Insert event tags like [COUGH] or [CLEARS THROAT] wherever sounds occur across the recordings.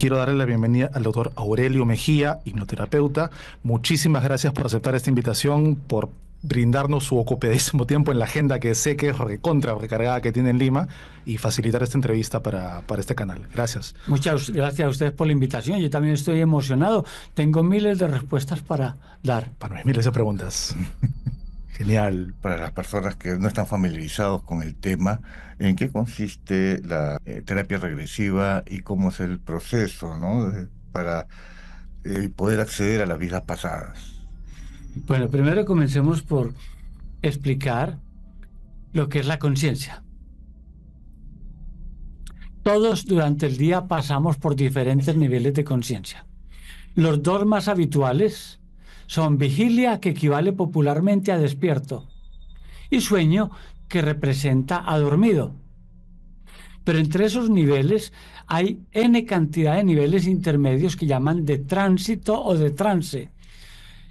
Quiero darle la bienvenida al doctor Aurelio Mejía, hipnoterapeuta. Muchísimas gracias por aceptar esta invitación, por brindarnos su ocupadísimo tiempo en la agenda que sé que es contra recargada que tiene en Lima y facilitar esta entrevista para, para, este canal. Gracias. Muchas gracias a ustedes por la invitación. Yo también estoy emocionado. Tengo miles de respuestas para dar. Para mí, miles de preguntas genial para las personas que no están familiarizados con el tema, en qué consiste la eh, terapia regresiva y cómo es el proceso ¿no? Eh, para eh, poder acceder a las vidas pasadas. Bueno, primero comencemos por explicar lo que es la conciencia. Todos durante el día pasamos por diferentes niveles de conciencia. Los dos más habituales son vigilia, que equivale popularmente a despierto, y sueño, que representa a dormido. Pero entre esos niveles hay n cantidad de niveles intermedios que llaman de tránsito o de trance.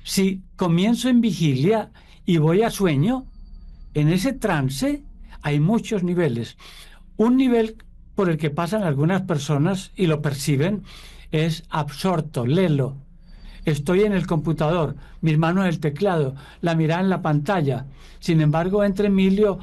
Si comienzo en vigilia y voy a sueño, en ese trance hay muchos niveles. Un nivel por el que pasan algunas personas y lo perciben es absorto, lelo, Estoy en el computador, mis manos en el teclado, la mirada en la pantalla. Sin embargo, entre Emilio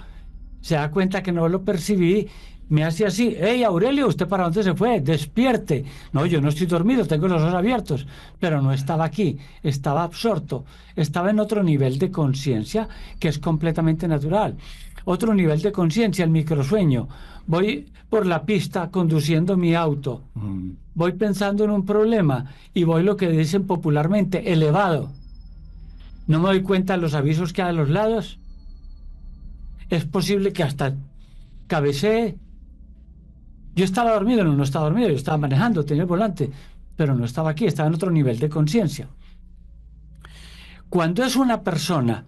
se da cuenta que no lo percibí, me hace así, hey Aurelio, ¿usted para dónde se fue? Despierte. No, yo no estoy dormido, tengo los ojos abiertos, pero no estaba aquí, estaba absorto, estaba en otro nivel de conciencia que es completamente natural. Otro nivel de conciencia, el microsueño. Voy por la pista conduciendo mi auto. Mm voy pensando en un problema y voy lo que dicen popularmente, elevado. No me doy cuenta de los avisos que hay a los lados. Es posible que hasta cabecee. Yo estaba dormido, no, no estaba dormido, yo estaba manejando, tenía el volante, pero no estaba aquí, estaba en otro nivel de conciencia. Cuando es una persona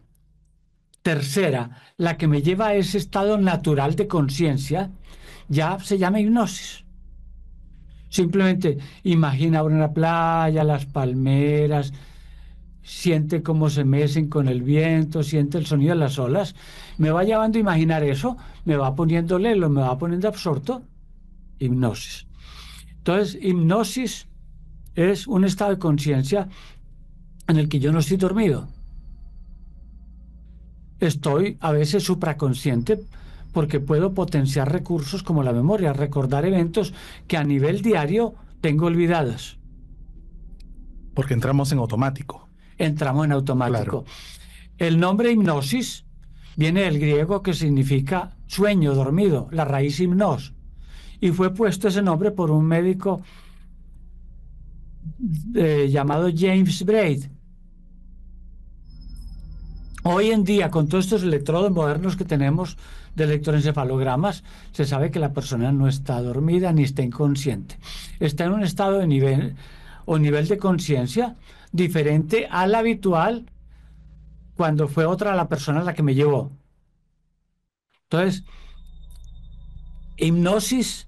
tercera la que me lleva a ese estado natural de conciencia, ya se llama hipnosis. Simplemente imagina una playa, las palmeras, siente cómo se mecen con el viento, siente el sonido de las olas. Me va llevando a imaginar eso, me va poniendo lelo, me va poniendo absorto. Hipnosis. Entonces, hipnosis es un estado de conciencia en el que yo no estoy dormido. Estoy a veces supraconsciente, porque puedo potenciar recursos como la memoria, recordar eventos que a nivel diario tengo olvidados. Porque entramos en automático. Entramos en automático. El nombre hipnosis viene del griego que significa sueño dormido, la raíz hipnos. Y fue puesto ese nombre por un médico eh, llamado James Braid. Hoy en día, con todos estos electrodos modernos que tenemos, de electroencefalogramas, se sabe que la persona no está dormida ni está inconsciente. Está en un estado de nivel o nivel de conciencia diferente al habitual cuando fue otra la persona la que me llevó. Entonces, hipnosis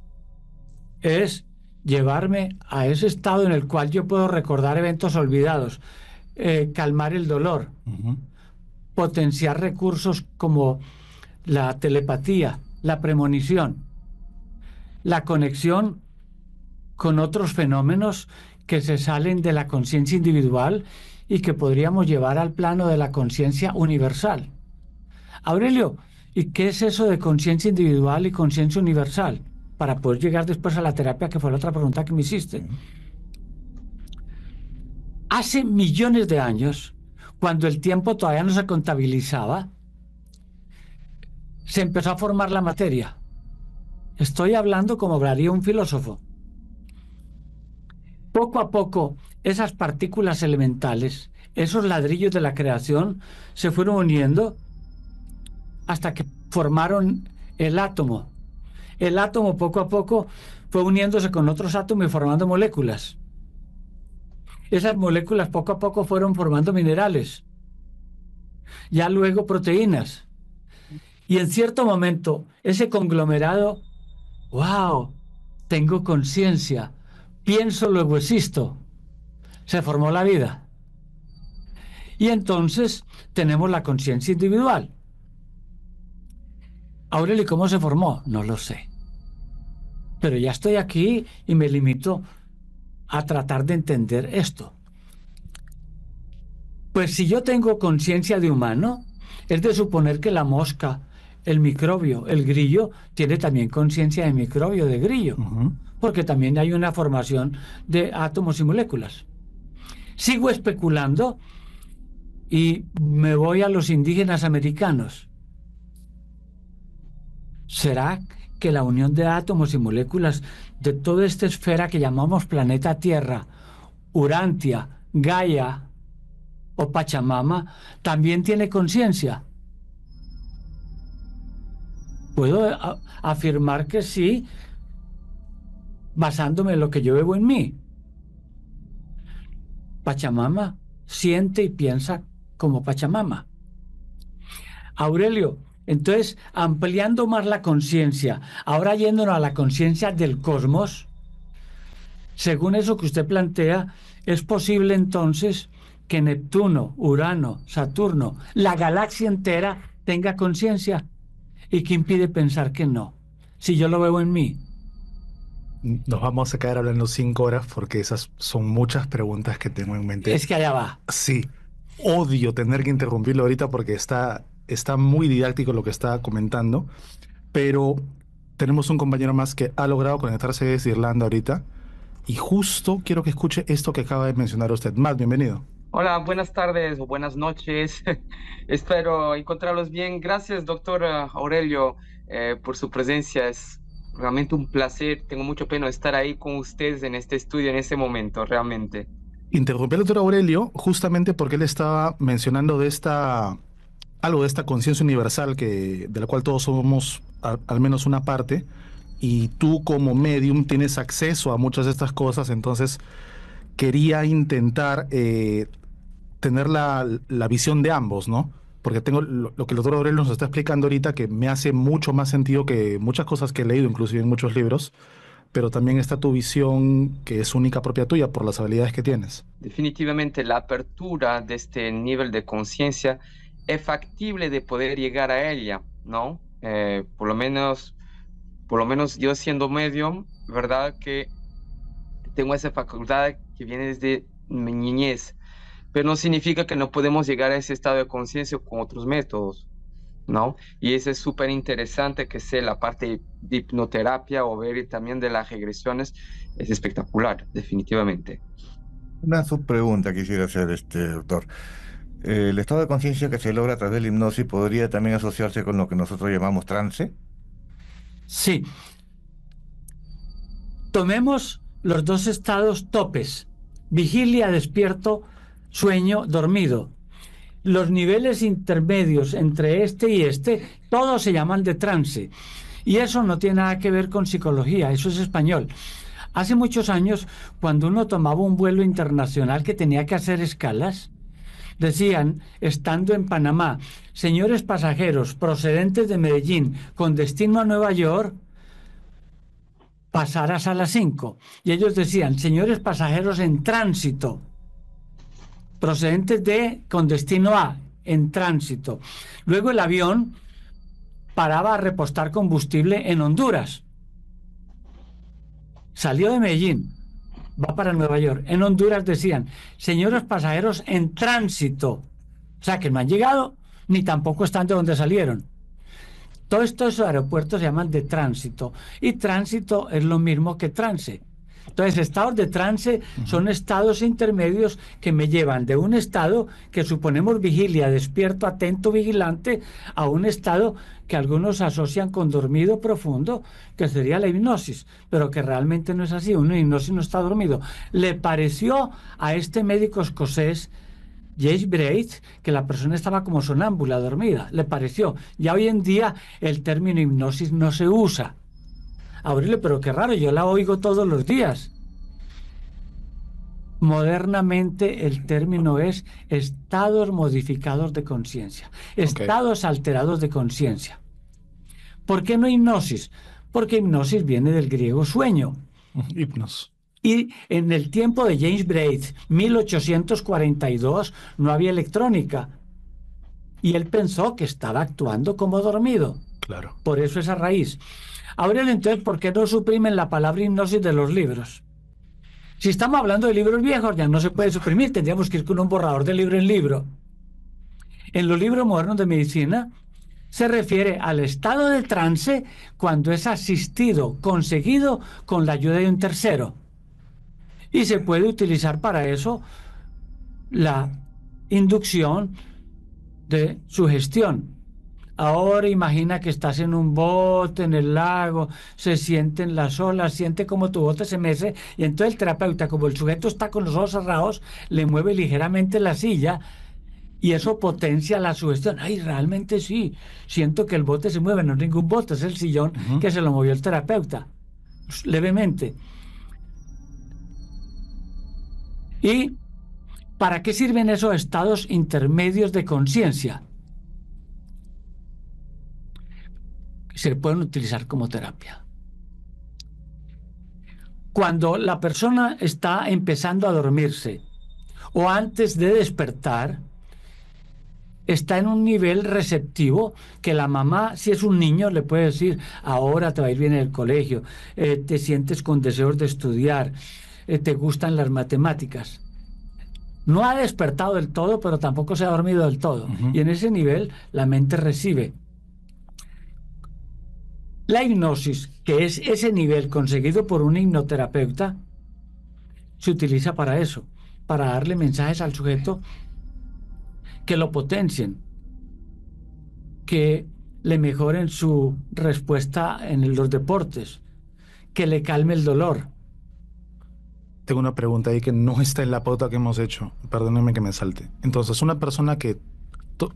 es llevarme a ese estado en el cual yo puedo recordar eventos olvidados, eh, calmar el dolor, potenciar recursos como la telepatía, la premonición, la conexión con otros fenómenos que se salen de la conciencia individual y que podríamos llevar al plano de la conciencia universal. Aurelio, ¿y qué es eso de conciencia individual y conciencia universal? Para poder llegar después a la terapia, que fue la otra pregunta que me hiciste. Hace millones de años, cuando el tiempo todavía no se contabilizaba, se empezó a formar la materia. Estoy hablando como hablaría un filósofo. Poco a poco, esas partículas elementales, esos ladrillos de la creación, se fueron uniendo hasta que formaron el átomo. El átomo poco a poco fue uniéndose con otros átomos y formando moléculas. Esas moléculas poco a poco fueron formando minerales, ya luego proteínas, y en cierto momento, ese conglomerado, wow, tengo conciencia, pienso, luego existo. Se formó la vida. Y entonces tenemos la conciencia individual. ¿y ¿cómo se formó? No lo sé. Pero ya estoy aquí y me limito a tratar de entender esto. Pues si yo tengo conciencia de humano, es de suponer que la mosca el microbio, el grillo tiene también conciencia de microbio, de grillo, porque también hay una formación de átomos y moléculas. Sigo especulando y me voy a los indígenas americanos. ¿Será que la unión de átomos y moléculas de toda esta esfera que llamamos planeta Tierra, Urantia, Gaia o Pachamama, también tiene conciencia? puedo afirmar que sí, basándome en lo que yo veo en mí. Pachamama siente y piensa como Pachamama. Aurelio, entonces, ampliando más la conciencia, ahora yéndonos a la conciencia del cosmos, según eso que usted plantea, es posible entonces que Neptuno, Urano, Saturno, la galaxia entera tenga conciencia. ¿Y qué impide pensar que no? Si yo lo veo en mí. Nos vamos a quedar hablando cinco horas porque esas son muchas preguntas que tengo en mente. Es que allá va. Sí. Odio tener que interrumpirlo ahorita porque está, está muy didáctico lo que está comentando. Pero tenemos un compañero más que ha logrado conectarse desde Irlanda ahorita. Y justo quiero que escuche esto que acaba de mencionar usted. Más bienvenido. Hola, buenas tardes o buenas noches. [LAUGHS] Espero encontrarlos bien. Gracias, doctor eh, Aurelio, eh, por su presencia. Es realmente un placer. Tengo mucho pena estar ahí con ustedes en este estudio, en este momento, realmente. Interrumpí al doctor Aurelio justamente porque él estaba mencionando de esta algo de esta conciencia universal que, de la cual todos somos al, menos una parte y tú como medium tienes acceso a muchas de estas cosas, entonces quería intentar eh, tener la, la visión de ambos, ¿no? Porque tengo lo, que el doctor Aurelio nos está explicando ahorita, que me hace mucho más sentido que muchas cosas que he leído, inclusive en muchos libros, pero también está tu visión que es única propia tuya por las habilidades que tienes. Definitivamente la apertura de este nivel de conciencia es factible de poder llegar a ella, ¿no? Eh, por lo menos, por lo menos yo siendo medium, ¿verdad? Que tengo esa facultad que viene desde mi niñez pero no significa que no podemos llegar a ese estado de conciencia con otros métodos, ¿no? Y eso es súper interesante que sea la parte de hipnoterapia o ver también de las regresiones, es espectacular, definitivamente. Una subpregunta quisiera hacer, este doctor. ¿El estado de conciencia que se logra a través de la hipnosis podría también asociarse con lo que nosotros llamamos trance? Sí. Tomemos los dos estados topes, vigilia, despierto, sueño dormido. Los niveles intermedios entre este y este, todos se llaman de trance. Y eso no tiene nada que ver con psicología, eso es español. Hace muchos años, cuando uno tomaba un vuelo internacional que tenía que hacer escalas, decían, estando en Panamá, señores pasajeros procedentes de Medellín con destino a Nueva York, pasarás a las 5. Y ellos decían, señores pasajeros en tránsito, procedentes de con destino a, en tránsito. Luego el avión paraba a repostar combustible en Honduras. Salió de Medellín, va para Nueva York. En Honduras decían, señores pasajeros en tránsito. O sea, que no han llegado ni tampoco están de donde salieron. Todos esos aeropuertos se llaman de tránsito y tránsito es lo mismo que tránsito. Entonces, estados de trance son estados intermedios que me llevan de un estado que suponemos vigilia, despierto, atento, vigilante, a un estado que algunos asocian con dormido profundo, que sería la hipnosis, pero que realmente no es así, una hipnosis no está dormido. Le pareció a este médico escocés, James Braith, que la persona estaba como sonámbula, dormida, le pareció. Ya hoy en día el término hipnosis no se usa. Abrirle, pero qué raro, yo la oigo todos los días. Modernamente el término es estados modificados de conciencia, estados alterados de conciencia. ¿Por qué no hipnosis? Porque hipnosis viene del griego sueño. [LAUGHS] Hipnos. Y en el tiempo de James Braith, 1842, no había electrónica. Y él pensó que estaba actuando como dormido. Claro. Por eso esa raíz entonces, ¿por qué no suprimen la palabra hipnosis de los libros? Si estamos hablando de libros viejos, ya no se puede suprimir, tendríamos que ir con un borrador de libro en libro. En los libros modernos de medicina se refiere al estado de trance cuando es asistido, conseguido con la ayuda de un tercero. Y se puede utilizar para eso la inducción de sugestión. Ahora imagina que estás en un bote, en el lago, se sienten las olas, siente como tu bote se mece y entonces el terapeuta, como el sujeto está con los ojos cerrados, le mueve ligeramente la silla y eso potencia la sugestión. Ay, realmente sí, siento que el bote se mueve, no es ningún bote, es el sillón que se lo movió el terapeuta, levemente. ¿Y para qué sirven esos estados intermedios de conciencia? se pueden utilizar como terapia. Cuando la persona está empezando a dormirse o antes de despertar, está en un nivel receptivo que la mamá, si es un niño, le puede decir, ahora te va a ir bien en el colegio, eh, te sientes con deseos de estudiar, eh, te gustan las matemáticas. No ha despertado del todo, pero tampoco se ha dormido del todo. Y en ese nivel la mente recibe. La hipnosis, que es ese nivel conseguido por un hipnoterapeuta, se utiliza para eso, para darle mensajes al sujeto que lo potencien, que le mejoren su respuesta en los deportes, que le calme el dolor. Tengo una pregunta ahí que no está en la pauta que hemos hecho. Perdónenme que me salte. Entonces, una persona que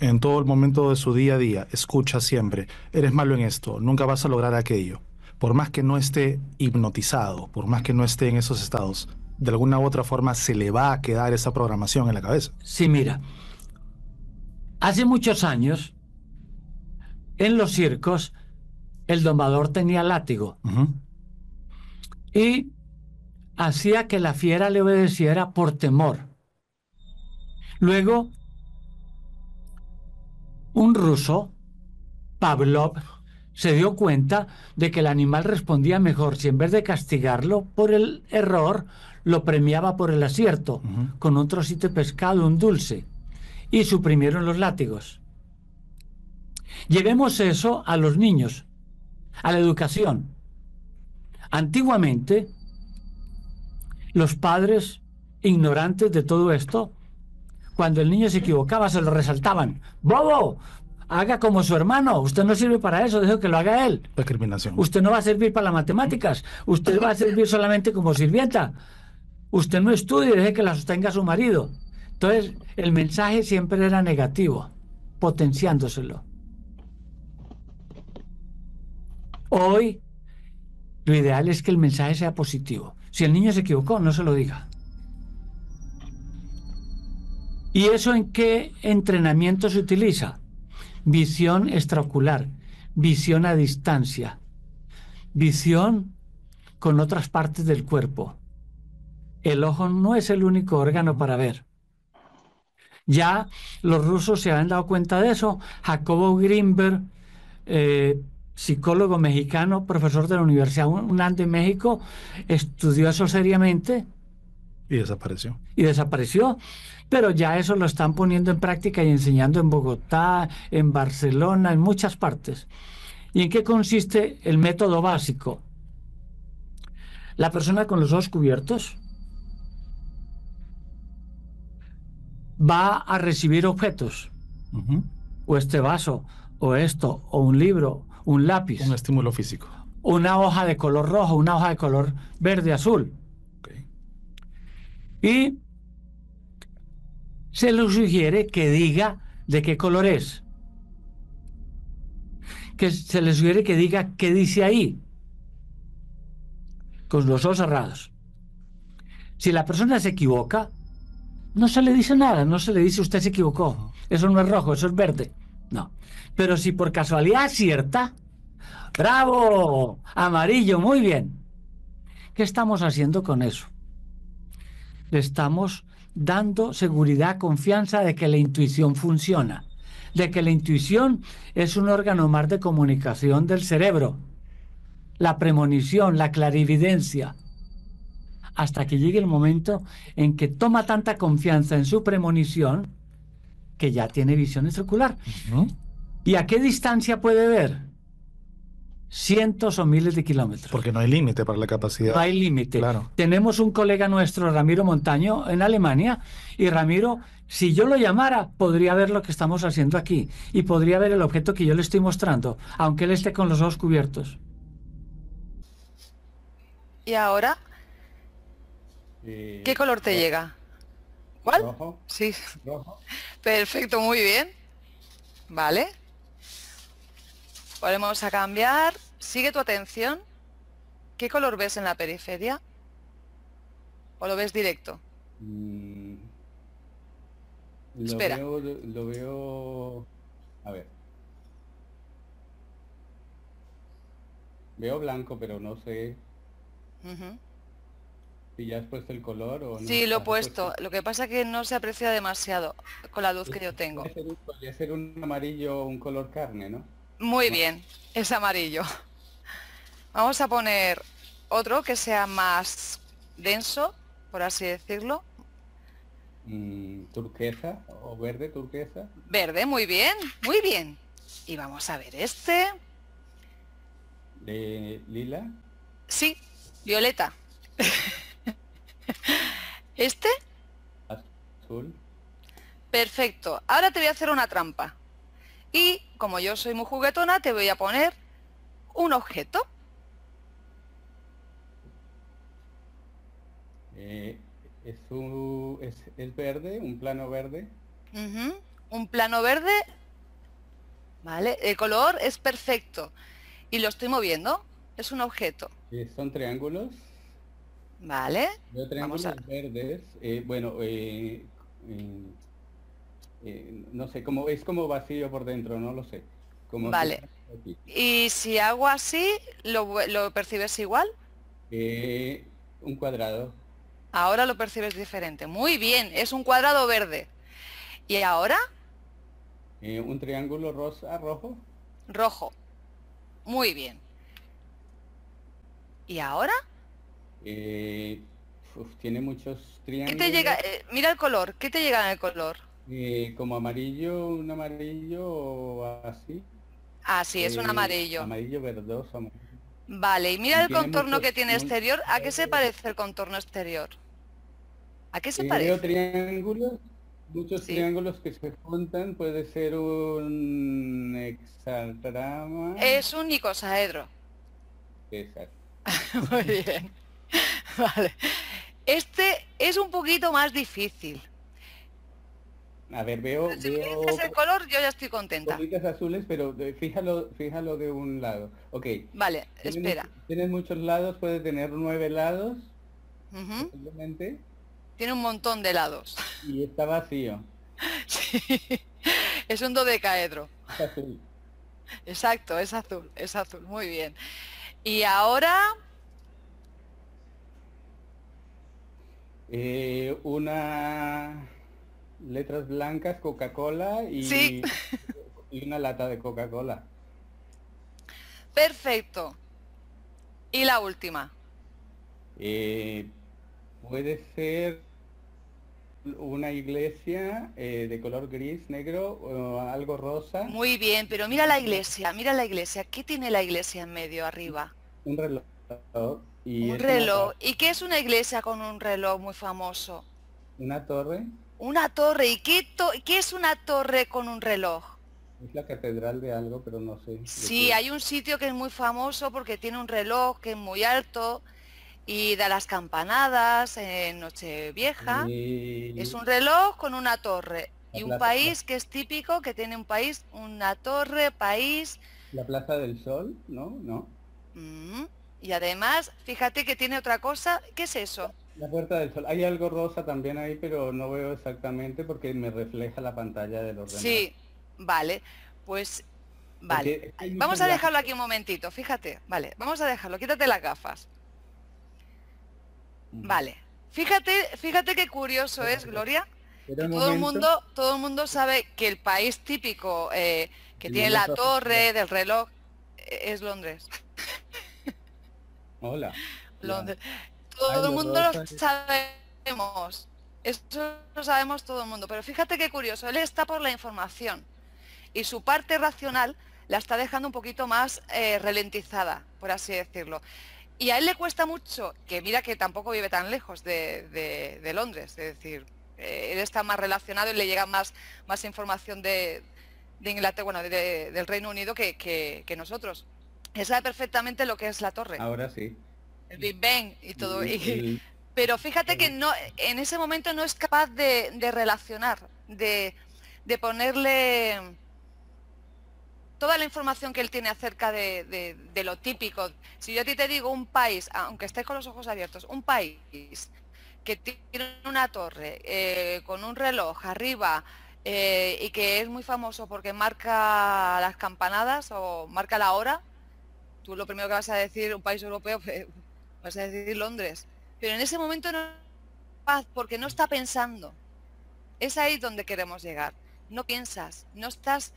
en todo el momento de su día a día, escucha siempre, eres malo en esto, nunca vas a lograr aquello, por más que no esté hipnotizado, por más que no esté en esos estados, de alguna u otra forma se le va a quedar esa programación en la cabeza. Sí, mira, hace muchos años, en los circos, el domador tenía látigo y hacía que la fiera le obedeciera por temor. Luego un ruso, Pavlov, se dio cuenta de que el animal respondía mejor si en vez de castigarlo por el error, lo premiaba por el acierto, con un trocito de pescado, un dulce, y suprimieron los látigos. Llevemos eso a los niños, a la educación. Antiguamente, los padres ignorantes de todo esto cuando el niño se equivocaba, se lo resaltaban. ¡Bobo! Haga como su hermano. Usted no sirve para eso. Dejo que lo haga él. Discriminación. Usted no va a servir para las matemáticas. Usted va a servir solamente como sirvienta. Usted no estudia. Deje que la sostenga su marido. Entonces, el mensaje siempre era negativo, potenciándoselo. Hoy, lo ideal es que el mensaje sea positivo. Si el niño se equivocó, no se lo diga. ¿Y eso en qué entrenamiento se utiliza? Visión extraocular, visión a distancia, visión con otras partes del cuerpo. El ojo no es el único órgano para ver. Ya los rusos se han dado cuenta de eso. Jacobo Grimberg, eh, psicólogo mexicano, profesor de la Universidad UNAM de México, estudió eso seriamente y desapareció. Y desapareció. Pero ya eso lo están poniendo en práctica y enseñando en Bogotá, en Barcelona, en muchas partes. ¿Y en qué consiste el método básico? La persona con los ojos cubiertos va a recibir objetos, o este vaso, o esto, o un libro, un lápiz. Un estímulo físico. Una hoja de color rojo, una hoja de color verde, azul y se le sugiere que diga de qué color es. Que se le sugiere que diga qué dice ahí, con los ojos cerrados. Si la persona se equivoca, no se le dice nada, no se le dice usted se equivocó, eso no es rojo, eso es verde. No. Pero si por casualidad acierta, bravo, amarillo, muy bien. ¿Qué estamos haciendo con eso? estamos dando seguridad, confianza de que la intuición funciona, de que la intuición es un órgano más de comunicación del cerebro, la premonición, la clarividencia, hasta que llegue el momento en que toma tanta confianza en su premonición que ya tiene visión circular. ¿Y a qué distancia puede ver? cientos o miles de kilómetros. Porque no hay límite para la capacidad. No hay límite. Tenemos un colega nuestro, Ramiro Montaño, en Alemania, y Ramiro, si yo lo llamara, podría ver lo que estamos haciendo aquí y podría ver el objeto que yo le estoy mostrando, aunque él esté con los ojos cubiertos. ¿Y ahora? ¿Qué color te llega? ¿Cuál? Rojo. Sí. Rojo. [LAUGHS] Perfecto, muy bien. Vale. Volvemos a cambiar. Sigue tu atención. ¿Qué color ves en la periferia? ¿O lo ves directo? Mm. lo Espera. Veo, lo veo... A ver. Veo blanco, pero no sé si ya has puesto el color o no. Sí, lo he puesto. Lo que pasa es que no se aprecia demasiado con la luz que yo tengo. ser, un, podría ser un amarillo, un color carne, ¿no? Muy bien, es amarillo. Vamos a poner otro que sea más denso, por así decirlo. turquesa o verde turquesa. Verde, muy bien, muy bien. Y vamos a ver este. ¿De lila? Sí, violeta. [LAUGHS] ¿Este? Azul. Perfecto. Ahora te voy a hacer una trampa. Y como yo soy muy juguetona, te voy a poner un objeto. Eh, es, verde, un plano verde. Un plano verde. Vale, el color es perfecto. Y lo estoy moviendo. Es un objeto. son triángulos. Vale. triángulos verdes. Eh, bueno, eh, eh, no sé, como es como vacío por dentro, no lo sé. vale. ¿Y si hago así, lo, percibes igual? Eh, un cuadrado. Ahora lo percibes diferente. Muy bien, es un cuadrado verde. ¿Y ahora? Eh, un triángulo rosa, rojo. Rojo. Muy bien. ¿Y ahora? tiene muchos triángulos. mira el color. ¿Qué te llega en el color? Eh, como amarillo, un amarillo así. Así es, un eh, amarillo. Amarillo verdoso. Vale, y mira el contorno que tiene exterior. ¿A qué se parece el contorno exterior? ¿A qué se eh, parece? muchos triángulos que se juntan. Puede ser un hexagrama. Es un icosaedro. Exacto. [LAUGHS] Muy bien. [LAUGHS] Vale. Este es un poquito más difícil. A ver, veo... Si veo el color, yo ya estoy contenta. Bolitas azules, pero fíjalo, fíjalo de un lado. Ok. Vale, espera. Tienes muchos lados, puede tener nueve lados. Tiene un montón de lados. Y está vacío. [LAUGHS] sí. Es un dodecaedro. Exacto, es azul, es azul, muy bien. Y ahora... Eh, una letras blancas, Coca-Cola y, una lata de Coca-Cola. Perfecto. Y la última. Eh, puede ser una iglesia eh, de color gris, negro, o algo rosa. Muy bien, pero mira la iglesia, mira la iglesia. ¿Qué tiene la iglesia en medio arriba? Un reloj. Y un reloj. ¿Y qué es una iglesia con un reloj muy famoso? Una torre. Una torre. ¿Y qué, es una torre con un reloj? Es la catedral de algo, pero no sé. Sí, hay un sitio que es muy famoso porque tiene un reloj que es muy alto y da las campanadas en Nochevieja. Es un reloj con una torre. y un país que es típico, que tiene un país, una torre, país. La Plaza del Sol, ¿no? ¿No? Mm, y además, fíjate que tiene otra cosa. ¿Qué es eso? La puerta del sol. Hay algo rosa también ahí, pero no veo exactamente porque me refleja la pantalla del ordenador. Sí, vale. Pues vale. Vamos a dejarlo aquí un momentito, fíjate. Vale, vamos a dejarlo. Quítate las gafas. Vale. Fíjate, fíjate qué curioso es, Gloria. todo el mundo, todo el mundo sabe que el país típico eh, que tiene la torre del reloj eh, es Londres. Hola. Londres. Todo el mundo lo sabemos. Eso lo sabemos todo el mundo. Pero fíjate qué curioso, él está por la información y su parte racional la está dejando un poquito más eh, ralentizada, por así decirlo. Y a él le cuesta mucho, que mira que tampoco vive tan lejos de, Londres, es decir, eh, él está más relacionado y le llega más, más información de, Inglaterra, bueno, del Reino Unido que nosotros. Él sabe perfectamente lo que es la torre. Ahora sí el Big Bang y todo. [LAUGHS] pero fíjate que no, en ese momento no es capaz de, relacionar, de, ponerle toda la información que él tiene acerca de, lo típico. Si yo a ti te digo un país, aunque estés con los ojos abiertos, un país que tiene una torre eh, con un reloj arriba eh, y que es muy famoso porque marca las campanadas o marca la hora, tú lo primero que vas a decir, un país europeo, [LAUGHS] pues, vas a decir Londres, pero en ese momento no paz porque no está pensando. Es ahí donde queremos llegar. No piensas, no estás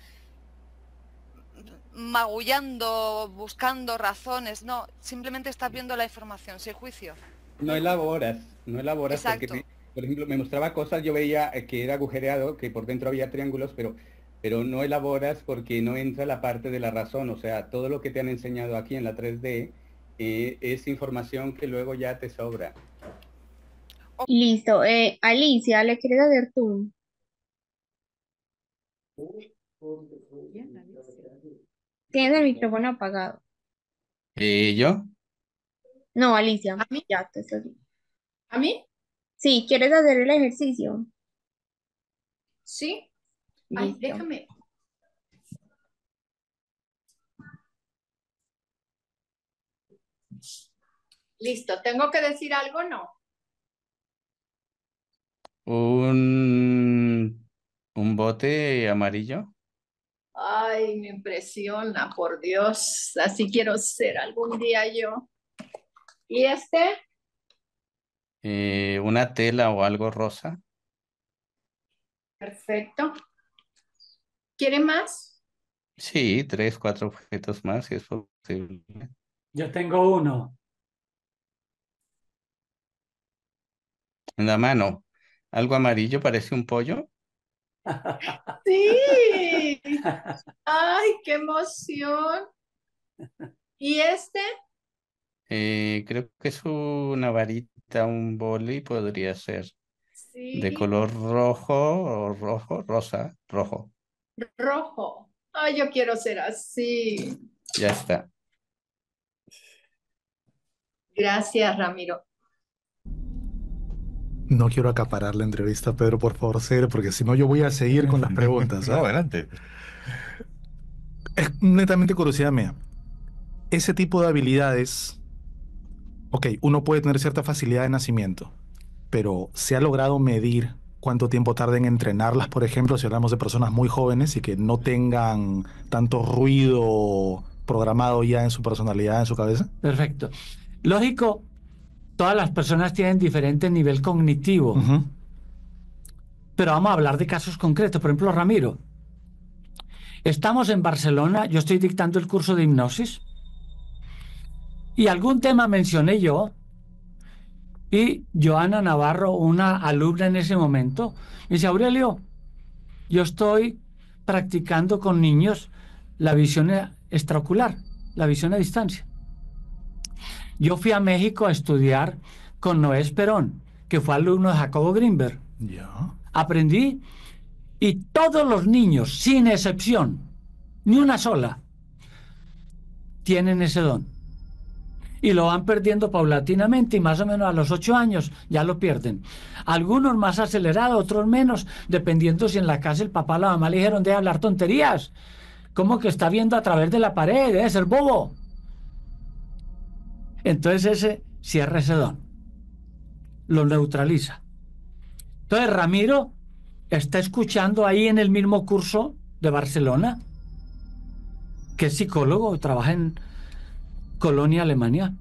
magullando, buscando razones, no, simplemente estás viendo la información sin juicio. No elaboras, no elaboras porque, por ejemplo, me mostraba cosas, yo veía que era agujereado, que por dentro había triángulos, pero pero no elaboras porque no entra la parte de la razón, o sea, todo lo que te han enseñado aquí en la 3D eh, es información que luego ya te sobra. Listo. Eh, Alicia, ¿le quieres hacer tú? Tienes el micrófono apagado. ¿Y yo? No, Alicia. ¿A mí? ¿A mí? Sí, ¿quieres hacer el ejercicio? Sí. déjame, Listo, ¿tengo que decir algo o no? Un, un bote amarillo. Ay, me impresiona, por Dios. Así quiero ser algún día yo. ¿Y este? Eh, una tela o algo rosa. Perfecto. ¿Quiere más? Sí, tres, cuatro objetos más, si es posible. Yo tengo uno. en la mano algo amarillo, parece un pollo. [LAUGHS] Sí. [LAUGHS] Ay, qué emoción. ¿Y este? Eh, creo que es una varita, un boli podría ser. Sí. De color rojo o rojo, rosa, rojo. Rojo. Ay, yo quiero ser así. Ya está. Gracias, Ramiro. No quiero acaparar la entrevista, Pedro, por favor, ser, porque si no yo voy a seguir con las preguntas. no, [LAUGHS] adelante. Es netamente curiosidad mía. Ese tipo de habilidades, ok, uno puede tener cierta facilidad de nacimiento, pero ¿se ha logrado medir cuánto tiempo tarda en entrenarlas, por ejemplo, si hablamos de personas muy jóvenes y que no tengan tanto ruido programado ya en su personalidad, en su cabeza? Perfecto. Lógico, todas las personas tienen diferente nivel cognitivo. Pero vamos a hablar de casos concretos. Por ejemplo, Ramiro, estamos en Barcelona, yo estoy dictando el curso de hipnosis y algún tema mencioné yo y Joana Navarro, una alumna en ese momento, me dice, Aurelio, yo estoy practicando con niños la visión extraocular, la visión a distancia. Yo fui a México a estudiar con Noé Perón, que fue alumno de Jacobo Greenberg. Aprendí y todos los niños, sin excepción, ni una sola, tienen ese don. Y lo van perdiendo paulatinamente y más o menos a los ocho años ya lo pierden. Algunos más acelerados, otros menos, dependiendo si en la casa el papá o la mamá le dijeron de hablar tonterías. Como que está viendo a través de la pared? es ser bobo. Entonces ese cierra ese lo neutraliza. Entonces Ramiro está escuchando ahí en el mismo curso de Barcelona, que es psicólogo, trabaja en Colonia, Alemania.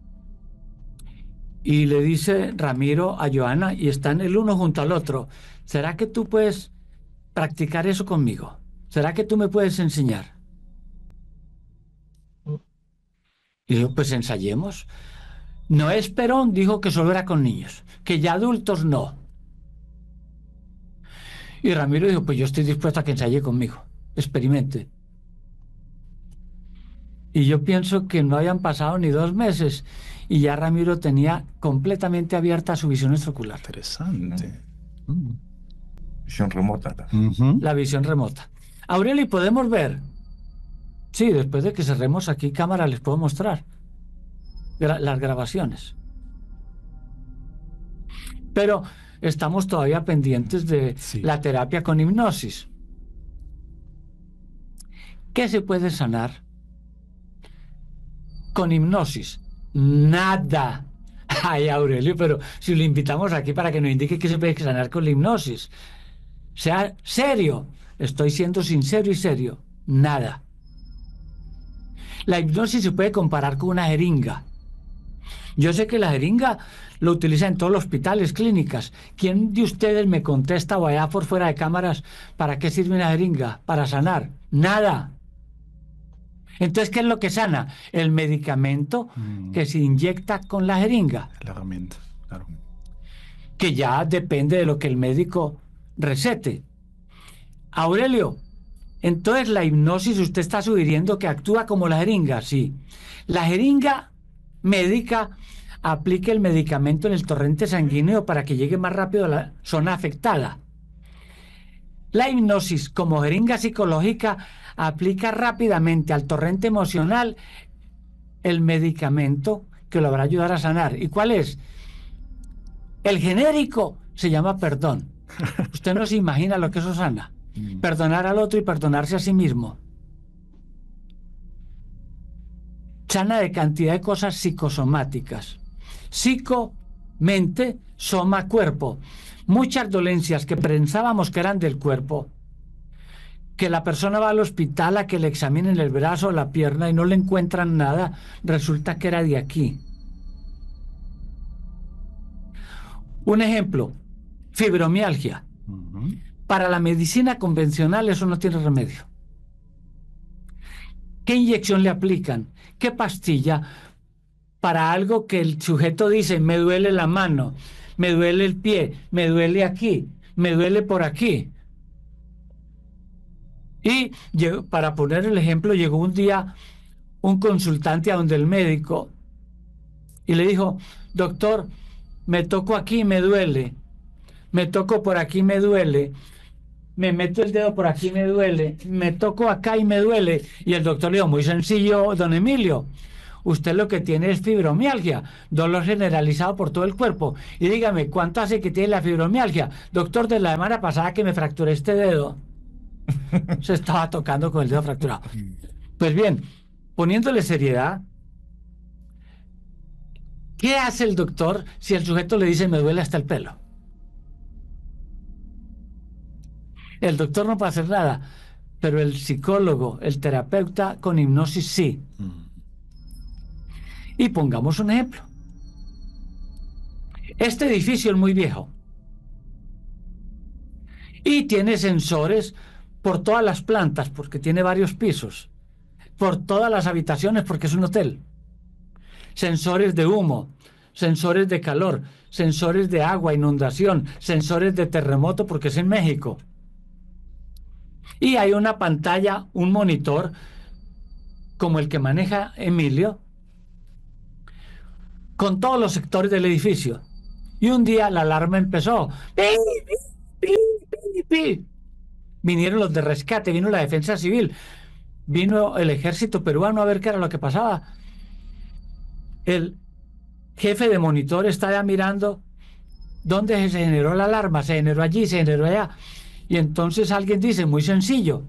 Y le dice Ramiro a Joana, y están el uno junto al otro, ¿será que tú puedes practicar eso conmigo? ¿Será que tú me puedes enseñar? Y yo, pues ensayemos. es perón, dijo que solo era con niños, que ya adultos no. Y Ramiro dijo, pues yo estoy dispuesto a que ensaye conmigo, experimente. Y yo pienso que no habían pasado ni dos meses y ya Ramiro tenía completamente abierta su visión estrocular. Interesante. ¿Eh? Mm. Visión remota. La visión remota. Aureli, podemos ver Sí, después de que cerremos aquí cámara les puedo mostrar las grabaciones. Pero estamos todavía pendientes de la terapia con hipnosis. ¿Qué se puede sanar con hipnosis? Nada. [LAUGHS] Ay, Aurelio, pero si lo invitamos aquí para que nos indique qué se puede sanar con la hipnosis. Sea serio. Estoy siendo sincero y serio. Nada. La hipnosis se puede comparar con una jeringa. Yo sé que la jeringa lo utiliza en todos los hospitales, clínicas. ¿Quién de ustedes me contesta o allá por fuera de cámaras para qué sirve una jeringa? Para sanar. Nada. Entonces, ¿qué es lo que sana? El medicamento mm. que se inyecta con la jeringa. La herramienta, claro. Que ya depende de lo que el médico recete. Aurelio, entonces la hipnosis usted está sugiriendo que actúa como la jeringa, sí. La jeringa médica aplica el medicamento en el torrente sanguíneo para que llegue más rápido a la zona afectada. La hipnosis como jeringa psicológica aplica rápidamente al torrente emocional el medicamento que lo va a ayudar a sanar. ¿Y cuál es? El genérico se llama perdón. [LAUGHS] Usted no se imagina lo que eso sana. Perdonar al otro y perdonarse a sí mismo. Chana de cantidad de cosas psicosomáticas. Psico, mente, soma, cuerpo. Muchas dolencias que pensábamos que eran del cuerpo, que la persona va al hospital a que le examinen el brazo o la pierna y no le encuentran nada, resulta que era de aquí. Un ejemplo, fibromialgia para la medicina convencional eso no tiene remedio. ¿Qué inyección le aplican? ¿Qué pastilla? Para algo que el sujeto dice, me duele la mano, me duele el pie, me duele aquí, me duele por aquí. Y para poner el ejemplo, llegó un día un consultante a donde el médico y le dijo, doctor, me toco aquí, me duele, me toco por aquí, me duele, me meto el dedo por aquí, me duele, me toco acá y me duele. Y el doctor le dijo, muy sencillo, don Emilio, usted lo que tiene es fibromialgia, dolor generalizado por todo el cuerpo. Y dígame, ¿cuánto hace que tiene la fibromialgia? Doctor, de la semana pasada que me fracturé este dedo. [LAUGHS] Se estaba tocando con el dedo fracturado. Pues bien, poniéndole seriedad, ¿qué hace el doctor si el sujeto le dice me duele hasta el pelo? El doctor no puede hacer nada, pero el psicólogo, el terapeuta con hipnosis sí. Mm. Y pongamos un ejemplo. Este edificio es muy viejo y tiene sensores por todas las plantas, porque tiene varios pisos, por todas las habitaciones, porque es un hotel. Sensores de humo, sensores de calor, sensores de agua, inundación, sensores de terremoto, porque es en México. Y hay una pantalla, un monitor, como el que maneja Emilio, con todos los sectores del edificio. Y un día la alarma empezó. ¡Pi, pi, pi, Vinieron los de rescate, vino la defensa civil, vino el ejército peruano a ver qué era lo que pasaba. El jefe de monitor estaba mirando dónde se generó la alarma, se generó allí, se generó allá. Y entonces alguien dice, muy sencillo,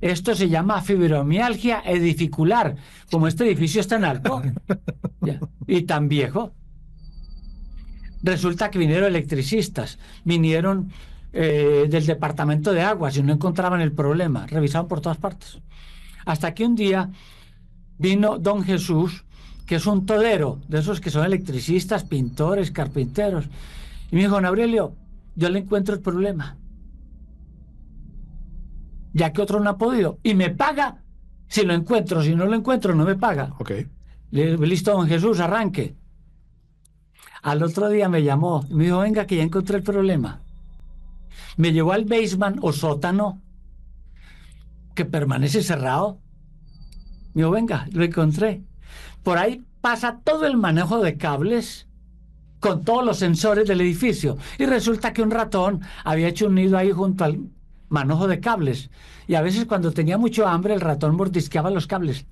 esto se llama fibromialgia edificular, como este edificio es tan alto [LAUGHS] y tan viejo. Resulta que vinieron electricistas, vinieron eh, del departamento de aguas y no encontraban el problema, revisaban por todas partes. Hasta que un día vino don Jesús, que es un todero, de esos que son electricistas, pintores, carpinteros, y me dijo, Aurelio, yo le encuentro el problema. Ya que otro no ha podido. Y me paga si lo encuentro. Si no lo encuentro, no me paga. Ok. listo, don Jesús, arranque. Al otro día me llamó. Me dijo, venga, que ya encontré el problema. Me llevó al basement o sótano, que permanece cerrado. Me dijo, venga, lo encontré. Por ahí pasa todo el manejo de cables con todos los sensores del edificio. Y resulta que un ratón había hecho un nido ahí junto al manojo de cables. Y a veces cuando tenía mucho hambre el ratón mordisqueaba los cables.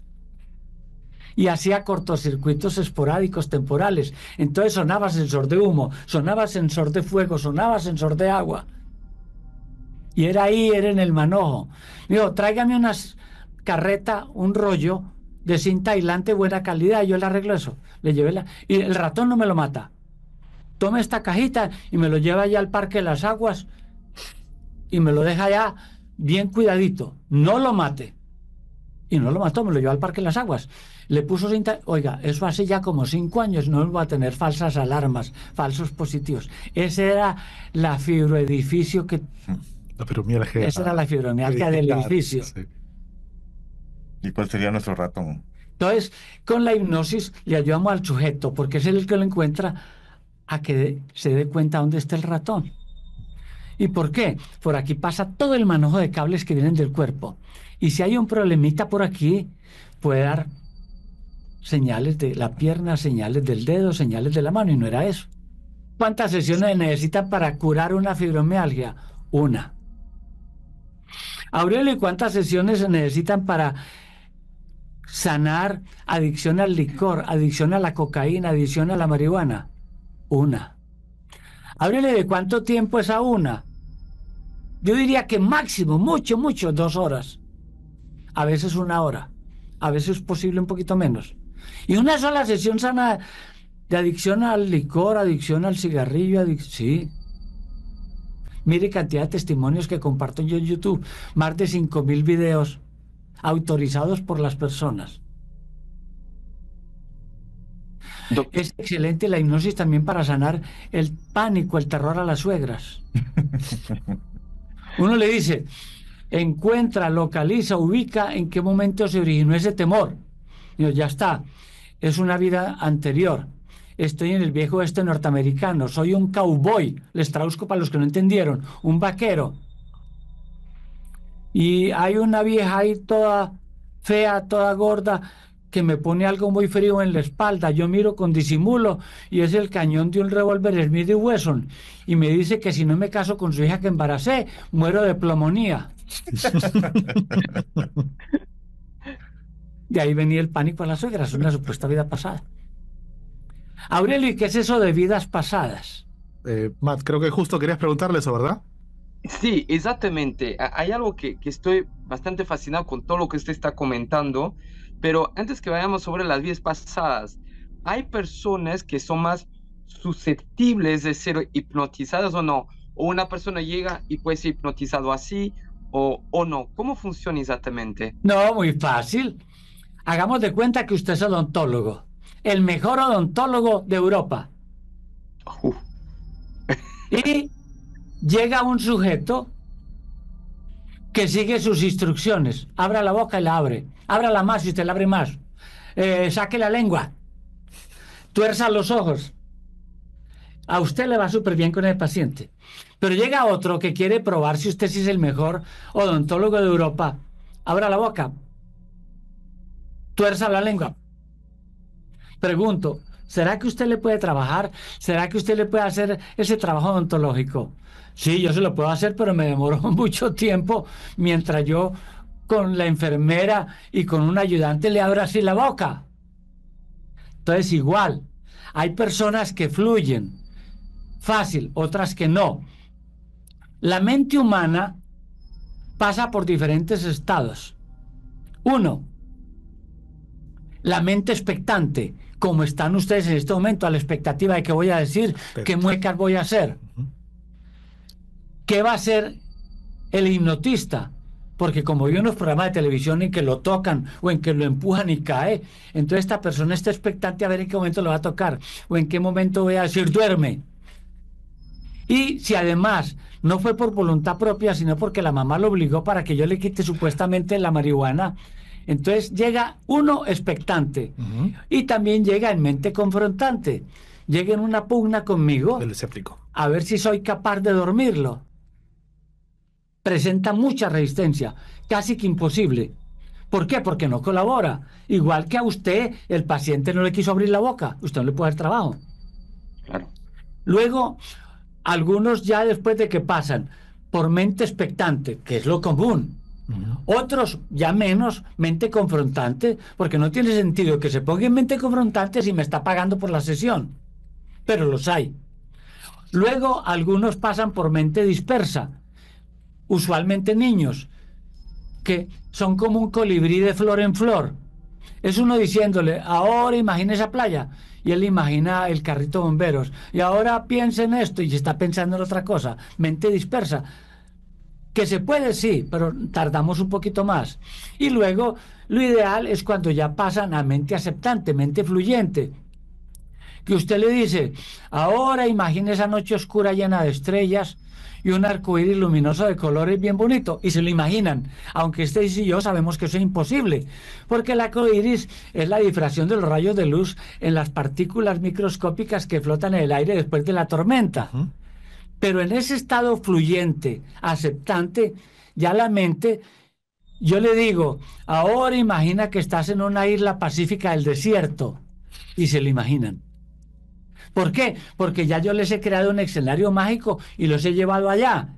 Y hacía cortocircuitos esporádicos temporales. Entonces sonaba sensor de humo, sonaba sensor de fuego, sonaba sensor de agua. Y era ahí, era en el manojo. digo tráigame una carreta, un rollo de cinta aislante buena calidad, yo le arreglo eso. Le llevé la... Y el ratón no me lo mata. ...tome esta cajita y me lo lleva allá al Parque de las Aguas y me lo deja allá bien cuidadito, no lo mate. Y no lo mató, me lo llevó al Parque de las Aguas. Le puso cinta, oiga, eso hace ya como cinco años, no va a tener falsas alarmas, falsos positivos. Ese era la fibroedificio que... La fibromialgia. Esa era la fibromialgia del edificio. ¿Y cuál sería nuestro ratón? Entonces, con la hipnosis le ayudamos al sujeto, porque es el que lo encuentra a que se dé cuenta dónde está el ratón. ¿Y por qué? Por aquí pasa todo el manojo de cables que vienen del cuerpo. Y si hay un problemita por aquí, puede dar señales de la pierna, señales del dedo, señales de la mano, y no era eso. ¿Cuántas sesiones se necesita para curar una fibromialgia? Una. Aurelio, ¿y cuántas sesiones se necesitan para sanar adicción al licor, adicción a la cocaína, adicción a la marihuana? Una. Ábrele de cuánto tiempo es a una. Yo diría que máximo, mucho, mucho, dos horas. A veces una hora. A veces posible un poquito menos. Y una sola sesión sana de adicción al licor, adicción al cigarrillo, adicción... Sí. Mire cantidad de testimonios que comparto yo en YouTube. Más de 5.000 videos autorizados por las personas. Es excelente la hipnosis también para sanar el pánico, el terror a las suegras. [LAUGHS] Uno le dice, encuentra, localiza, ubica en qué momento se originó ese temor. yo, ya está, es una vida anterior. Estoy en el viejo este norteamericano, soy un cowboy, les traduzco para los que no entendieron, un vaquero. Y hay una vieja ahí toda fea, toda gorda, me pone algo muy frío en la espalda. Yo miro con disimulo y es el cañón de un revólver Smith Wesson. Y me dice que si no me caso con su hija que embaracé, muero de plomonía. [LAUGHS] de ahí venía el pánico a las suegras, una supuesta vida pasada. Aurelio, ¿y qué es eso de vidas pasadas? Eh, Matt, creo que justo querías preguntarle eso, ¿verdad? Sí, exactamente. Hay algo que, que, estoy bastante fascinado con todo lo que usted está comentando pero antes que vayamos sobre las vías pasadas, hay personas que son más susceptibles de ser hipnotizadas o no. O una persona llega y puede ser hipnotizado así o, o no. ¿Cómo funciona exactamente? No, muy fácil. Hagamos de cuenta que usted es odontólogo, el mejor odontólogo de Europa. y llega un sujeto que sigue sus instrucciones. Abra la boca y la abre. la más y usted la abre más. Eh, saque la lengua. Tuerza los ojos. A usted le va súper bien con el paciente. Pero llega otro que quiere probar si usted es el mejor odontólogo de Europa. Abra la boca. Tuerza la lengua. Pregunto, ¿será que usted le puede trabajar? ¿Será que usted le puede hacer ese trabajo odontológico? Sí, yo se lo puedo hacer, pero me demoró [LAUGHS] mucho tiempo mientras yo con la enfermera y con un ayudante le abro así la boca. Entonces, igual, hay personas que fluyen fácil, otras que no. La mente humana pasa por diferentes estados. Uno, la mente expectante, como están ustedes en este momento, a la expectativa de que voy a decir, qué muecas voy a hacer qué va a ser el hipnotista. Porque como vi unos programas de televisión en que lo tocan o en que lo empujan y cae, entonces esta persona está expectante a ver en qué momento lo va a tocar o en qué momento voy a decir duerme. Y si además no fue por voluntad propia, sino porque la mamá lo obligó para que yo le quite supuestamente la marihuana, entonces llega uno expectante y también llega en mente confrontante. Llega en una pugna conmigo. a ver si soy capaz de dormirlo presenta mucha resistencia, casi que imposible. ¿Por qué? Porque no colabora. Igual que a usted, el paciente no le quiso abrir la boca, usted no le puede dar trabajo. Claro. Luego, algunos ya después de que pasan por mente expectante, que es lo común, otros ya menos mente confrontante, porque no tiene sentido que se ponga en mente confrontante si me está pagando por la sesión, pero los hay. Luego algunos pasan por mente dispersa, usualmente niños, que son como un colibrí de flor en flor. Es uno diciéndole, ahora imagina esa playa, y él imagina el carrito bomberos, y ahora piensa en esto, y está pensando en otra cosa, mente dispersa. Que se puede, sí, pero tardamos un poquito más. Y luego, lo ideal es cuando ya pasan a mente aceptante, mente fluyente, que usted le dice, ahora imagina esa noche oscura llena de estrellas, y un arco iris luminoso de colores bien bonito. Y se lo imaginan, aunque Stacy y yo sabemos que eso es imposible, porque el arco iris es la difracción de los rayos de luz en las partículas microscópicas que flotan en el aire después de la tormenta. Pero en ese estado fluyente, aceptante, ya la mente yo le digo, ahora imagina que estás en una isla pacífica del desierto. Y se lo imaginan. ¿Por qué? Porque ya yo les he creado un escenario mágico y los he llevado allá.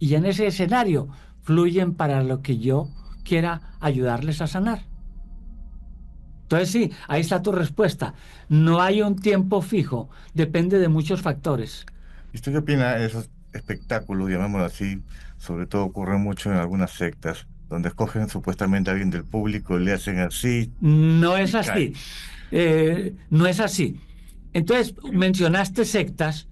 Y en ese escenario fluyen para lo que yo quiera ayudarles a sanar. Entonces sí, ahí está tu respuesta. No hay un tiempo fijo, depende de muchos factores. ¿Y usted qué opina de esos espectáculos, llamémoslo así? Sobre todo ocurre mucho en algunas sectas, donde escogen supuestamente a alguien del público y le hacen así. No es así. Eh, no es así. Entonces, mencionaste sectas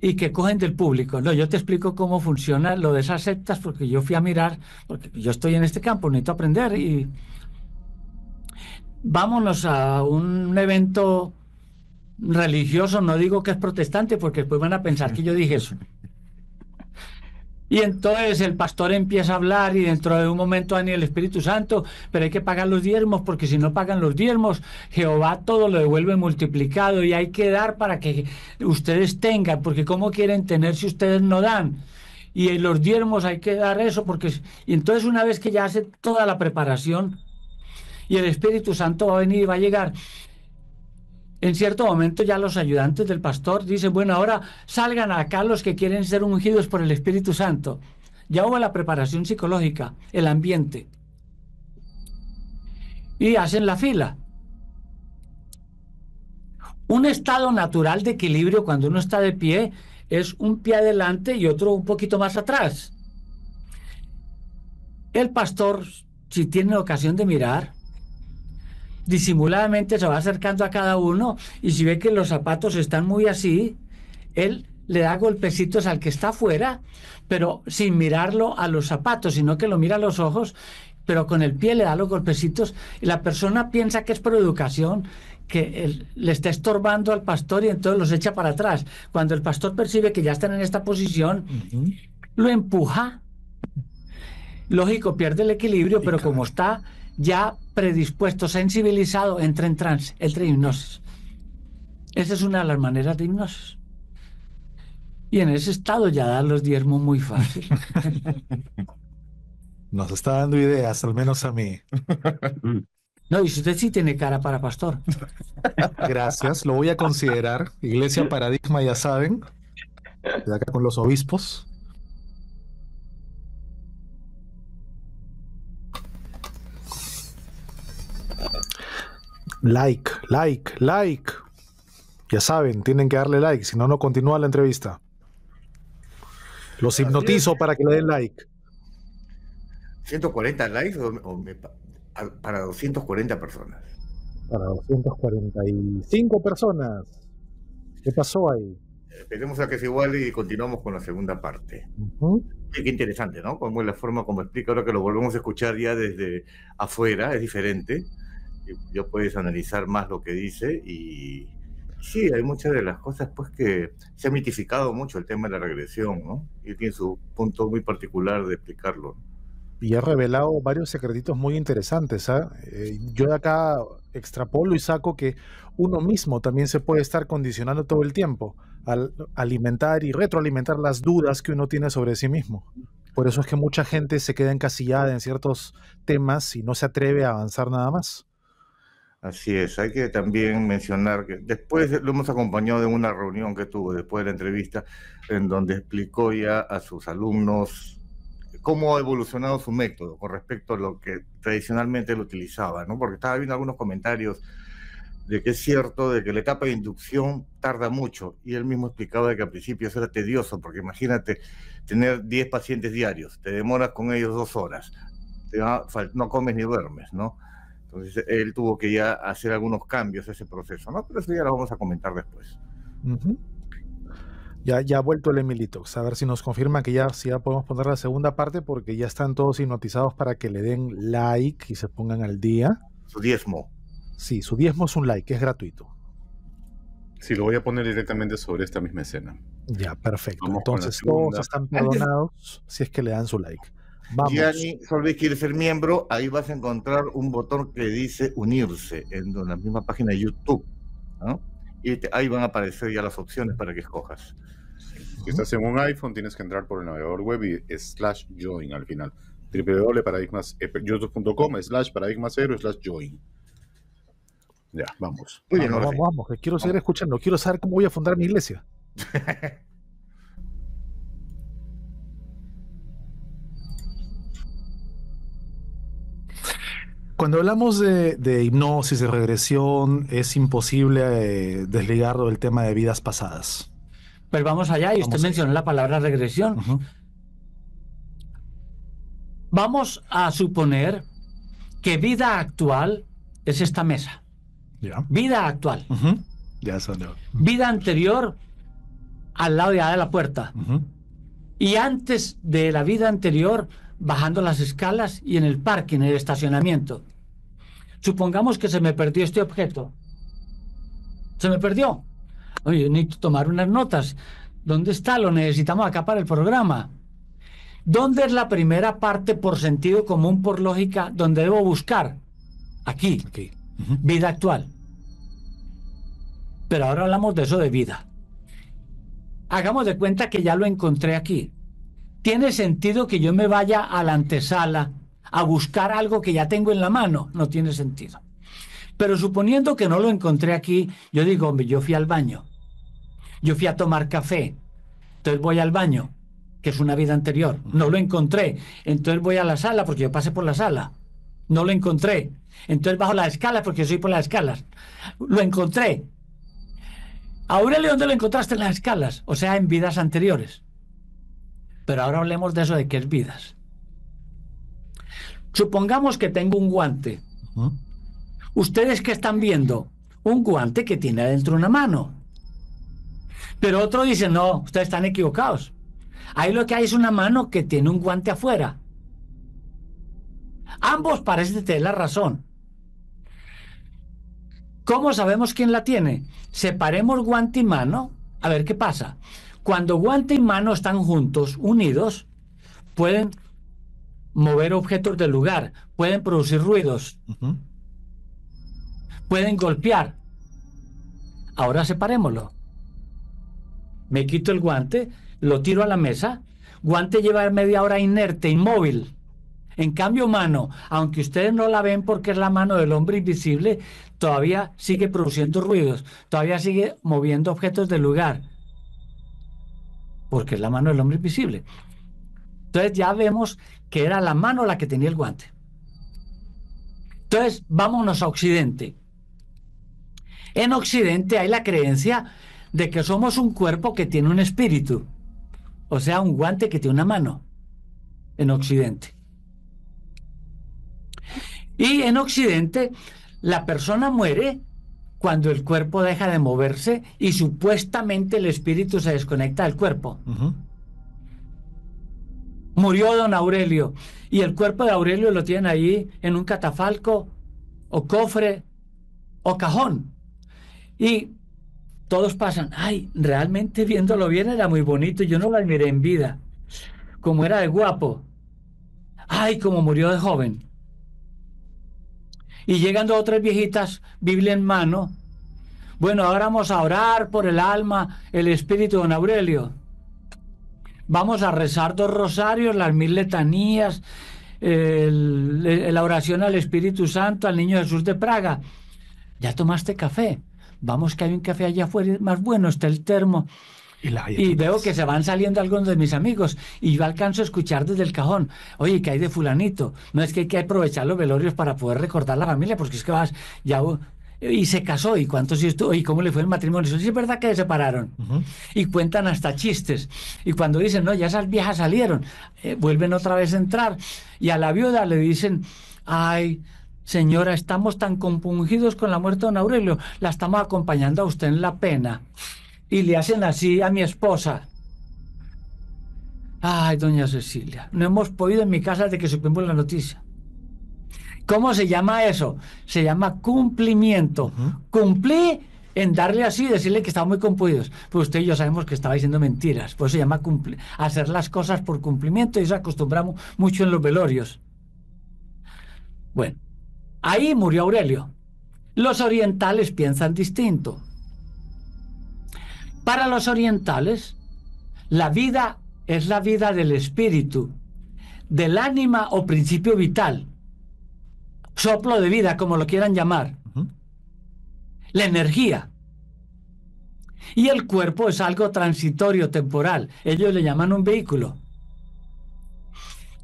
y que cogen del público. No, yo te explico cómo funciona lo de esas sectas porque yo fui a mirar, porque yo estoy en este campo, necesito aprender y vámonos a un evento religioso, no digo que es protestante porque después van a pensar que yo dije eso. Y entonces el pastor empieza a hablar y dentro de un momento Daniel, el Espíritu Santo, pero hay que pagar los diezmos porque si no pagan los diezmos, Jehová todo lo devuelve multiplicado y hay que dar para que ustedes tengan, porque ¿cómo quieren tener si ustedes no dan? Y en los diezmos hay que dar eso, porque... Y entonces una vez que ya hace toda la preparación y el Espíritu Santo va a venir y va a llegar, en cierto momento ya los ayudantes del pastor dicen, bueno, ahora salgan acá los que quieren ser ungidos por el Espíritu Santo. Ya hubo la preparación psicológica, el ambiente. Y hacen la fila. Un estado natural de equilibrio cuando uno está de pie es un pie adelante y otro un poquito más atrás. El pastor, si tiene ocasión de mirar, disimuladamente se va acercando a cada uno y si ve que los zapatos están muy así, él le da golpecitos al que está afuera, pero sin mirarlo a los zapatos, sino que lo mira a los ojos, pero con el pie le da los golpecitos y la persona piensa que es por educación, que le está estorbando al pastor y entonces los echa para atrás. Cuando el pastor percibe que ya están en esta posición, lo empuja. Lógico, pierde el equilibrio, pero como está ya predispuesto, sensibilizado, entra en trance, entra en hipnosis. Esa es una de las maneras de hipnosis. Y en ese estado ya dar los diezmos muy fácil. [LAUGHS] Nos está dando ideas, al menos a mí. [LAUGHS] No, y usted sí tiene cara para pastor. [LAUGHS] Gracias, lo voy a considerar. Iglesia Paradigma, ya saben, de acá con los obispos. Like, like, like. Ya saben, tienen que darle like, si no, no continúa la entrevista. Los hipnotizo para que le den like. 140 likes para 240 personas. Para 245 personas. ¿Qué pasó ahí? Esperemos a que sea igual y continuamos con la segunda parte. qué interesante, ¿no? Como la forma como explica, ahora que lo volvemos a escuchar ya desde afuera, es diferente ya puedes analizar más lo que dice y sí, hay muchas de las cosas pues que se ha mitificado mucho el tema de la regresión, ¿no? Y tiene su punto muy particular de explicarlo. Y ha revelado varios secretitos muy interesantes. ¿ah? Eh, yo de acá extrapolo y saco que uno mismo también se puede estar condicionando todo el tiempo al alimentar y retroalimentar las dudas que uno tiene sobre sí mismo. Por eso es que mucha gente se queda encasillada en ciertos temas y no se atreve a avanzar nada más. Así es, hay que también mencionar que después lo hemos acompañado de una reunión que tuvo después de la entrevista, en donde explicó ya a sus alumnos cómo ha evolucionado su método con respecto a lo que tradicionalmente lo utilizaba, ¿no? Porque estaba viendo algunos comentarios de que es cierto de que la etapa de inducción tarda mucho y él mismo explicaba de que al principio eso era tedioso, porque imagínate tener 10 pacientes diarios, te demoras con ellos dos horas, no comes ni duermes, ¿no? Entonces él tuvo que ya hacer algunos cambios a ese proceso, ¿no? Pero eso ya lo vamos a comentar después. Ya, ya ha vuelto el Emilitox. A ver si nos confirma que ya, si podemos poner la segunda parte porque ya están todos hipnotizados para que le den like y se pongan al día. Su diezmo. Sí, su diezmo es un like, es gratuito. Sí, lo voy a poner directamente sobre esta misma escena. Ya, perfecto. Entonces todos están perdonados si es que le dan su like si quieres ir ser miembro, ahí vas a encontrar un botón que dice unirse en la misma página de YouTube. ¿no? Y ahí van a aparecer ya las opciones para que escojas. Si estás en un iPhone, tienes que entrar por el navegador web y slash join al final. www.youtube.com slash cero slash join. Ya, vamos. Muy bien, vamos, vamos, que quiero seguir escuchando, quiero saber cómo voy a fundar mi iglesia. [LAUGHS] Cuando hablamos de, hipnosis, de regresión, es imposible eh, desligarlo del tema de vidas pasadas. Pero vamos allá, y usted mencionó la palabra regresión. Vamos a suponer que vida actual es esta mesa. Vida actual. Ya, Vida anterior al lado de la puerta. Y antes de la vida anterior bajando las escalas y en el parking, en el estacionamiento. Supongamos que se me perdió este objeto. Se me perdió. Oye, necesito tomar unas notas. ¿Dónde está? Lo necesitamos acá para el programa. ¿Dónde es la primera parte por sentido común, por lógica, donde debo buscar? Aquí. Vida actual. Pero ahora hablamos de eso de vida. Hagamos de cuenta que ya lo encontré aquí. ¿Tiene sentido que yo me vaya a la antesala a buscar algo que ya tengo en la mano? No tiene sentido. Pero suponiendo que no lo encontré aquí, yo digo, hombre, yo fui al baño. Yo fui a tomar café. Entonces voy al baño, que es una vida anterior. No lo encontré. Entonces voy a la sala, porque yo pasé por la sala. No lo encontré. Entonces bajo las escalas, porque yo soy por las escalas. Lo encontré. Aurelio, ¿dónde lo encontraste en las escalas? O sea, en vidas anteriores. Pero ahora hablemos de eso de qué es vidas. Supongamos que tengo un guante. ¿Ustedes qué están viendo? Un guante que tiene adentro una mano. Pero otro dice, no, ustedes están equivocados. Ahí lo que hay es una mano que tiene un guante afuera. Ambos parecen tener la razón. ¿Cómo sabemos quién la tiene? Separemos guante y mano a ver qué pasa. Cuando guante y mano están juntos, unidos, pueden mover objetos del lugar, pueden producir ruidos, pueden golpear. Ahora separémoslo. Me quito el guante, lo tiro a la mesa. Guante lleva media hora inerte, inmóvil. En cambio, mano, aunque ustedes no la ven porque es la mano del hombre invisible, todavía sigue produciendo ruidos, todavía sigue moviendo objetos del lugar porque es la mano del hombre invisible. Entonces ya vemos que era la mano la que tenía el guante. Entonces, vámonos a Occidente. En Occidente hay la creencia de que somos un cuerpo que tiene un espíritu, o sea, un guante que tiene una mano, en Occidente. Y en Occidente, la persona muere cuando el cuerpo deja de moverse y supuestamente el espíritu se desconecta del cuerpo. Murió don Aurelio y el cuerpo de Aurelio lo tienen ahí en un catafalco o cofre o cajón. Y todos pasan, ay, realmente viéndolo bien era muy bonito, yo no lo admiré en vida, como era de guapo, ay, como murió de joven. Y llegando a otras viejitas, Biblia en mano, bueno, ahora vamos a orar por el alma, el espíritu de don Aurelio. Vamos a rezar dos rosarios, las mil letanías, la oración al Espíritu Santo, al Niño Jesús de Praga. Ya tomaste café. Vamos que hay un café allá afuera, más bueno, está el termo. Y, veo que se van saliendo algunos de mis amigos y yo alcanzo a escuchar desde el cajón, oye, que hay de fulanito? No es que hay que aprovechar los velorios para poder recordar la familia, porque es que vas, ya y se casó y cuántos estuvo y cómo le fue el matrimonio. Eso es verdad que se separaron. Y cuentan hasta chistes. Y cuando dicen, no, ya esas viejas salieron, eh, vuelven otra vez a entrar. Y a la viuda le dicen, ay, señora, estamos tan compungidos con la muerte de don Aurelio, la estamos acompañando a usted en la pena y le hacen así a mi esposa. Ay, doña Cecilia, no hemos podido en mi casa desde que supimos la noticia. ¿Cómo se llama eso? Se llama cumplimiento. Cumplí en darle así, decirle que estaba muy compuidos. Pues usted y yo sabemos que estaba diciendo mentiras. Pues eso se llama hacer las cosas por cumplimiento y eso acostumbramos mucho en los velorios. Bueno, ahí murió Aurelio. Los orientales piensan distinto. Para los orientales, la vida es la vida del espíritu, del ánima o principio vital, soplo de vida, como lo quieran llamar, la energía. Y el cuerpo es algo transitorio, temporal. Ellos le llaman un vehículo.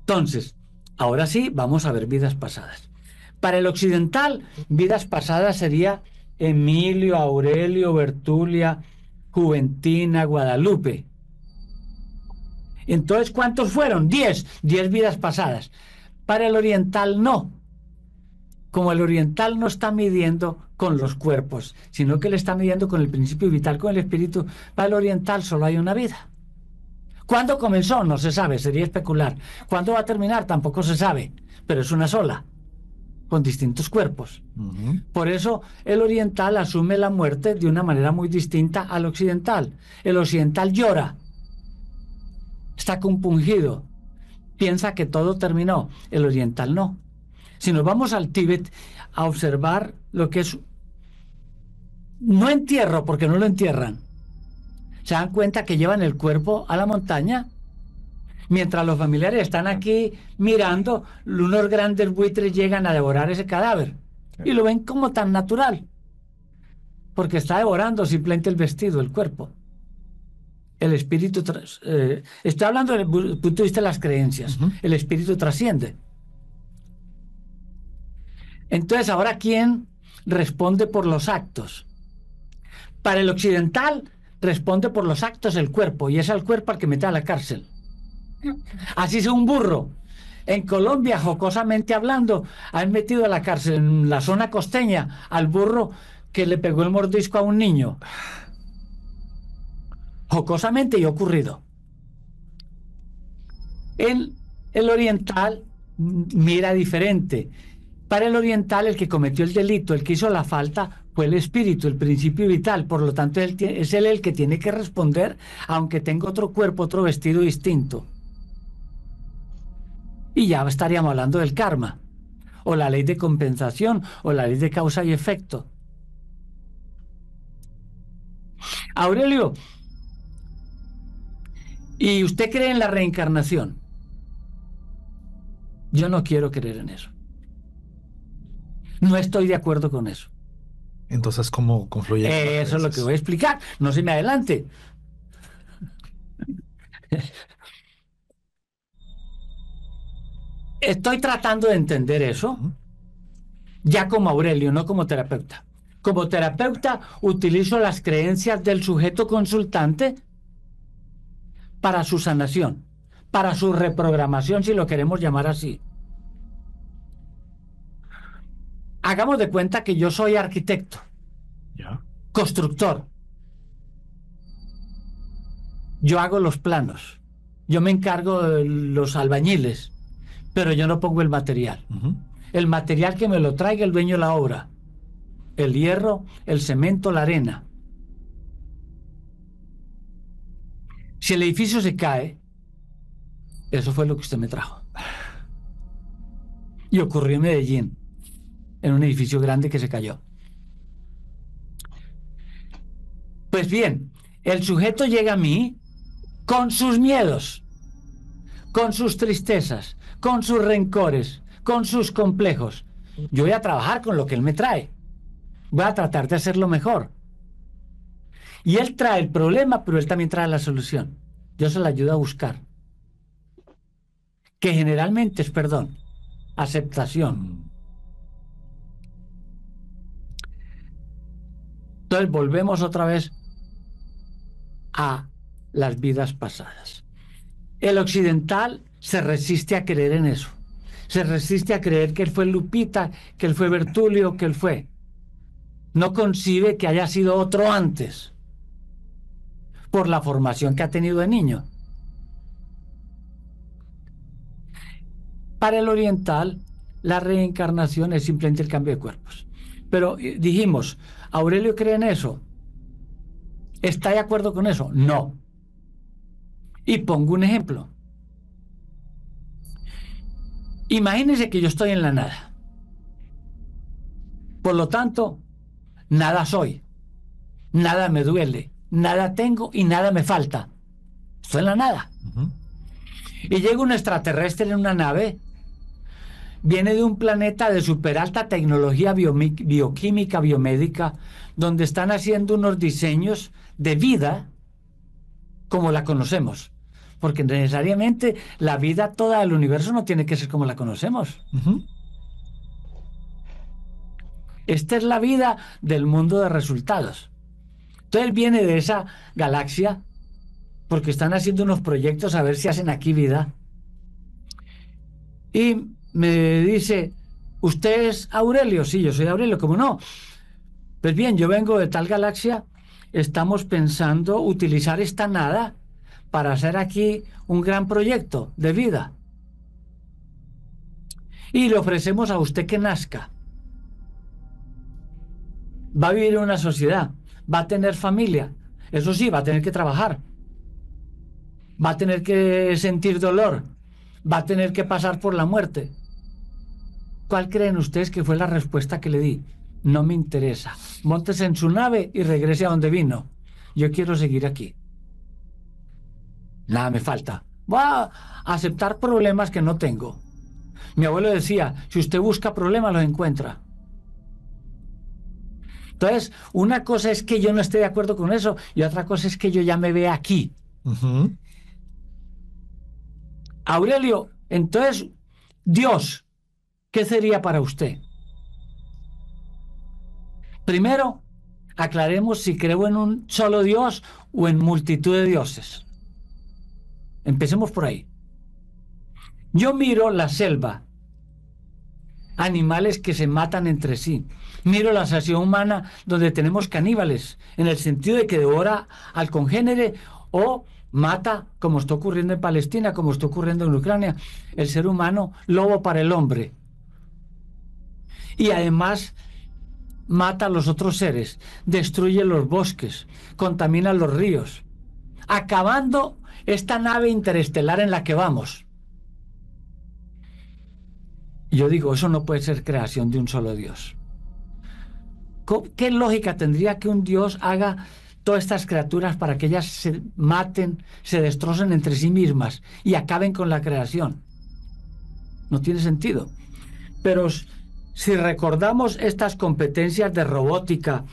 Entonces, ahora sí, vamos a ver vidas pasadas. Para el occidental, vidas pasadas sería Emilio, Aurelio, Bertulia, Juventina, Guadalupe. Entonces, ¿cuántos fueron? Diez, diez vidas pasadas. Para el oriental no. Como el oriental no está midiendo con los cuerpos, sino que le está midiendo con el principio vital, con el espíritu, para el oriental solo hay una vida. ¿Cuándo comenzó? No se sabe, sería especular. ¿Cuándo va a terminar? Tampoco se sabe, pero es una sola con distintos cuerpos. Por eso el oriental asume la muerte de una manera muy distinta al occidental. El occidental llora, está compungido, piensa que todo terminó. El oriental no. Si nos vamos al Tíbet a observar lo que es no entierro, porque no lo entierran, se dan cuenta que llevan el cuerpo a la montaña Mientras los familiares están aquí mirando, unos grandes buitres llegan a devorar ese cadáver y lo ven como tan natural, porque está devorando simplemente el vestido, el cuerpo. El espíritu, está eh, estoy hablando desde el punto de vista de las creencias, el espíritu trasciende. Entonces, ahora, ¿quién responde por los actos? Para el occidental, responde por los actos el cuerpo, y es al cuerpo al que mete a la cárcel. Así es un burro. En Colombia, jocosamente hablando, han metido a la cárcel en la zona costeña al burro que le pegó el mordisco a un niño. Jocosamente y ocurrido. El, el oriental mira diferente. Para el oriental, el que cometió el delito, el que hizo la falta, fue el espíritu, el principio vital. Por lo tanto, es él el que tiene que responder, aunque tenga otro cuerpo, otro vestido distinto. Y ya estaríamos hablando del karma, o la ley de compensación, o la ley de causa y efecto. Aurelio, ¿y usted cree en la reencarnación? Yo no quiero creer en eso. No estoy de acuerdo con eso. Entonces, ¿cómo confluye? eso es lo que voy a explicar. No se me adelante. estoy tratando de entender eso, ya como Aurelio, no como terapeuta. Como terapeuta utilizo las creencias del sujeto consultante para su sanación, para su reprogramación, si lo queremos llamar así. Hagamos de cuenta que yo soy arquitecto, constructor. Yo hago los planos, yo me encargo de los albañiles, pero yo no pongo el material. El material que me lo traiga el dueño de la obra, el hierro, el cemento, la arena. Si el edificio se cae, eso fue lo que usted me trajo. Y ocurrió en Medellín, en un edificio grande que se cayó. Pues bien, el sujeto llega a mí con sus miedos, con sus tristezas, con sus rencores, con sus complejos. Yo voy a trabajar con lo que él me trae. Voy a tratar de hacerlo mejor. Y él trae el problema, pero él también trae la solución. Yo se la ayudo a buscar. Que generalmente es perdón, aceptación. Entonces volvemos otra vez a las vidas pasadas. El occidental se resiste a creer en eso. Se resiste a creer que él fue Lupita, que él fue Bertulio, que él fue. No concibe que haya sido otro antes por la formación que ha tenido de niño. Para el oriental, la reencarnación es simplemente el cambio de cuerpos. Pero eh, dijimos, ¿Aurelio cree en eso? ¿Está de acuerdo con eso? No. Y pongo un ejemplo. Imagínense que yo estoy en la nada. Por lo tanto, nada soy, nada me duele, nada tengo y nada me falta. Estoy en la nada. Y llega un extraterrestre en una nave, viene de un planeta de superalta tecnología bioquímica, biomédica, donde están haciendo unos diseños de vida como la conocemos porque necesariamente la vida toda del universo no tiene que ser como la conocemos. Esta es la vida del mundo de resultados. Entonces viene de esa galaxia porque están haciendo unos proyectos a ver si hacen aquí vida. Y me dice, ¿usted es Aurelio? Sí, yo soy Aurelio, ¿cómo no? Pues bien, yo vengo de tal galaxia, estamos pensando utilizar esta nada para hacer aquí un gran proyecto de vida. Y le ofrecemos a usted que nazca. Va a vivir en una sociedad, va a tener familia, eso sí, va a tener que trabajar, va a tener que sentir dolor, va a tener que pasar por la muerte. ¿Cuál creen ustedes que fue la respuesta que le di? No me interesa. Montes en su nave y regrese a donde vino. Yo quiero seguir aquí. Nada me falta. Voy a aceptar problemas que no tengo. Mi abuelo decía, si usted busca problemas, los encuentra. Entonces, una cosa es que yo no esté de acuerdo con eso y otra cosa es que yo ya me vea aquí. Aurelio, entonces, Dios, ¿qué sería para usted? Primero, aclaremos si creo en un solo Dios o en multitud de dioses. Empecemos por ahí. Yo miro la selva, animales que se matan entre sí. Miro la sociedad humana donde tenemos caníbales, en el sentido de que devora al congénere o mata, como está ocurriendo en Palestina, como está ocurriendo en Ucrania, el ser humano, lobo para el hombre. Y además mata a los otros seres, destruye los bosques, contamina los ríos, acabando esta nave interestelar en la que vamos. Yo digo, eso no puede ser creación de un solo Dios. ¿Qué lógica tendría que un Dios haga todas estas criaturas para que ellas se maten, se destrocen entre sí mismas y acaben con la creación? No tiene sentido. Pero si recordamos estas competencias de robótica,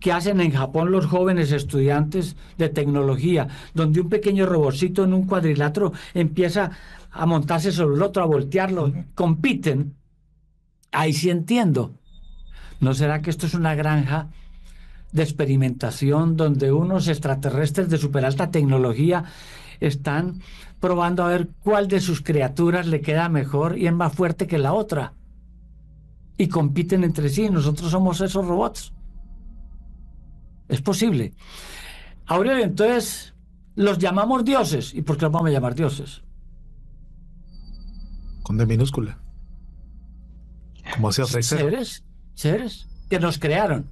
que hacen en Japón los jóvenes estudiantes de tecnología, donde un pequeño robotcito en un cuadrilátero empieza a montarse sobre el otro, a voltearlo, compiten, ahí sí entiendo. ¿No será que esto es una granja de experimentación donde unos extraterrestres de superalta tecnología están probando a ver cuál de sus criaturas le queda mejor y es más fuerte que la otra? Y compiten entre sí, nosotros somos esos robots. Es posible. Aurelio, entonces, los llamamos dioses. ¿Y por qué los vamos a llamar dioses? Con D minúscula. Como se Seres, seres que nos crearon.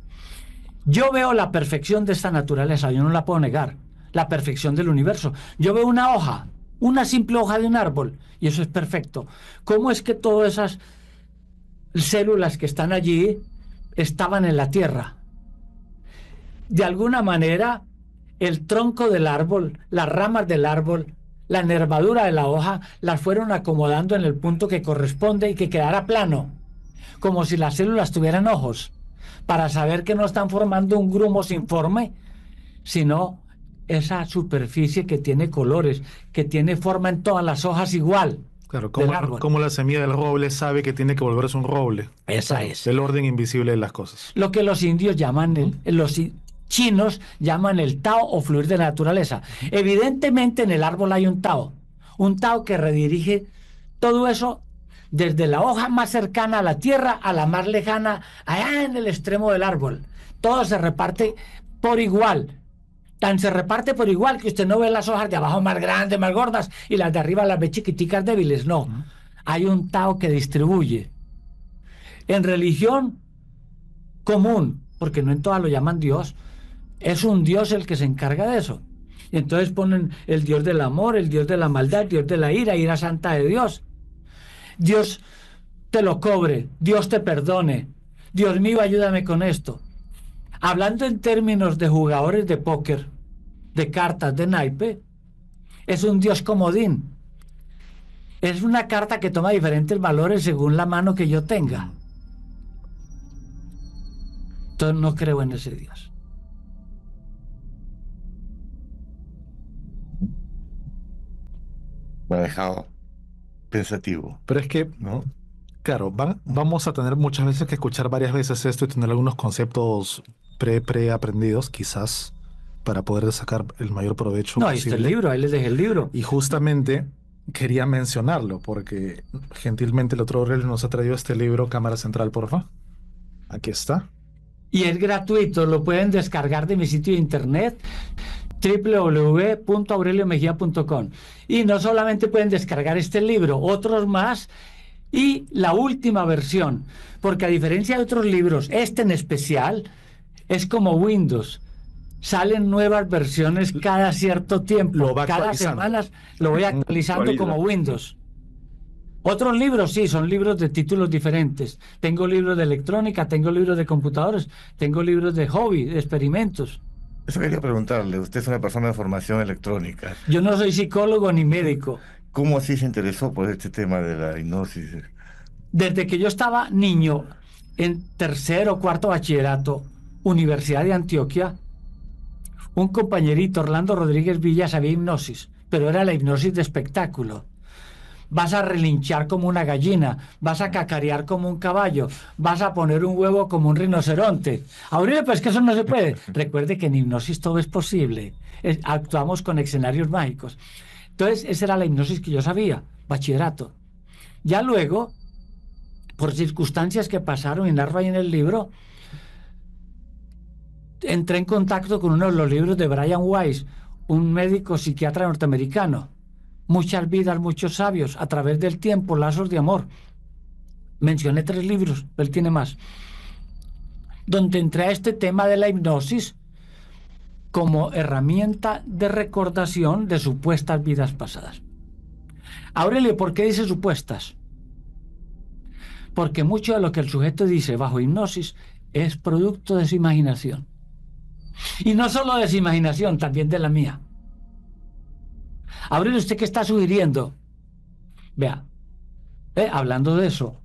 Yo veo la perfección de esta naturaleza, yo no la puedo negar. La perfección del universo. Yo veo una hoja, una simple hoja de un árbol, y eso es perfecto. ¿Cómo es que todas esas células que están allí estaban en la Tierra? de alguna manera el tronco del árbol, las ramas del árbol, la nervadura de la hoja, las fueron acomodando en el punto que corresponde y que quedara plano, como si las células tuvieran ojos, para saber que no están formando un grumo sin sino esa superficie que tiene colores, que tiene forma en todas las hojas igual. Claro, como, como, la semilla del roble sabe que tiene que volverse un roble. Esa es. El orden invisible de las cosas. Lo que los indios llaman, el, los, chinos llaman el Tao o fluir de la naturaleza. Evidentemente en el árbol hay un Tao, un Tao que redirige todo eso desde la hoja más cercana a la tierra a la más lejana, allá en el extremo del árbol. Todo se reparte por igual. Tan se reparte por igual que usted no ve las hojas de abajo más grandes, más gordas, y las de arriba las ve chiquiticas, débiles. No, hay un Tao que distribuye. En religión común, porque no en todas lo llaman Dios, es un Dios el que se encarga de eso. Y entonces ponen el Dios del amor, el Dios de la maldad, el Dios de la ira, ira santa de Dios. Dios te lo cobre, Dios te perdone. Dios mío, ayúdame con esto. Hablando en términos de jugadores de póker, de cartas, de naipe, es un Dios comodín. Es una carta que toma diferentes valores según la mano que yo tenga. Entonces no creo en ese Dios. me ha dejado pensativo. Pero es que, ¿no? claro, vamos a tener muchas veces que escuchar varias veces esto y tener algunos conceptos pre-aprendidos, quizás, para poder sacar el mayor provecho. No, ahí está el libro, ahí les dejé el libro. Y justamente quería mencionarlo, porque gentilmente el otro Aurelio nos ha traído este libro, Cámara Central, porfa. Aquí está. Y es gratuito, lo pueden descargar de mi sitio de internet www.aureliomejía.com. Y no solamente pueden descargar este libro, otros más y la última versión, porque a diferencia de otros libros, este en especial es como Windows. Salen nuevas versiones cada cierto tiempo, cada semana lo voy actualizando como Windows. Otros libros, sí, son libros de títulos diferentes. Tengo libros de electrónica, tengo libros de computadores, tengo libros de hobby, de experimentos. Eso quería preguntarle. Usted es una persona de formación electrónica. Yo no soy psicólogo ni médico. ¿Cómo así se interesó por este tema de la hipnosis? Desde que yo estaba niño, en tercer o cuarto bachillerato, Universidad de Antioquia, un compañerito, Orlando Rodríguez Villa, sabía hipnosis, pero era la hipnosis de espectáculo vas a relinchar como una gallina, vas a cacarear como un caballo, vas a poner un huevo como un rinoceronte. Aurelio, pues que eso no se puede. [LAUGHS] Recuerde que en hipnosis todo es posible. actuamos con escenarios mágicos. Entonces, esa era la hipnosis que yo sabía, bachillerato. Ya luego, por circunstancias que pasaron y narro ahí en el libro, entré en contacto con uno de los libros de Brian Weiss, un médico psiquiatra norteamericano muchas vidas, muchos sabios, a través del tiempo, lazos de amor. Mencioné tres libros, él tiene más, donde entra este tema de la hipnosis como herramienta de recordación de supuestas vidas pasadas. Aurelio, ¿por qué dice supuestas? Porque mucho de lo que el sujeto dice bajo hipnosis es producto de su imaginación. Y no solo de su imaginación, también de la mía. Abre, ¿usted qué está sugiriendo? Vea, eh, hablando de eso,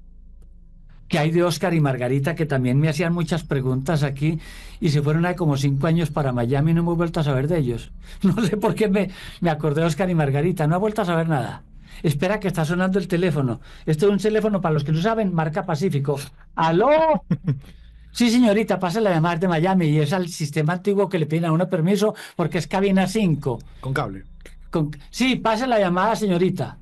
que hay de Oscar y Margarita que también me hacían muchas preguntas aquí y se fueron hace como cinco años para Miami y no hemos vuelto a saber de ellos. [LAUGHS] No sé por qué me, me acordé de Oscar y Margarita, no ha vuelto a saber nada. Espera que está sonando el teléfono. Esto es un teléfono, para los que no saben, marca Pacífico. ¡Aló! [LAUGHS] Sí, señorita, pasa la llamada de Miami y es al sistema antiguo que le piden a uno permiso porque es cabina 5. Con cable. Sí, pase la llamada, señorita.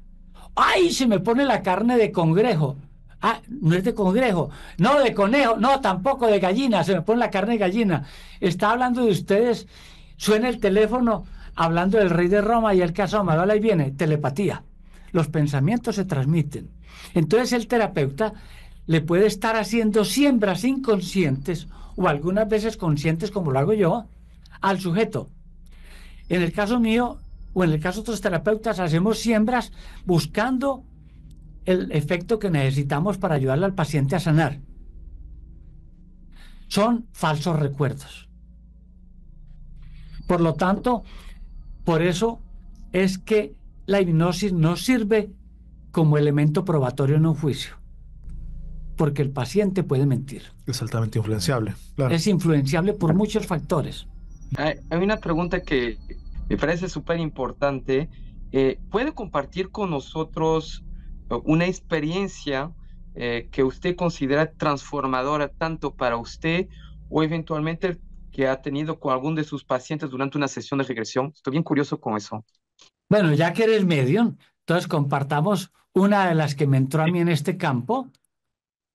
¡Ay! Se me pone la carne de congrejo. Ah, no es de congrejo. No, de conejo. No, tampoco de gallina. Se me pone la carne de gallina. Está hablando de ustedes. Suena el teléfono hablando del rey de Roma y el caso asoma. y ahí viene. Telepatía. Los pensamientos se transmiten. Entonces el terapeuta le puede estar haciendo siembras inconscientes o algunas veces conscientes, como lo hago yo, al sujeto. En el caso mío, o en el caso de otros terapeutas hacemos siembras buscando el efecto que necesitamos para ayudarle al paciente a sanar. Son falsos recuerdos. Por lo tanto, por eso es que la hipnosis no sirve como elemento probatorio en un juicio, porque el paciente puede mentir. Es altamente influenciable. Es influenciable por muchos factores. hay una pregunta que me parece súper importante. Eh, ¿Puede compartir con nosotros eh, una experiencia eh, que usted considera transformadora tanto para usted o eventualmente que ha tenido con algún de sus pacientes durante una sesión de regresión? Estoy bien curioso con eso. Bueno, ya que eres medium, entonces compartamos una de las que me entró a mí en este campo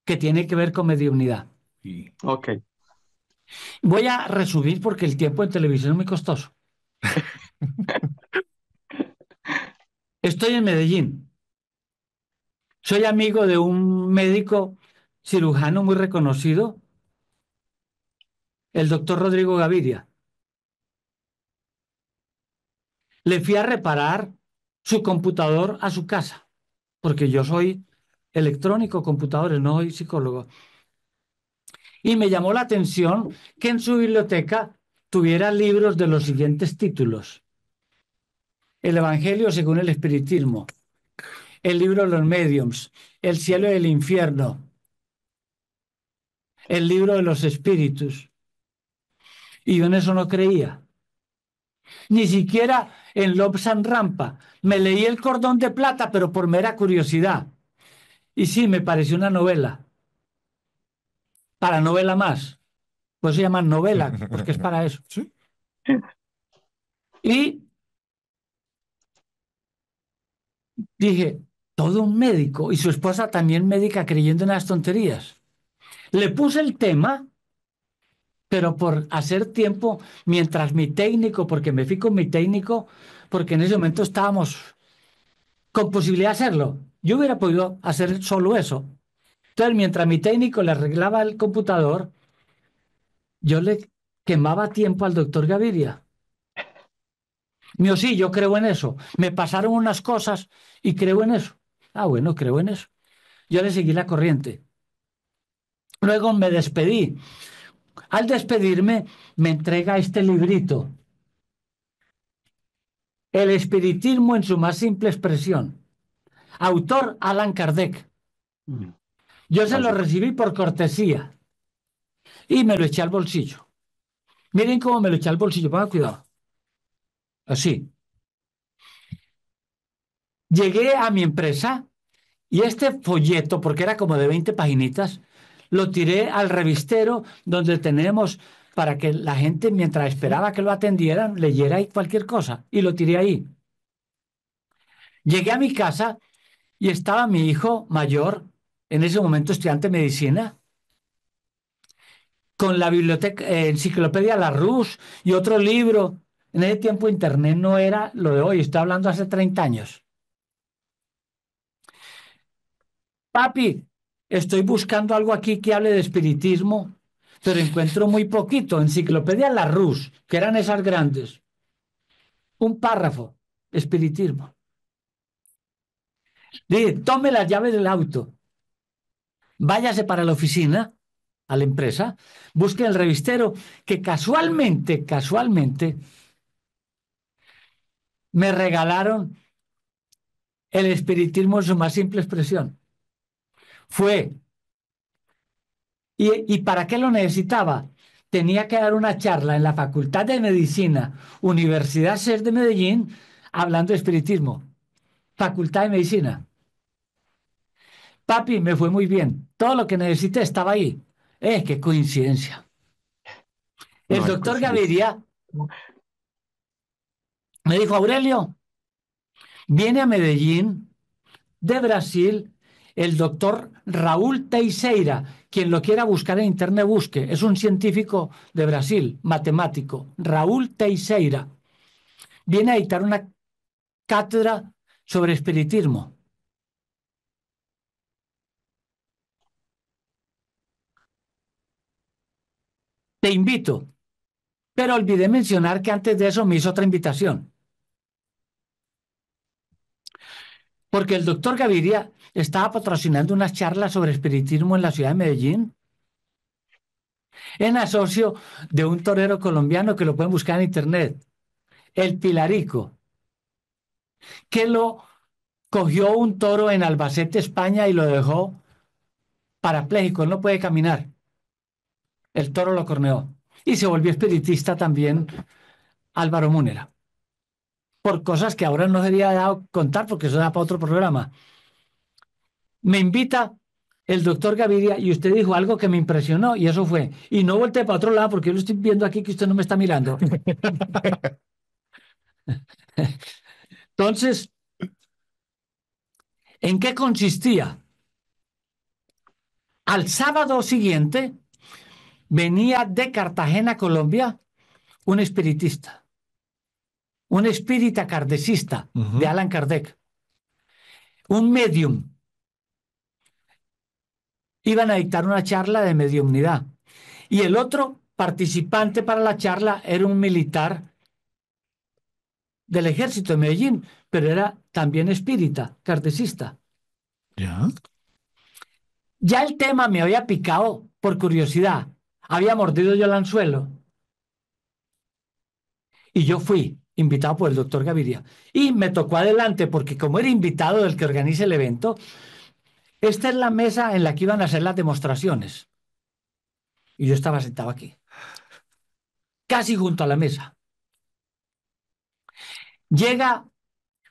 que tiene que ver con mediunidad. Sí. Ok. Voy a resumir porque el tiempo en televisión es muy costoso. [LAUGHS] [LAUGHS] Estoy en Medellín. Soy amigo de un médico cirujano muy reconocido, el doctor Rodrigo Gaviria. Le fui a reparar su computador a su casa, porque yo soy electrónico, computadores, no soy psicólogo. Y me llamó la atención que en su biblioteca tuviera libros de los siguientes títulos el Evangelio según el Espiritismo, el libro de los mediums, el cielo y el infierno, el libro de los espíritus. Y yo en eso no creía. Ni siquiera en Lobsan Rampa. Me leí el cordón de plata, pero por mera curiosidad. Y sí, me pareció una novela. Para novela más. Pues se llama novela, porque es para eso. ¿Sí? Y Dije, todo un médico y su esposa también médica creyendo en las tonterías. Le puse el tema, pero por hacer tiempo, mientras mi técnico, porque me fico en mi técnico, porque en ese momento estábamos con posibilidad de hacerlo. Yo hubiera podido hacer solo eso. Entonces, mientras mi técnico le arreglaba el computador, yo le quemaba tiempo al doctor Gaviria. Mío, sí, yo creo en eso. Me pasaron unas cosas y creo en eso. Ah, bueno, creo en eso. Yo le seguí la corriente. Luego me despedí. Al despedirme, me entrega este librito. El espiritismo en su más simple expresión. Autor Alan Kardec. Yo se lo recibí por cortesía y me lo eché al bolsillo. Miren cómo me lo eché al bolsillo, pongan cuidado. Así. Llegué a mi empresa y este folleto, porque era como de 20 paginitas, lo tiré al revistero donde tenemos para que la gente, mientras esperaba que lo atendieran, leyera ahí cualquier cosa. Y lo tiré ahí. Llegué a mi casa y estaba mi hijo mayor, en ese momento estudiante de medicina, con la biblioteca, eh, enciclopedia La Rus y otro libro en ese tiempo Internet no era lo de hoy, estoy hablando hace 30 años. Papi, estoy buscando algo aquí que hable de espiritismo, pero encuentro muy poquito. Enciclopedia La Rus, que eran esas grandes. Un párrafo, espiritismo. Dice, tome las llaves del auto, váyase para la oficina, a la empresa, busque el revistero, que casualmente, casualmente, me regalaron el espiritismo en su más simple expresión. Fue. ¿Y, para qué lo necesitaba? Tenía que dar una charla en la Facultad de Medicina, Universidad CER de Medellín, hablando de espiritismo. Facultad de Medicina. Papi, me fue muy bien. Todo lo que necesité estaba ahí. eh, qué coincidencia. El doctor Gaviria me dijo Aurelio, viene a Medellín de Brasil el doctor Raúl Teixeira. Quien lo quiera buscar en internet, busque. Es un científico de Brasil, matemático. Raúl Teixeira. Viene a editar una cátedra sobre espiritismo. Te invito. Pero olvidé mencionar que antes de eso me hizo otra invitación. Porque el doctor Gaviria estaba patrocinando unas charlas sobre espiritismo en la ciudad de Medellín. En asocio de un torero colombiano que lo pueden buscar en internet, el Pilarico, que lo cogió un toro en Albacete, España, y lo dejó parapléjico, no puede caminar. El toro lo corneó. Y se volvió espiritista también Álvaro Múnera por cosas que ahora no sería dado contar porque eso da para otro programa. Me invita el doctor Gaviria y usted dijo algo que me impresionó y eso fue, y no volteé para otro lado porque yo lo estoy viendo aquí que usted no me está mirando. [LAUGHS] Entonces, ¿en qué consistía? Al sábado siguiente venía de Cartagena, Colombia, un espiritista un espírita cardesista de Alan Kardec, un medium. Iban a dictar una charla de mediumnidad. Y el otro participante para la charla era un militar del ejército de Medellín, pero era también espírita, cardesista. Ya. Ya el tema me había picado por curiosidad. Había mordido yo el anzuelo. Y yo fui invitado por el doctor Gaviria. Y me tocó adelante, porque como era invitado del que organiza el evento, esta es la mesa en la que iban a hacer las demostraciones. Y yo estaba sentado aquí, casi junto a la mesa. Llega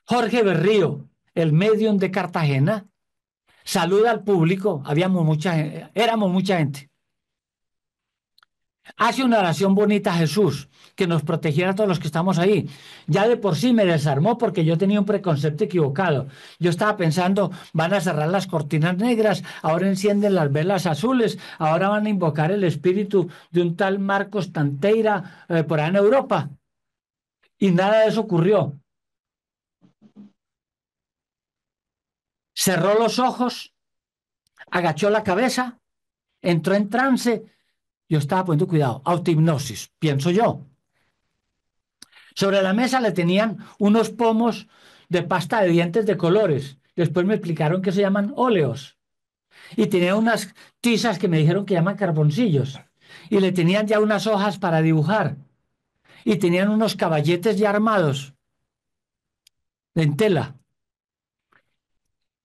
Jorge Berrío, el medium de Cartagena, saluda al público, habíamos mucha, éramos mucha gente. Hace una oración bonita a Jesús, que nos protegiera a todos los que estamos ahí. Ya de por sí me desarmó porque yo tenía un preconcepto equivocado. Yo estaba pensando, van a cerrar las cortinas negras, ahora encienden las velas azules, ahora van a invocar el espíritu de un tal Marcos Tanteira eh, por ahí en Europa. Y nada de eso ocurrió. Cerró los ojos, agachó la cabeza, entró en trance yo estaba poniendo cuidado. Autohipnosis, pienso yo. Sobre la mesa le tenían unos pomos de pasta de dientes de colores. Después me explicaron que se llaman óleos. Y tenía unas tizas que me dijeron que llaman carboncillos. Y le tenían ya unas hojas para dibujar. Y tenían unos caballetes ya armados en tela.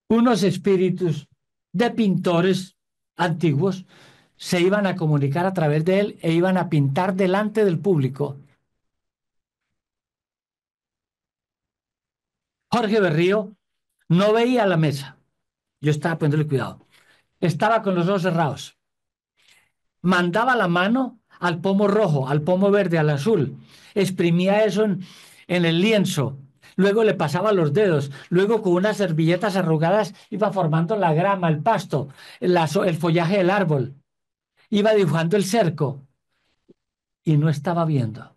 Unos espíritus de pintores antiguos se iban a comunicar a través de él e iban a pintar delante del público. Jorge Berrío no veía la mesa. Yo estaba poniéndole cuidado. Estaba con los ojos cerrados. Mandaba la mano al pomo rojo, al pomo verde, al azul. Exprimía eso en, el lienzo. Luego le pasaba los dedos. Luego con unas servilletas arrugadas iba formando la grama, el pasto, el follaje del árbol iba dibujando el cerco y no estaba viendo.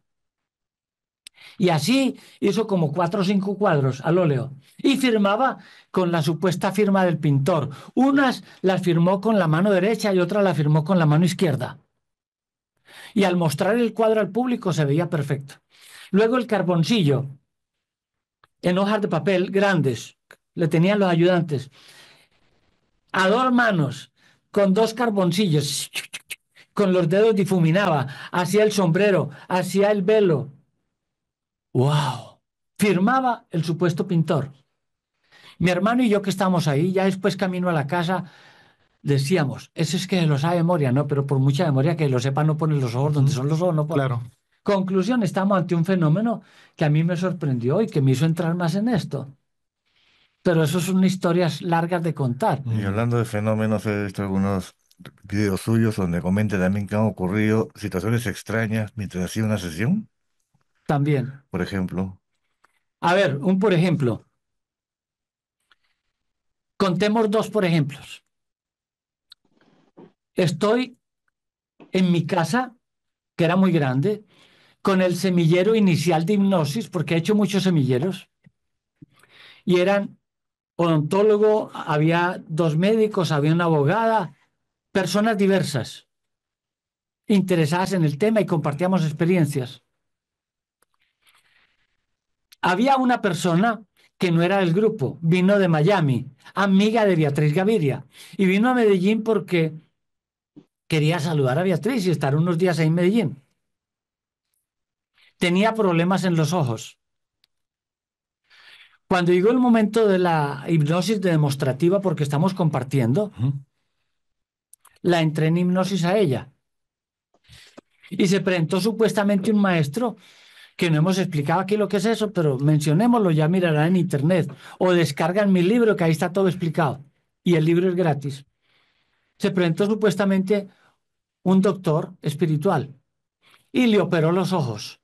Y así hizo como cuatro o cinco cuadros al óleo y firmaba con la supuesta firma del pintor. Unas las firmó con la mano derecha y otras las firmó con la mano izquierda. Y al mostrar el cuadro al público se veía perfecto. Luego el carboncillo, en hojas de papel grandes, le tenían los ayudantes, a dos manos, con dos carboncillos, con los dedos difuminaba, hacía el sombrero, hacía el velo. ¡Wow! Firmaba el supuesto pintor. Mi hermano y yo que estábamos ahí, ya después camino a la casa, decíamos, ese es que lo sabe memoria, ¿no? Pero por mucha memoria que lo sepa, no pone los ojos donde son los ojos, no Claro. Conclusión, estamos ante un fenómeno que a mí me sorprendió y que me hizo entrar más en esto. Pero eso son historias largas de contar. Y hablando de fenómenos, he visto algunos ...vídeos suyos donde comente también que han ocurrido situaciones extrañas mientras hacía una sesión, También. por ejemplo. A ver, un por ejemplo. Contemos dos por ejemplos. Estoy en mi casa, que era muy grande, con el semillero inicial de hipnosis, porque he hecho muchos semilleros, y eran odontólogo, había dos médicos, había una abogada, personas diversas interesadas en el tema y compartíamos experiencias. Había una persona que no era del grupo, vino de Miami, amiga de Beatriz Gaviria, y vino a Medellín porque quería saludar a Beatriz y estar unos días ahí en Medellín. Tenía problemas en los ojos. Cuando llegó el momento de la hipnosis demostrativa, porque estamos compartiendo, la entré en hipnosis a ella. Y se presentó supuestamente un maestro, que no hemos explicado aquí lo que es eso, pero mencionémoslo, ya mirarán en internet o descargan mi libro, que ahí está todo explicado. Y el libro es gratis. Se presentó supuestamente un doctor espiritual y le operó los ojos.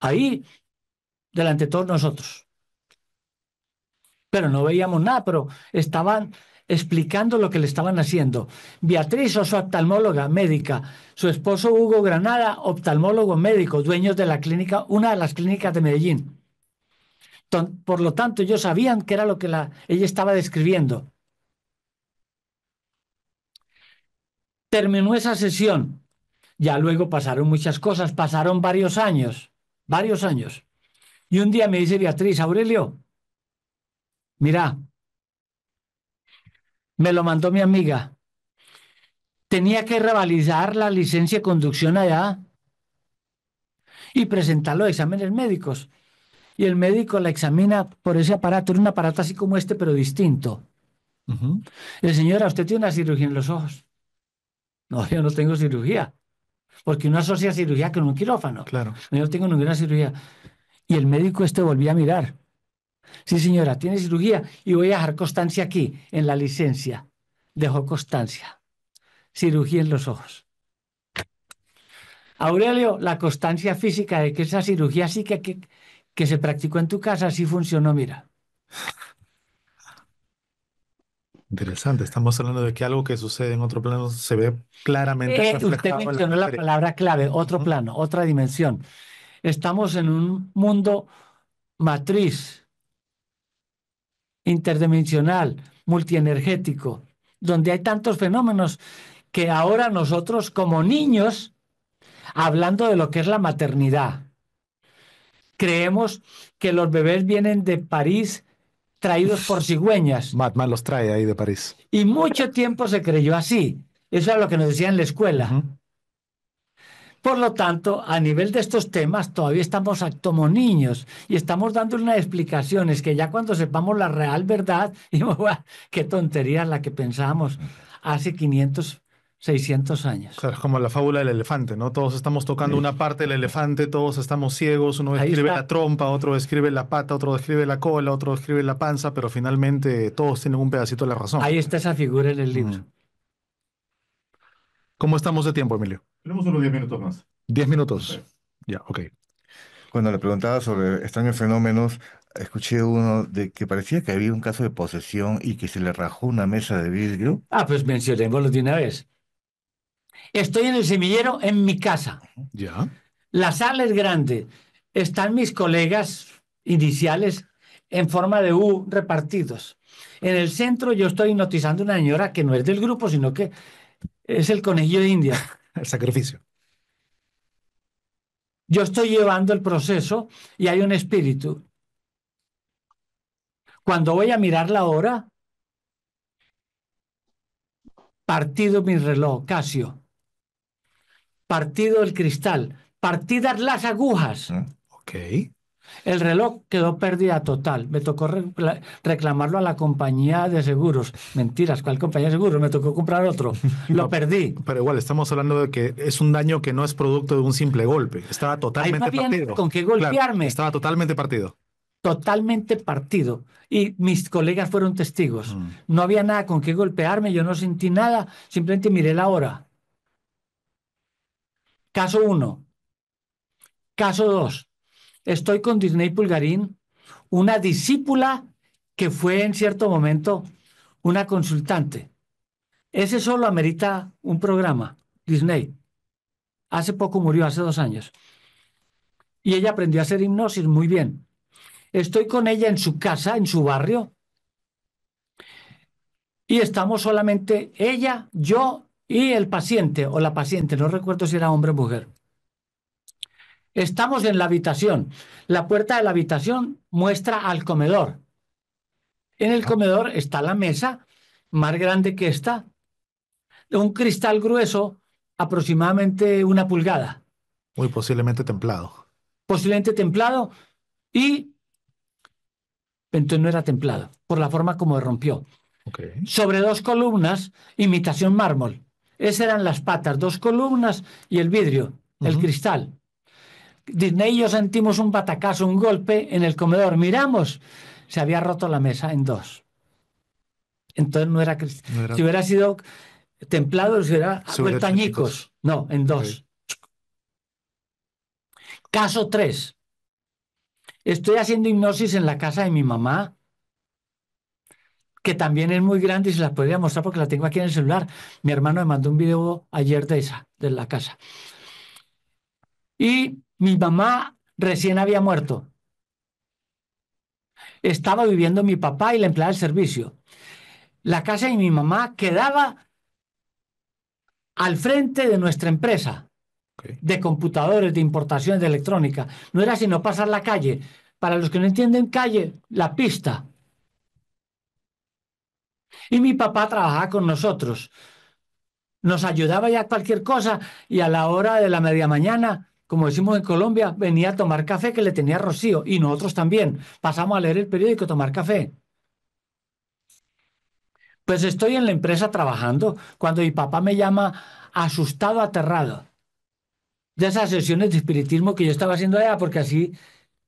Ahí, delante de todos nosotros. Pero no veíamos nada, pero estaban explicando lo que le estaban haciendo. Beatriz su oftalmóloga médica, su esposo Hugo Granada, oftalmólogo médico, dueños de la clínica, una de las clínicas de Medellín. Por lo tanto, ellos sabían que era lo que ella estaba describiendo. Terminó esa sesión. Ya luego pasaron muchas cosas, pasaron varios años, varios años. Y un día me dice Beatriz, Aurelio, mira, me lo mandó mi amiga. Tenía que revalidar la licencia de conducción allá y presentar los exámenes médicos. Y el médico la examina por ese aparato, era un aparato así como este, pero distinto. El señor, El usted tiene una cirugía en los ojos. No, yo no tengo cirugía. Porque uno asocia cirugía con un quirófano. Claro. Yo no tengo ninguna cirugía. Y el médico este volvía a mirar. Sí, señora, tiene cirugía y voy a dejar constancia aquí, en la licencia. Dejó constancia. Cirugía en los ojos. Aurelio, la constancia física de que esa cirugía sí que, que, se practicó en tu casa sí funcionó, mira. Interesante, estamos hablando de que algo que sucede en otro plano se ve claramente eh, Usted mencionó la, palabra clave, otro plano, otra dimensión. Estamos en un mundo matriz, interdimensional, multienergético, donde hay tantos fenómenos que ahora nosotros como niños, hablando de lo que es la maternidad, creemos que los bebés vienen de París traídos por cigüeñas. Madman los trae ahí de París. Y mucho tiempo se creyó así. Eso es lo que nos decían en la escuela. Por lo tanto, a nivel de estos temas, todavía estamos como niños y estamos dando unas explicaciones que ya cuando sepamos la real verdad, [LAUGHS] qué tontería la que pensamos hace 500 600 años. es como la fábula del elefante, ¿no? Todos estamos tocando una parte del elefante, todos estamos ciegos, uno escribe la trompa, otro escribe la pata, otro escribe la cola, otro escribe la panza, pero finalmente todos tienen un pedacito de la razón. Ahí está esa figura en el libro. Mm. ¿Cómo estamos de tiempo, Emilio? Tenemos unos 10 minutos más. 10 minutos. Ya, ok. Cuando le preguntaba sobre extraños fenómenos, escuché uno de que parecía que había un caso de posesión y que se le rajó una mesa de vidrio. Ah, pues mencionémoslo de una vez. Estoy en el semillero en mi casa. Ya. La sala es grande. Están mis colegas iniciales en forma de U repartidos. En el centro yo estoy hipnotizando a una señora que no es del grupo, sino que es el conejillo de India. [LAUGHS] El sacrificio. Yo estoy llevando el proceso y hay un espíritu. Cuando voy a mirar la hora, partido mi reloj, Casio, partido el cristal, partidas las agujas. Mm, ok. El reloj quedó pérdida total. Me tocó reclamarlo a la compañía de seguros. Mentiras, ¿cuál compañía de seguros? Me tocó comprar otro. [LAUGHS] Lo perdí. Pero igual, estamos hablando de que es un daño que no es producto de un simple golpe. Estaba totalmente partido. ¿Con qué golpearme? estaba totalmente partido totalmente partido y mis colegas fueron testigos. Mm. No había nada con qué golpearme, yo no sentí nada, simplemente miré la hora. Caso uno. Caso dos estoy con Disney Pulgarín, una discípula que fue en cierto momento una consultante. Ese solo amerita un programa, Disney. Hace poco murió, hace dos años. Y ella aprendió a hacer hipnosis muy bien. Estoy con ella en su casa, en su barrio. Y estamos solamente ella, yo y el paciente o la paciente. No recuerdo si era hombre o mujer. Estamos en la habitación. La puerta de la habitación muestra al comedor. En el comedor está la mesa más grande que esta, de un cristal grueso, aproximadamente una pulgada. Muy posiblemente templado. Posiblemente templado y entonces no era templado, por la forma como rompió. Sobre dos columnas, imitación mármol. Esas eran las patas, dos columnas y el vidrio, el cristal. Disney y yo sentimos un batacazo, un golpe en el comedor. Miramos, se había roto la mesa en dos. Entonces no era si hubiera sido templado, si hubiera No, en dos. Caso tres. Estoy haciendo hipnosis en la casa de mi mamá, que también es muy grande y se las podría mostrar porque la tengo aquí en el celular. Mi hermano me mandó un video ayer de esa, de la casa. Y mi mamá recién había muerto. Estaba viviendo mi papá y la empleada del servicio. La casa de mi mamá quedaba al frente de nuestra empresa de computadores, de importaciones de electrónica. No era sino pasar la calle. Para los que no entienden calle, la pista. Y mi papá trabajaba con nosotros. Nos ayudaba ya cualquier cosa y a la hora de la media mañana como decimos en Colombia, venía a tomar café que le tenía Rocío y nosotros también. Pasamos a leer el periódico, tomar café. Pues estoy en la empresa trabajando cuando mi papá me llama asustado, aterrado. De esas sesiones de espiritismo que yo estaba haciendo allá, porque así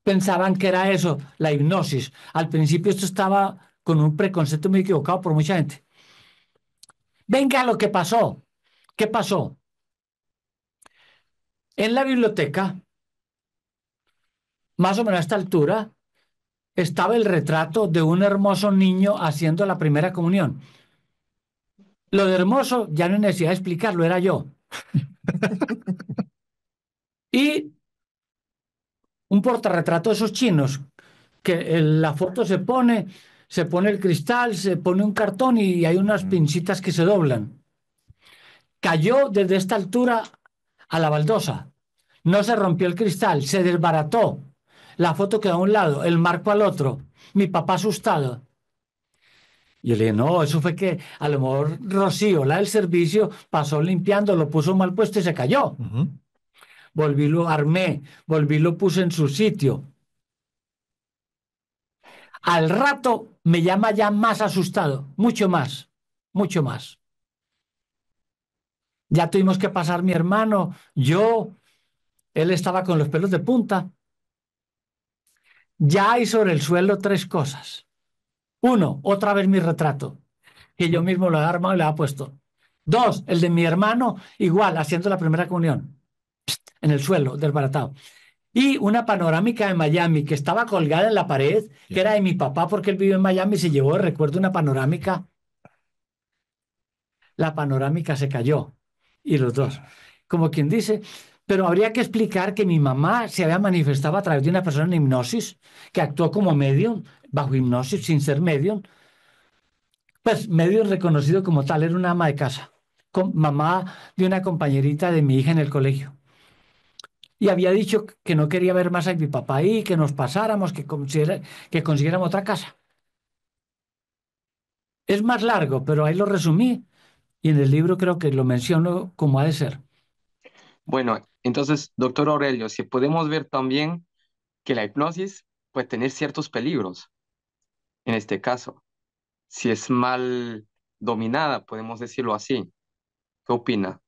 pensaban que era eso, la hipnosis. Al principio esto estaba con un preconcepto muy equivocado por mucha gente. Venga lo que pasó. ¿Qué pasó? En la biblioteca, más o menos a esta altura, estaba el retrato de un hermoso niño haciendo la primera comunión. Lo de hermoso ya no hay necesidad explicarlo, era yo. [LAUGHS] y un portarretrato de esos chinos, que la foto se pone, se pone el cristal, se pone un cartón y hay unas mm. pinchitas que se doblan. Cayó desde esta altura a la baldosa. No se rompió el cristal, se desbarató. La foto quedó a un lado, el marco al otro. Mi papá asustado. Y le dije, no, eso fue que a lo mejor Rocío, la del servicio, pasó limpiando, lo puso mal puesto y se cayó. Volví, lo armé, volví, lo puse en su sitio. Al rato me llama ya más asustado, mucho más, mucho más. Ya tuvimos que pasar mi hermano, yo, él estaba con los pelos de punta. Ya hay sobre el suelo tres cosas. Uno, otra vez mi retrato, que yo mismo lo he armado y lo he puesto. Dos, el de mi hermano, igual, haciendo la primera comunión, en el suelo, desbaratado. Y una panorámica de Miami que estaba colgada en la pared, que era de mi papá porque él vive en Miami, se llevó, recuerdo, una panorámica. La panorámica se cayó y los dos. Como quien dice, pero habría que explicar que mi mamá se había manifestado a través de una persona en hipnosis, que actuó como medium, bajo hipnosis, sin ser medium. Pues medio reconocido como tal, era una ama de casa, con mamá de una compañerita de mi hija en el colegio. Y había dicho que no quería ver más a mi papá ahí, que nos pasáramos, que, que consiguiéramos otra casa. Es más largo, pero ahí lo resumí. Y en el libro creo que lo menciono como ha de ser. Bueno, entonces, doctor Aurelio, si podemos ver también que la hipnosis puede tener ciertos peligros. En este caso, si es mal dominada, podemos decirlo así. ¿Qué opina?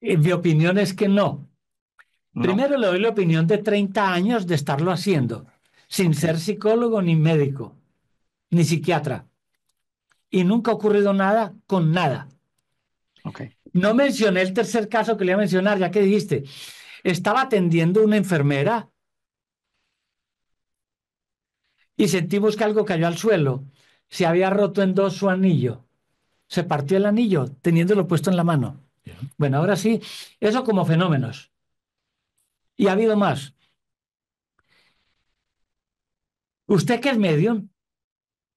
Eh, mi opinión es que no. Primero le doy la opinión de 30 años de estarlo haciendo, sin ser psicólogo ni médico, ni psiquiatra. Y nunca ha ocurrido nada con nada. No mencioné el tercer caso que le iba a mencionar, ya que dijiste, estaba atendiendo una enfermera y sentimos que algo cayó al suelo. Se había roto en dos su anillo. Se partió el anillo teniéndolo puesto en la mano. Bueno, ahora sí, eso como fenómenos. Y ha habido más. Usted que es medium,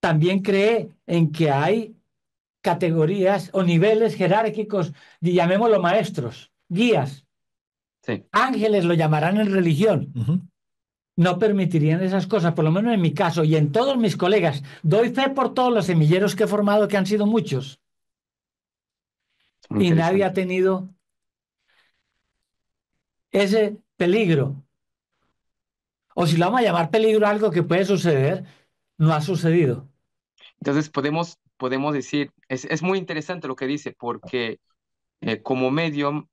también cree en que hay categorías o niveles jerárquicos, y llamémoslo maestros, guías. Ángeles lo llamarán en religión. No permitirían esas cosas, por lo menos en mi caso y en todos mis colegas. Doy fe por todos los semilleros que he formado, que han sido muchos. Y nadie ha tenido ese peligro. O si lo vamos a llamar peligro, algo que puede suceder, no ha sucedido. Entonces podemos podemos decir, es, es muy interesante lo que dice, porque eh, como medium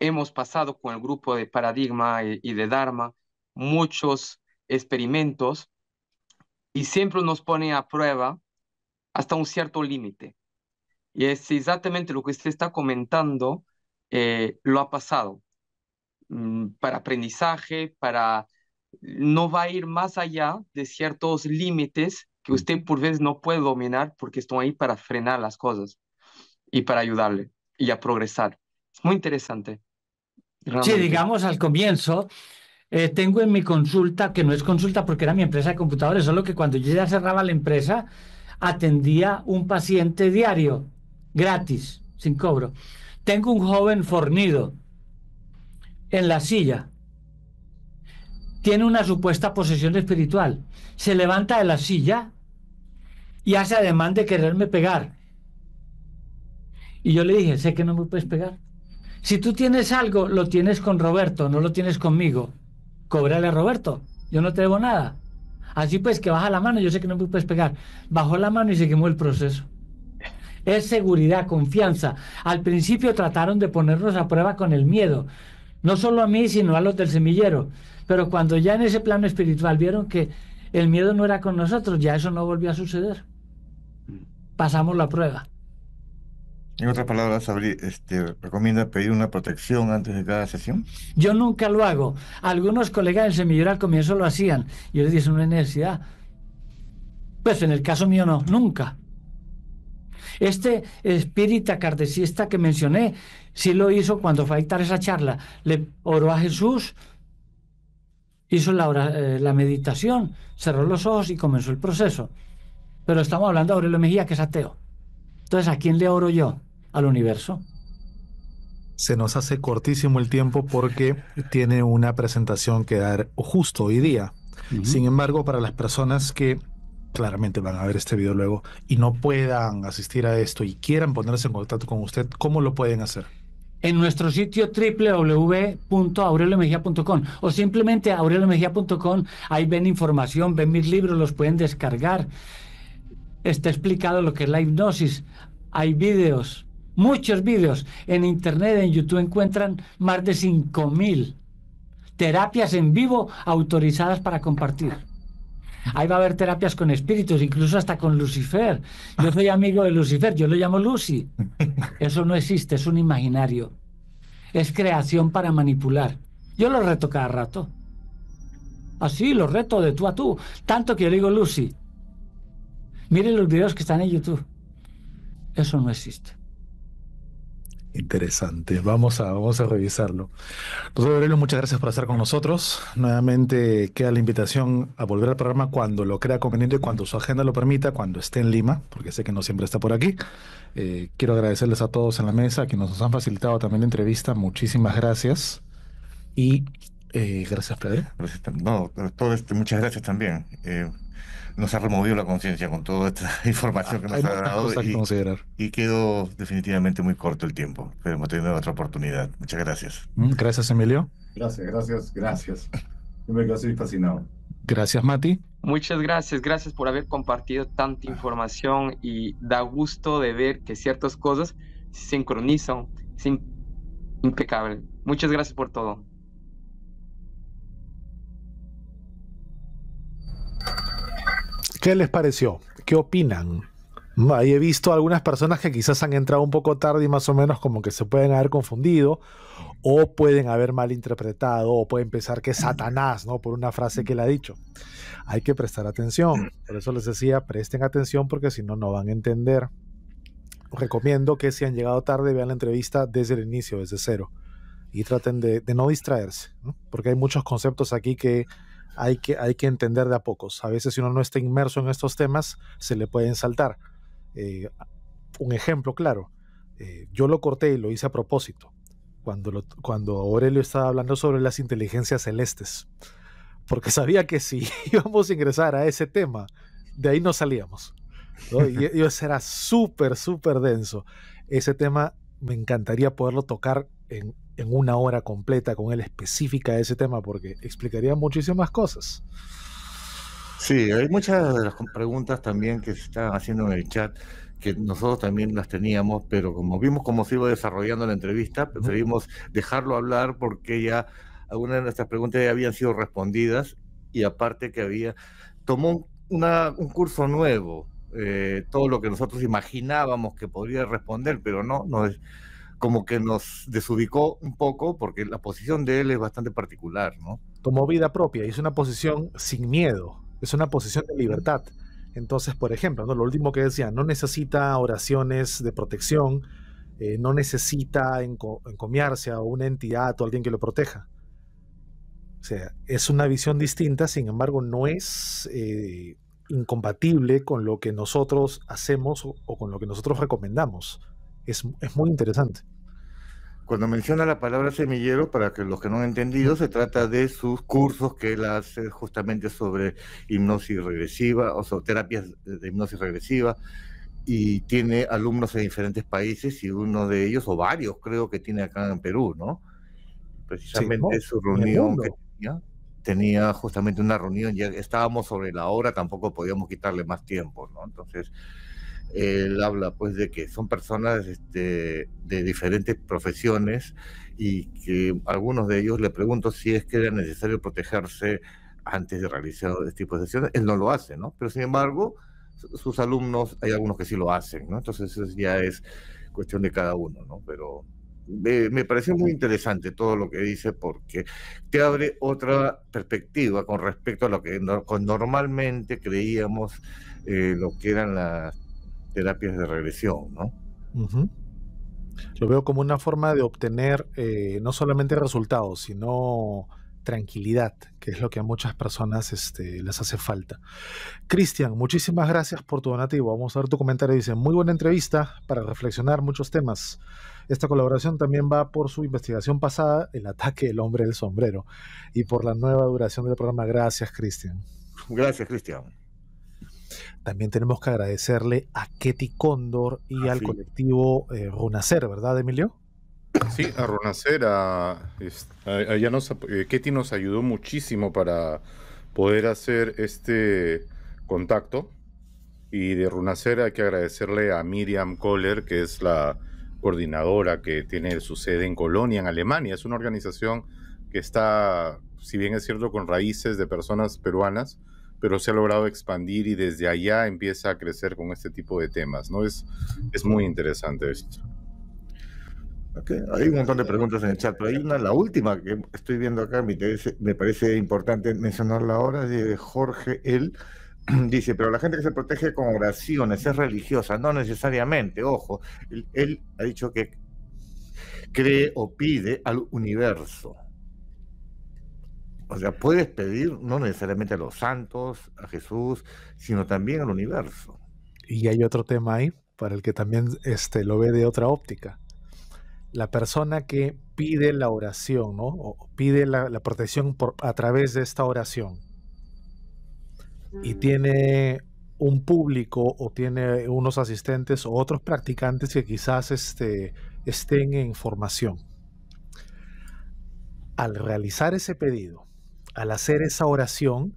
hemos pasado con el grupo de paradigma y, de Dharma muchos experimentos y siempre nos pone a prueba hasta un cierto límite. Y es exactamente lo que usted está comentando, eh, lo ha pasado mm, para aprendizaje, para no va a ir más allá de ciertos límites que usted por veces no puede dominar porque estoy ahí para frenar las cosas y para ayudarle y a progresar. Es muy interesante. ...si Sí, digamos al comienzo, eh, tengo en mi consulta, que no es consulta porque era mi empresa de computadores, solo que cuando yo ya cerraba la empresa, atendía un paciente diario, gratis, sin cobro. Tengo un joven fornido en la silla. Tiene una supuesta posesión espiritual. Se levanta de la silla y hace además de quererme pegar. Y yo le dije, sé que no me puedes pegar. Si tú tienes algo, lo tienes con Roberto, no lo tienes conmigo. Cóbrale a Roberto, yo no te debo nada. Así pues que baja la mano, yo sé que no me puedes pegar. Bajó la mano y seguimos el proceso. Es seguridad, confianza. Al principio trataron de ponernos a prueba con el miedo, no solo a mí, sino a los del semillero. Pero cuando ya en ese plano espiritual vieron que el miedo no era con nosotros, ya eso no volvió a suceder pasamos la prueba. En otras palabras, este, ¿recomienda pedir una protección antes de cada sesión? Yo nunca lo hago. Algunos colegas del semillero al comienzo lo hacían. Yo les dije, una necesidad. Pues en el caso mío no, nunca. Este espírita cartesista que mencioné, sí lo hizo cuando fue a dictar esa charla. Le oró a Jesús, hizo la, eh, la meditación, cerró los ojos y comenzó el proceso. Pero estamos hablando de Aurelio Mejía, que es ateo. Entonces, ¿a quién le oro yo? Al universo. Se nos hace cortísimo el tiempo porque tiene una presentación que dar justo hoy día. Sin embargo, para las personas que claramente van a ver este video luego y no puedan asistir a esto y quieran ponerse en contacto con usted, ¿cómo lo pueden hacer? en nuestro sitio www.aureliomejía.com o simplemente aureliomejía.com. Ahí ven información, ven mis libros, los pueden descargar está explicado lo que es la hipnosis. Hay vídeos, muchos vídeos. En Internet, en YouTube encuentran más de 5.000 terapias en vivo autorizadas para compartir. Ahí va a haber terapias con espíritus, incluso hasta con Lucifer. Yo soy amigo de Lucifer, yo lo llamo Lucy. Eso no existe, es un imaginario. Es creación para manipular. Yo lo reto cada rato. Así, lo reto de tú a tú. Tanto que yo digo, Lucy, Miren los videos que están en YouTube. Eso no existe. Interesante. Vamos a, vamos a revisarlo. Doctor Aurelio, muchas gracias por estar con nosotros. Nuevamente queda la invitación a volver al programa cuando lo crea conveniente, cuando su agenda lo permita, cuando esté en Lima, porque sé que no siempre está por aquí. Eh, quiero agradecerles a todos en la mesa que nos han facilitado también la entrevista. Muchísimas gracias. Y eh, gracias, Pedro. No, todo este, muchas gracias también. Eh, nos ha removido la conciencia con toda esta [LAUGHS] información que nos ha dado. y, quedó definitivamente muy corto el tiempo. pero hemos tenido otra oportunidad. Muchas gracias. Mm, gracias, Emilio. Gracias, gracias, gracias. Yo me quedo fascinado. Gracias, Mati. Muchas gracias, gracias por haber compartido tanta información y da gusto de ver que ciertas cosas se sincronizan. Es impecable. Muchas gracias por todo. ¿Qué les pareció? ¿Qué opinan? Ahí he visto algunas personas que quizás han entrado un poco tarde y más o menos como que se pueden haber confundido o pueden haber malinterpretado o pueden pensar que es Satanás, ¿no? Por una frase que le ha dicho. Hay que prestar atención. Por eso les decía, presten atención porque si no, no van a entender. recomiendo que si han llegado tarde vean la entrevista desde el inicio, desde cero. Y traten de, no distraerse, porque hay muchos conceptos aquí que hay que, hay que entender de a pocos. A veces si uno no está inmerso en estos temas, se le pueden saltar. Eh, un ejemplo claro, eh, yo lo corté y lo hice a propósito, cuando, lo, cuando Aurelio estaba hablando sobre las inteligencias celestes, porque [LAUGHS] sabía que si [LAUGHS] íbamos a ingresar a ese tema, de ahí no salíamos. Y, [LAUGHS] y eso era súper, súper denso. Ese tema me encantaría poderlo tocar en en una hora completa con él específica de ese tema porque explicaría muchísimas cosas. Sí, hay muchas de las preguntas también que se estaban haciendo en el chat que nosotros también las teníamos, pero como vimos cómo se iba desarrollando la entrevista, preferimos dejarlo hablar porque ya algunas de nuestras preguntas ya habían sido respondidas y aparte que había, tomó una, un curso nuevo, eh, todo lo que nosotros imaginábamos que podría responder, pero no, no es como que nos desubicó un poco porque la posición de él es bastante particular, ¿no? Tomó vida propia y es una posición sin miedo, es una posición de libertad. Entonces, por ejemplo, ¿no? lo último que decía, no necesita oraciones de protección, eh, no necesita encomiarse a una entidad o alguien que lo proteja. O sea, es una visión distinta, sin embargo, no es eh, incompatible con lo que nosotros hacemos o, con lo que nosotros recomendamos es, es muy interesante. Cuando menciona la palabra semillero, para que los que no han entendido, se trata de sus cursos que él hace justamente sobre hipnosis regresiva, o sobre terapias de hipnosis regresiva, y tiene alumnos de diferentes países y uno de ellos, o varios creo que tiene acá en Perú, ¿no? Precisamente su reunión que tenía, tenía justamente una reunión, ya estábamos sobre la hora, tampoco podíamos quitarle más tiempo, ¿no? Entonces, él habla pues de que son personas este, de diferentes profesiones y que algunos de ellos le pregunto si es que era necesario protegerse antes de realizar este tipo de sesiones. Él no lo hace, ¿no? Pero sin embargo, sus alumnos, hay algunos que sí lo hacen, ¿no? Entonces eso ya es cuestión de cada uno, ¿no? Pero me, pareció muy interesante todo lo que dice porque te abre otra perspectiva con respecto a lo que normalmente creíamos eh, lo que eran las terapias de regresión, ¿no? Lo veo como una forma de obtener eh, no solamente resultados, sino tranquilidad, que es lo que a muchas personas este, les hace falta. Cristian, muchísimas gracias por tu donativo. Vamos a ver tu comentario. Dice, muy buena entrevista para reflexionar muchos temas. Esta colaboración también va por su investigación pasada, el ataque del hombre del sombrero, y por la nueva duración del programa. Gracias, Cristian. Gracias, Cristian. También tenemos que agradecerle a Ketty Cóndor y ah, al colectivo eh, Runacer, ¿verdad, Emilio? Sí, a Runacer, a, nos, eh, Ketty nos ayudó muchísimo para poder hacer este contacto. Y de Runacer hay que agradecerle a Miriam Kohler, que es la coordinadora que tiene su sede en Colonia, en Alemania. Es una organización que está, si bien es cierto, con raíces de personas peruanas, pero se ha logrado expandir y desde allá empieza a crecer con este tipo de temas, ¿no? Es, es muy interesante esto. Hay un montón de preguntas en el chat, pero hay una, la última que estoy viendo acá, me, parece importante mencionarla ahora, de Jorge él [CLEARS THROAT] Dice, pero la gente que se protege con oraciones es religiosa, no necesariamente, ojo, él ha dicho que cree o pide al universo. O sea, puedes pedir no necesariamente a los santos, a Jesús, sino también al universo. Y hay otro tema ahí para el que también este, lo ve de otra óptica. La persona que pide la oración, O pide la, la protección a través de esta oración y mm. tiene un público o tiene unos asistentes o otros practicantes que quizás este, estén en formación. Al realizar ese pedido, al hacer esa oración,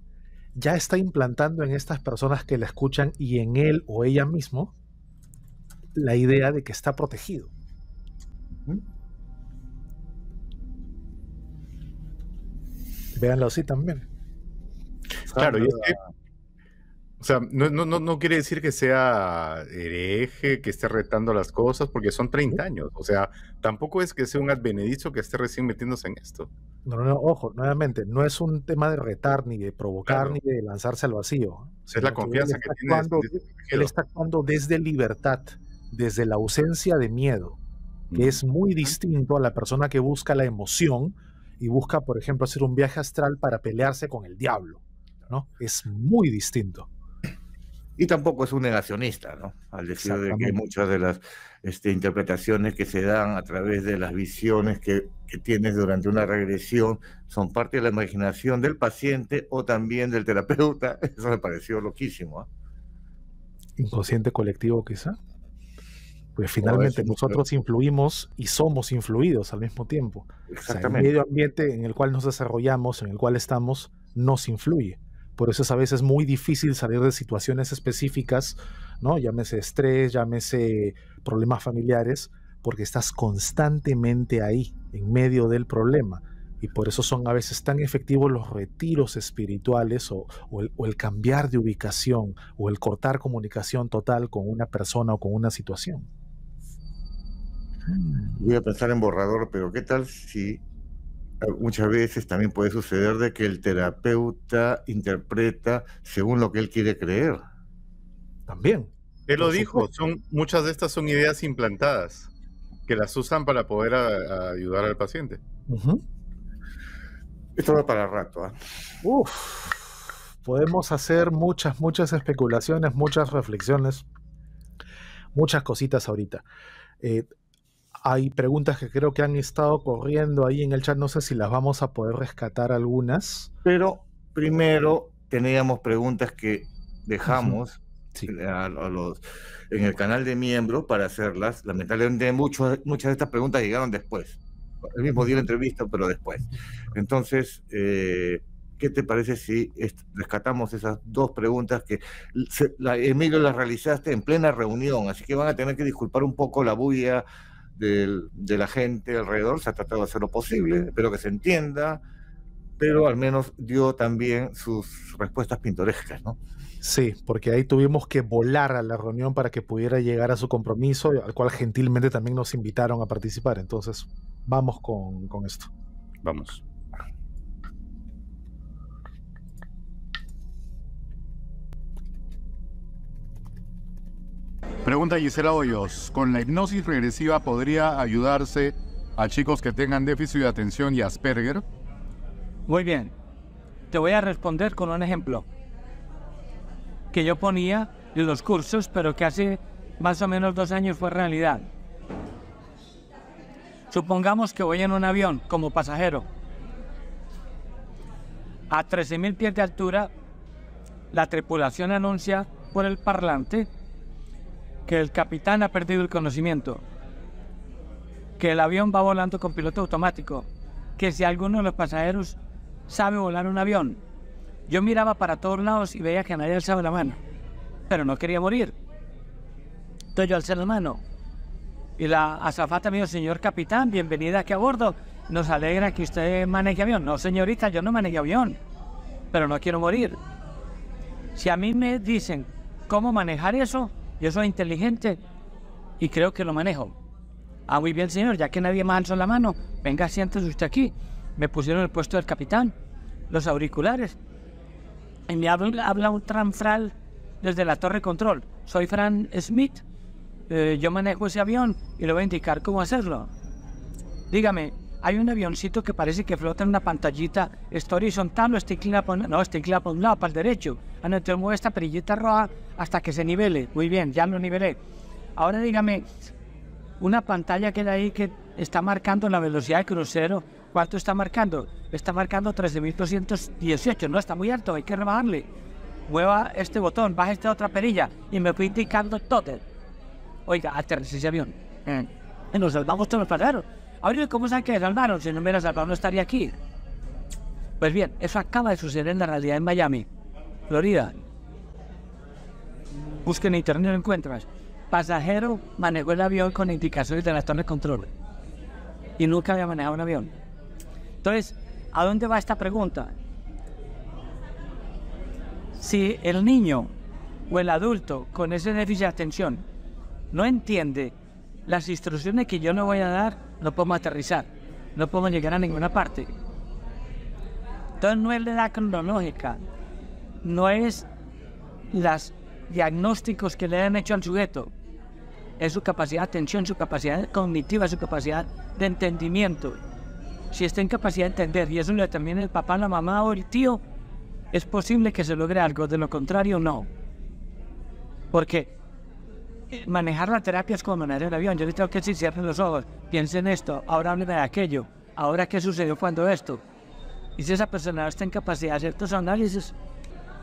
ya está implantando en estas personas que la escuchan y en él o ella mismo la idea de que está protegido. Véanlo así también. Claro, o sea, no, no, no, quiere decir que sea hereje, que esté retando las cosas, porque son 30 años. O sea, tampoco es que sea un advenedizo que esté recién metiéndose en esto. No, no, ojo, nuevamente, no es un tema de retar, ni de provocar, ni de lanzarse al vacío. Es la confianza que tiene. Este él está actuando desde libertad, desde la ausencia de miedo, que es muy distinto a la persona que busca la emoción y busca, por ejemplo, hacer un viaje astral para pelearse con el diablo. ¿no? Es muy distinto y tampoco es un negacionista, ¿no? Al decir de que muchas de las este, interpretaciones que se dan a través de las visiones que, tienes durante una regresión son parte de la imaginación del paciente o también del terapeuta, [LAUGHS] eso me pareció loquísimo. ¿ah? Inconsciente colectivo quizá. Pues finalmente nosotros influimos y somos influidos al mismo tiempo. Exactamente. el medio ambiente en el cual nos desarrollamos, en el cual estamos, nos influye. Por eso es a veces muy difícil salir de situaciones específicas, ¿no? Llámese estrés, llámese problemas familiares, porque estás constantemente ahí, en medio del problema. Y por eso son a veces tan efectivos los retiros espirituales o, el, cambiar de ubicación o el cortar comunicación total con una persona o con una situación. Voy a pensar en borrador, pero ¿qué tal si muchas veces también puede suceder de que el terapeuta interpreta según lo que él quiere creer. También. Él lo dijo, son, muchas de estas son ideas implantadas que las usan para poder ayudar al paciente. Esto va para rato. ¿ah? podemos hacer muchas, muchas especulaciones, muchas reflexiones, muchas cositas ahorita. Eh, hay preguntas que creo que han estado corriendo ahí en el chat, no sé si las vamos a poder rescatar algunas. Pero primero teníamos preguntas que dejamos eh, en el canal de miembro para hacerlas. Lamentablemente muchas de estas preguntas llegaron después. El mismo día de la entrevista, pero después. Entonces, eh, ¿qué te parece si rescatamos esas dos preguntas que Emilio las realizaste en plena reunión? Así que van a tener que disculpar un poco la bulla de la gente alrededor, se ha tratado de hacer lo posible, espero que se entienda, pero al menos dio también sus respuestas pintorescas, ¿no? Sí, porque ahí tuvimos que volar a la reunión para que pudiera llegar a su compromiso, al cual gentilmente también nos invitaron a participar. Entonces, vamos con, con esto. Vamos. Pregunta Gisela Hoyos, ¿con la hipnosis regresiva podría ayudarse a chicos que tengan déficit de atención y Asperger? Muy bien, te voy a responder con un ejemplo que yo ponía en los cursos, pero que hace más o menos dos años fue realidad. Supongamos que voy en un avión como pasajero a 13.000 pies de altura, la tripulación anuncia por el parlante que el capitán ha perdido el conocimiento, que el avión va volando con piloto automático, que si alguno de los pasajeros sabe volar un avión. Yo miraba para todos lados y veía que nadie alzaba la mano, pero no quería morir. Entonces yo alcé la mano y la azafata me dijo, señor capitán, bienvenida aquí a bordo. Nos alegra que usted maneje avión. No, señorita, yo no manejo avión, pero no quiero morir. Si a mí me dicen cómo manejar eso, yo soy inteligente y creo que lo manejo. Ah, muy bien, señor, ya que nadie más alzó la mano, venga, antes usted aquí. Me pusieron el puesto del capitán, los auriculares. Y me habla, un tranfral desde la torre control. Soy Fran Smith. Eh, yo manejo ese avión y le voy a indicar cómo hacerlo. Dígame, hay un avioncito que parece que flota en una pantallita, está horizontal o no, está inclinado por un lado, para el derecho. Ah, no, entonces mueve esta perillita roja hasta que se nivele. Muy bien, ya lo nivelé. Ahora dígame, una pantalla que hay ahí que está marcando la velocidad de crucero, ¿cuánto está marcando? Está marcando 13.218, no, está muy alto, hay que rebajarle. Mueva este botón, baja esta otra perilla y me fue indicando todo. Oiga, aterriza ese avión. Eh, nos salvamos todos los pasajeros Abril, ¿cómo sabes que me salvaron? Si no me hubiera salvado, no estaría aquí. Pues bien, eso acaba de suceder en la realidad en Miami, Florida. Busquen en internet, y lo encuentras. Pasajero manejó el avión con indicaciones de la torre de control. Y nunca había manejado un avión. Entonces, ¿a dónde va esta pregunta? Si el niño o el adulto con ese déficit de atención no entiende las instrucciones que yo no voy a dar, no podemos aterrizar, no podemos llegar a ninguna parte. Entonces no es la edad cronológica, no es los diagnósticos que le han hecho al sujeto, es su capacidad de atención, su capacidad cognitiva, su capacidad de entendimiento. Si está en capacidad de entender, y eso lo también el papá, la mamá o el tío, es posible que se logre algo, de lo contrario no. Porque manejar la terapia es como manejar el avión. Yo le tengo que decir, cierren los ojos, piensen esto, ahora hablen de aquello, ahora qué sucedió cuando esto. Y si esa persona está en capacidad de hacer estos análisis.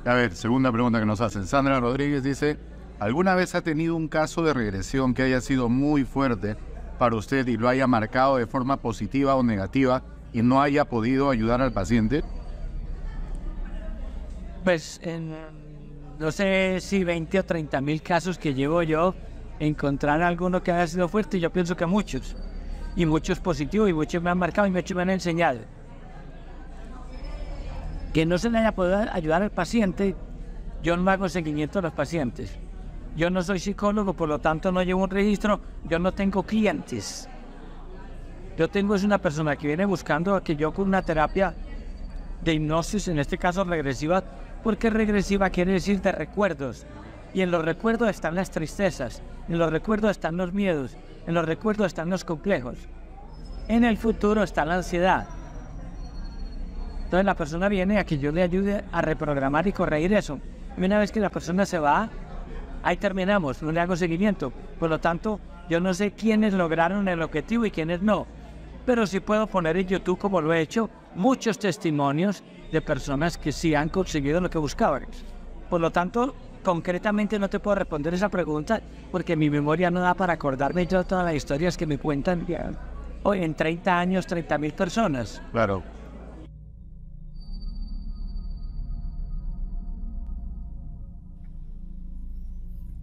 A ver, segunda pregunta que nos hacen. Sandra Rodríguez dice, ¿alguna vez ha tenido un caso de regresión que haya sido muy fuerte para usted y lo haya marcado de forma positiva o negativa y no haya podido ayudar al paciente? Pues en no sé si 20 o 30 mil casos que llevo yo, encontrar alguno que haya sido fuerte, yo pienso que muchos, y muchos positivos, y muchos me han marcado y muchos me han enseñado. Que no se le haya podido ayudar al paciente, yo no hago seguimiento a los pacientes. Yo no soy psicólogo, por lo tanto no llevo un registro, yo no tengo clientes. Yo tengo es una persona que viene buscando a que yo con una terapia de hipnosis, en este caso regresiva, porque regresiva quiere decir de recuerdos. Y en los recuerdos están las tristezas, en los recuerdos están los miedos, en los recuerdos están los complejos. En el futuro está la ansiedad. Entonces la persona viene a que yo le ayude a reprogramar y corregir eso. Y una vez que la persona se va, ahí terminamos, no le hago seguimiento. Por lo tanto, yo no sé quiénes lograron el objetivo y quiénes no. Pero si puedo poner en YouTube, como lo he hecho, muchos testimonios de personas que sí han conseguido lo que buscaban. Por lo tanto, concretamente no te puedo responder esa pregunta porque mi memoria no da para acordarme yo todas las historias que me cuentan hoy en 30 años 30 mil personas. Claro.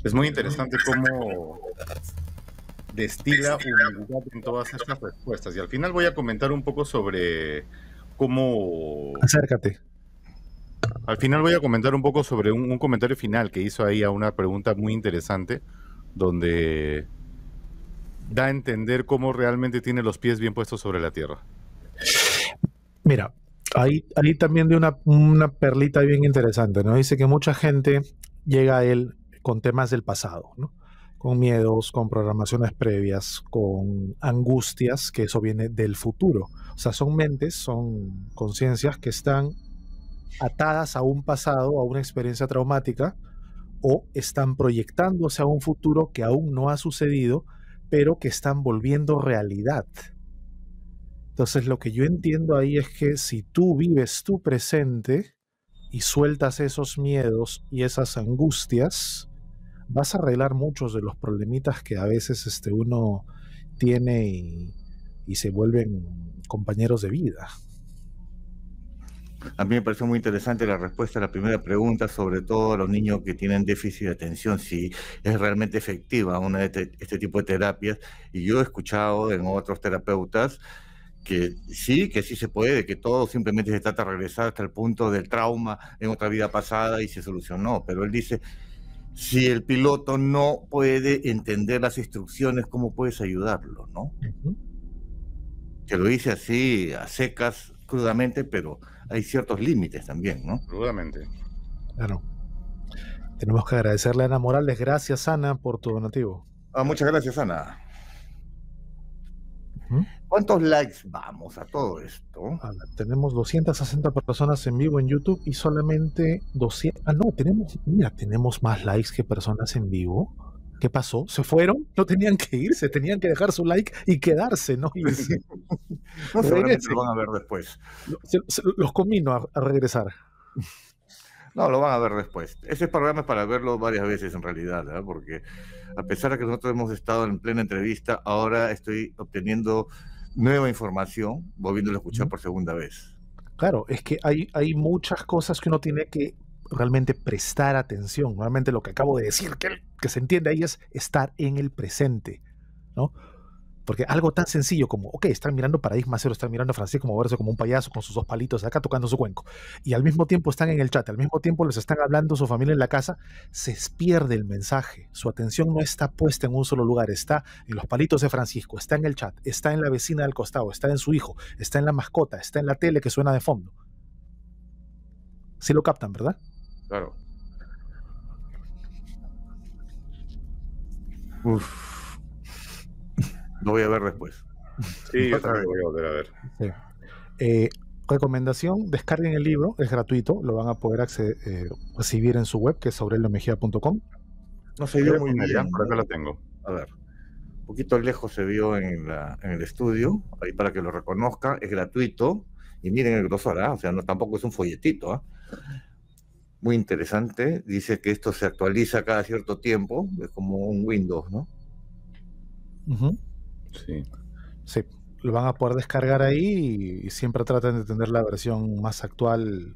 Es muy interesante cómo destila humildad en todas estas respuestas. Y al final voy a comentar un poco sobre cómo... Acércate. Al final voy a comentar un poco sobre un, comentario final que hizo ahí a una pregunta muy interesante, donde da a entender cómo realmente tiene los pies bien puestos sobre la tierra. Mira, ahí, ahí también de una, una perlita bien interesante, ¿no? Dice que mucha gente llega a él con temas del pasado, ¿no? con miedos, con programaciones previas, con angustias, que eso viene del futuro. O sea, son mentes, son conciencias que están atadas a un pasado, a una experiencia traumática, o están proyectándose a un futuro que aún no ha sucedido, pero que están volviendo realidad. Entonces lo que yo entiendo ahí es que si tú vives tu presente y sueltas esos miedos y esas angustias, vas a arreglar muchos de los problemitas que a veces este, uno tiene y, y se vuelven compañeros de vida. A mí me pareció muy interesante la respuesta a la primera pregunta, sobre todo a los niños que tienen déficit de atención, si es realmente efectiva una de este, este, tipo de terapias. Y yo he escuchado en otros terapeutas que sí, que sí se puede, que todo simplemente se trata de regresar hasta el punto del trauma en otra vida pasada y se solucionó. Pero él dice, si el piloto no puede entender las instrucciones, ¿cómo puedes ayudarlo? ¿No? te lo hice así, a secas, crudamente, pero hay ciertos límites también, ¿no? Crudamente. Claro. Tenemos que agradecerle a Ana Morales. Gracias, Ana, por tu donativo. Ah, muchas gracias, Ana. ¿Mm? ¿Cuántos likes vamos a todo esto? tenemos 260 personas en vivo en YouTube y solamente 200. Ah, no, tenemos, mira, tenemos más likes que personas en vivo. ¿qué pasó? ¿Se fueron? No tenían que irse, tenían que dejar su like y quedarse, ¿no? no [LAUGHS] seguramente lo van a ver después. los convino a, regresar. [LAUGHS] No, lo van a ver después. Ese programa es para verlo varias veces en realidad, ¿verdad? ¿ah? porque a pesar de que nosotros hemos estado en plena entrevista, ahora estoy obteniendo nueva información, volviéndolo a escuchar por segunda vez. Claro, es que hay, hay muchas cosas que uno tiene que realmente prestar atención. Realmente lo que acabo de decir, que, que se entiende ahí es estar en el presente, ¿no? Porque algo tan sencillo como, ok, están mirando Paradigma Cero, están mirando a Francisco moverse como un payaso con sus dos palitos acá tocando su cuenco, y al mismo tiempo están en el chat, al mismo tiempo les están hablando su familia en la casa, se pierde el mensaje. Su atención no está puesta en un solo lugar, está en los palitos de Francisco, está en el chat, está en la vecina del costado, está en su hijo, está en la mascota, está en la tele que suena de fondo. Se lo captan, ¿verdad? Claro. Uf. Lo voy a ver después. Sí, yo también voy a volver a ver. Eh, recomendación, descarguen el libro, es gratuito, lo van a poder acceder, eh, recibir en su web, que es sobrelomejía.com. No se vio muy bien, por acá lo tengo. A ver, un poquito lejos se vio en, el estudio, ahí para que lo reconozca, es gratuito, y miren el grosor, ¿ah? o sea, no, tampoco es un folletito. ¿ah? muy interesante. Dice que esto se actualiza cada cierto tiempo, es como un Windows, ¿no? Sí. Sí, lo van a poder descargar ahí y, siempre tratan de tener la versión más actual.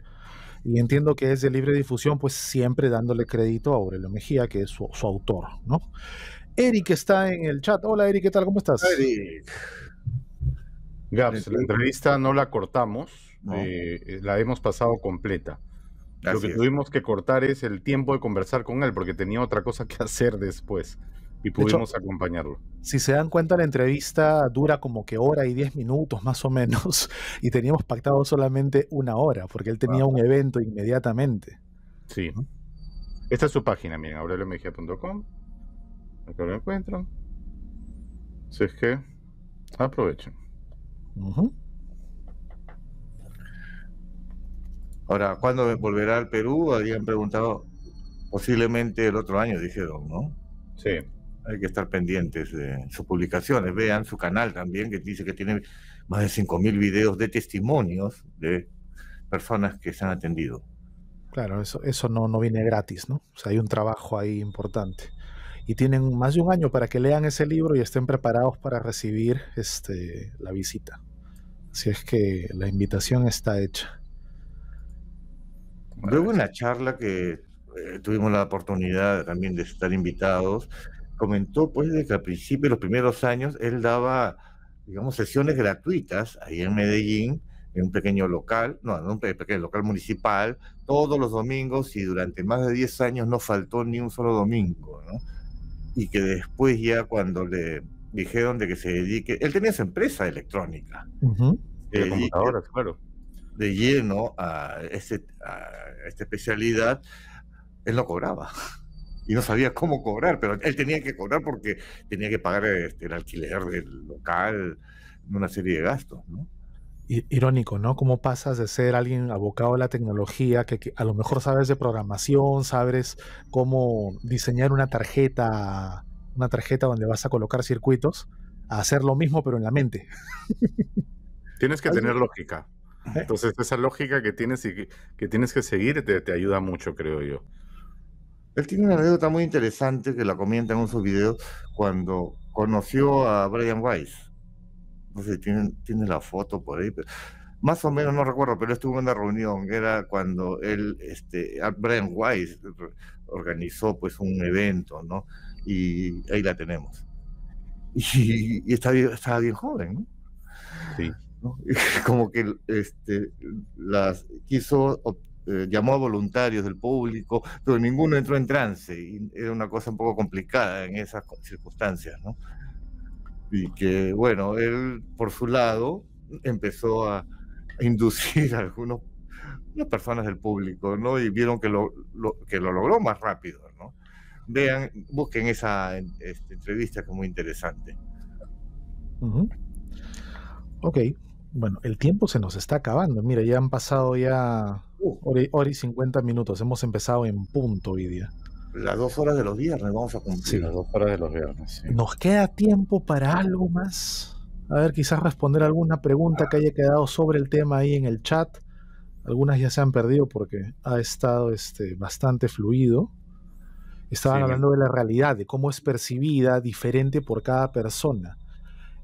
Y entiendo que es de libre difusión, pues siempre dándole crédito a Aurelio Mejía, que es su, autor, ¿no? Eric está en el chat. Hola Eric, ¿qué tal? ¿Cómo estás? Eric. Gabs, la entrevista no la cortamos, eh, la hemos pasado completa lo que tuvimos que cortar es el tiempo de conversar con él, porque tenía otra cosa que [LAUGHS] hacer después y pudimos acompañarlo. Si se dan cuenta, la entrevista dura como que hora y diez minutos más o menos, [LAUGHS] y teníamos pactado solamente una hora, porque él tenía un evento inmediatamente. Sí. Esta es su página, miren, aureliomejia.com. Acá lo encuentran. Si es que aprovechen. Ahora, ¿cuándo volverá al Perú? Habían preguntado posiblemente el otro año, dijeron, ¿no? Sí. Hay que estar pendientes de sus publicaciones. Vean su canal también, que dice que tiene más de 5.000 videos de testimonios de personas que se han atendido. Claro, eso, eso no, no viene gratis, ¿no? O sea, hay un trabajo ahí importante. Y tienen más de un año para que lean ese libro y estén preparados para recibir este, la visita. Así es que la invitación está hecha. Luego en la charla que eh, tuvimos la oportunidad también de estar invitados, comentó pues de que al principio, los primeros años, él daba, digamos, sesiones gratuitas ahí en Medellín, en un pequeño local, no, en un pequeño local municipal, todos los domingos y durante más de 10 años no faltó ni un solo domingo, ¿no? Y que después ya cuando le dijeron de que se dedique, él tenía su empresa electrónica. Uh claro de lleno a, esta especialidad, él no cobraba. Y no sabía cómo cobrar, pero él tenía que cobrar porque tenía que pagar este, el alquiler del local, una serie de gastos, irónico, ¿no? Cómo pasas de ser alguien abocado a la tecnología, que, que, a lo mejor sabes de programación, sabes cómo diseñar una tarjeta, una tarjeta donde vas a colocar circuitos, a hacer lo mismo pero en la mente. Tienes que tener lógica. Entonces esa lógica que tienes y que, tienes que seguir te, ayuda mucho, creo yo. Él tiene una anécdota muy interesante que la comenta en sus videos cuando conoció a Brian Weiss. No sé, tiene, tiene la foto por ahí, pero más o menos no recuerdo, pero estuvo en una reunión, era cuando él, este, Brian Weiss organizó pues un evento, ¿no? Y ahí la tenemos. [LAUGHS] Y, está estaba bien joven, ¿no? Sí. [LAUGHS] como que este, las quiso, eh, llamó a voluntarios del público, pero ninguno entró en trance, y era una cosa un poco complicada en esas circunstancias, Y que, bueno, él por su lado empezó a inducir [LAUGHS] a algunos personas del público, ¿no? Y vieron que lo, que lo logró más rápido, ¿no? Vean, busquen esa este, entrevista que es muy interesante. Ok. Bueno, el tiempo se nos está acabando. Mira, ya han pasado ya hora, y, 50 minutos. Hemos empezado en punto hoy día. Las dos horas de los viernes, vamos a cumplir. Sí. Las dos horas de los viernes. ¿Nos queda tiempo para algo más? A ver, quizás responder alguna pregunta que haya quedado sobre el tema ahí en el chat. Algunas ya se han perdido porque ha estado este, bastante fluido. Estaban hablando de la realidad, de cómo es percibida diferente por cada persona.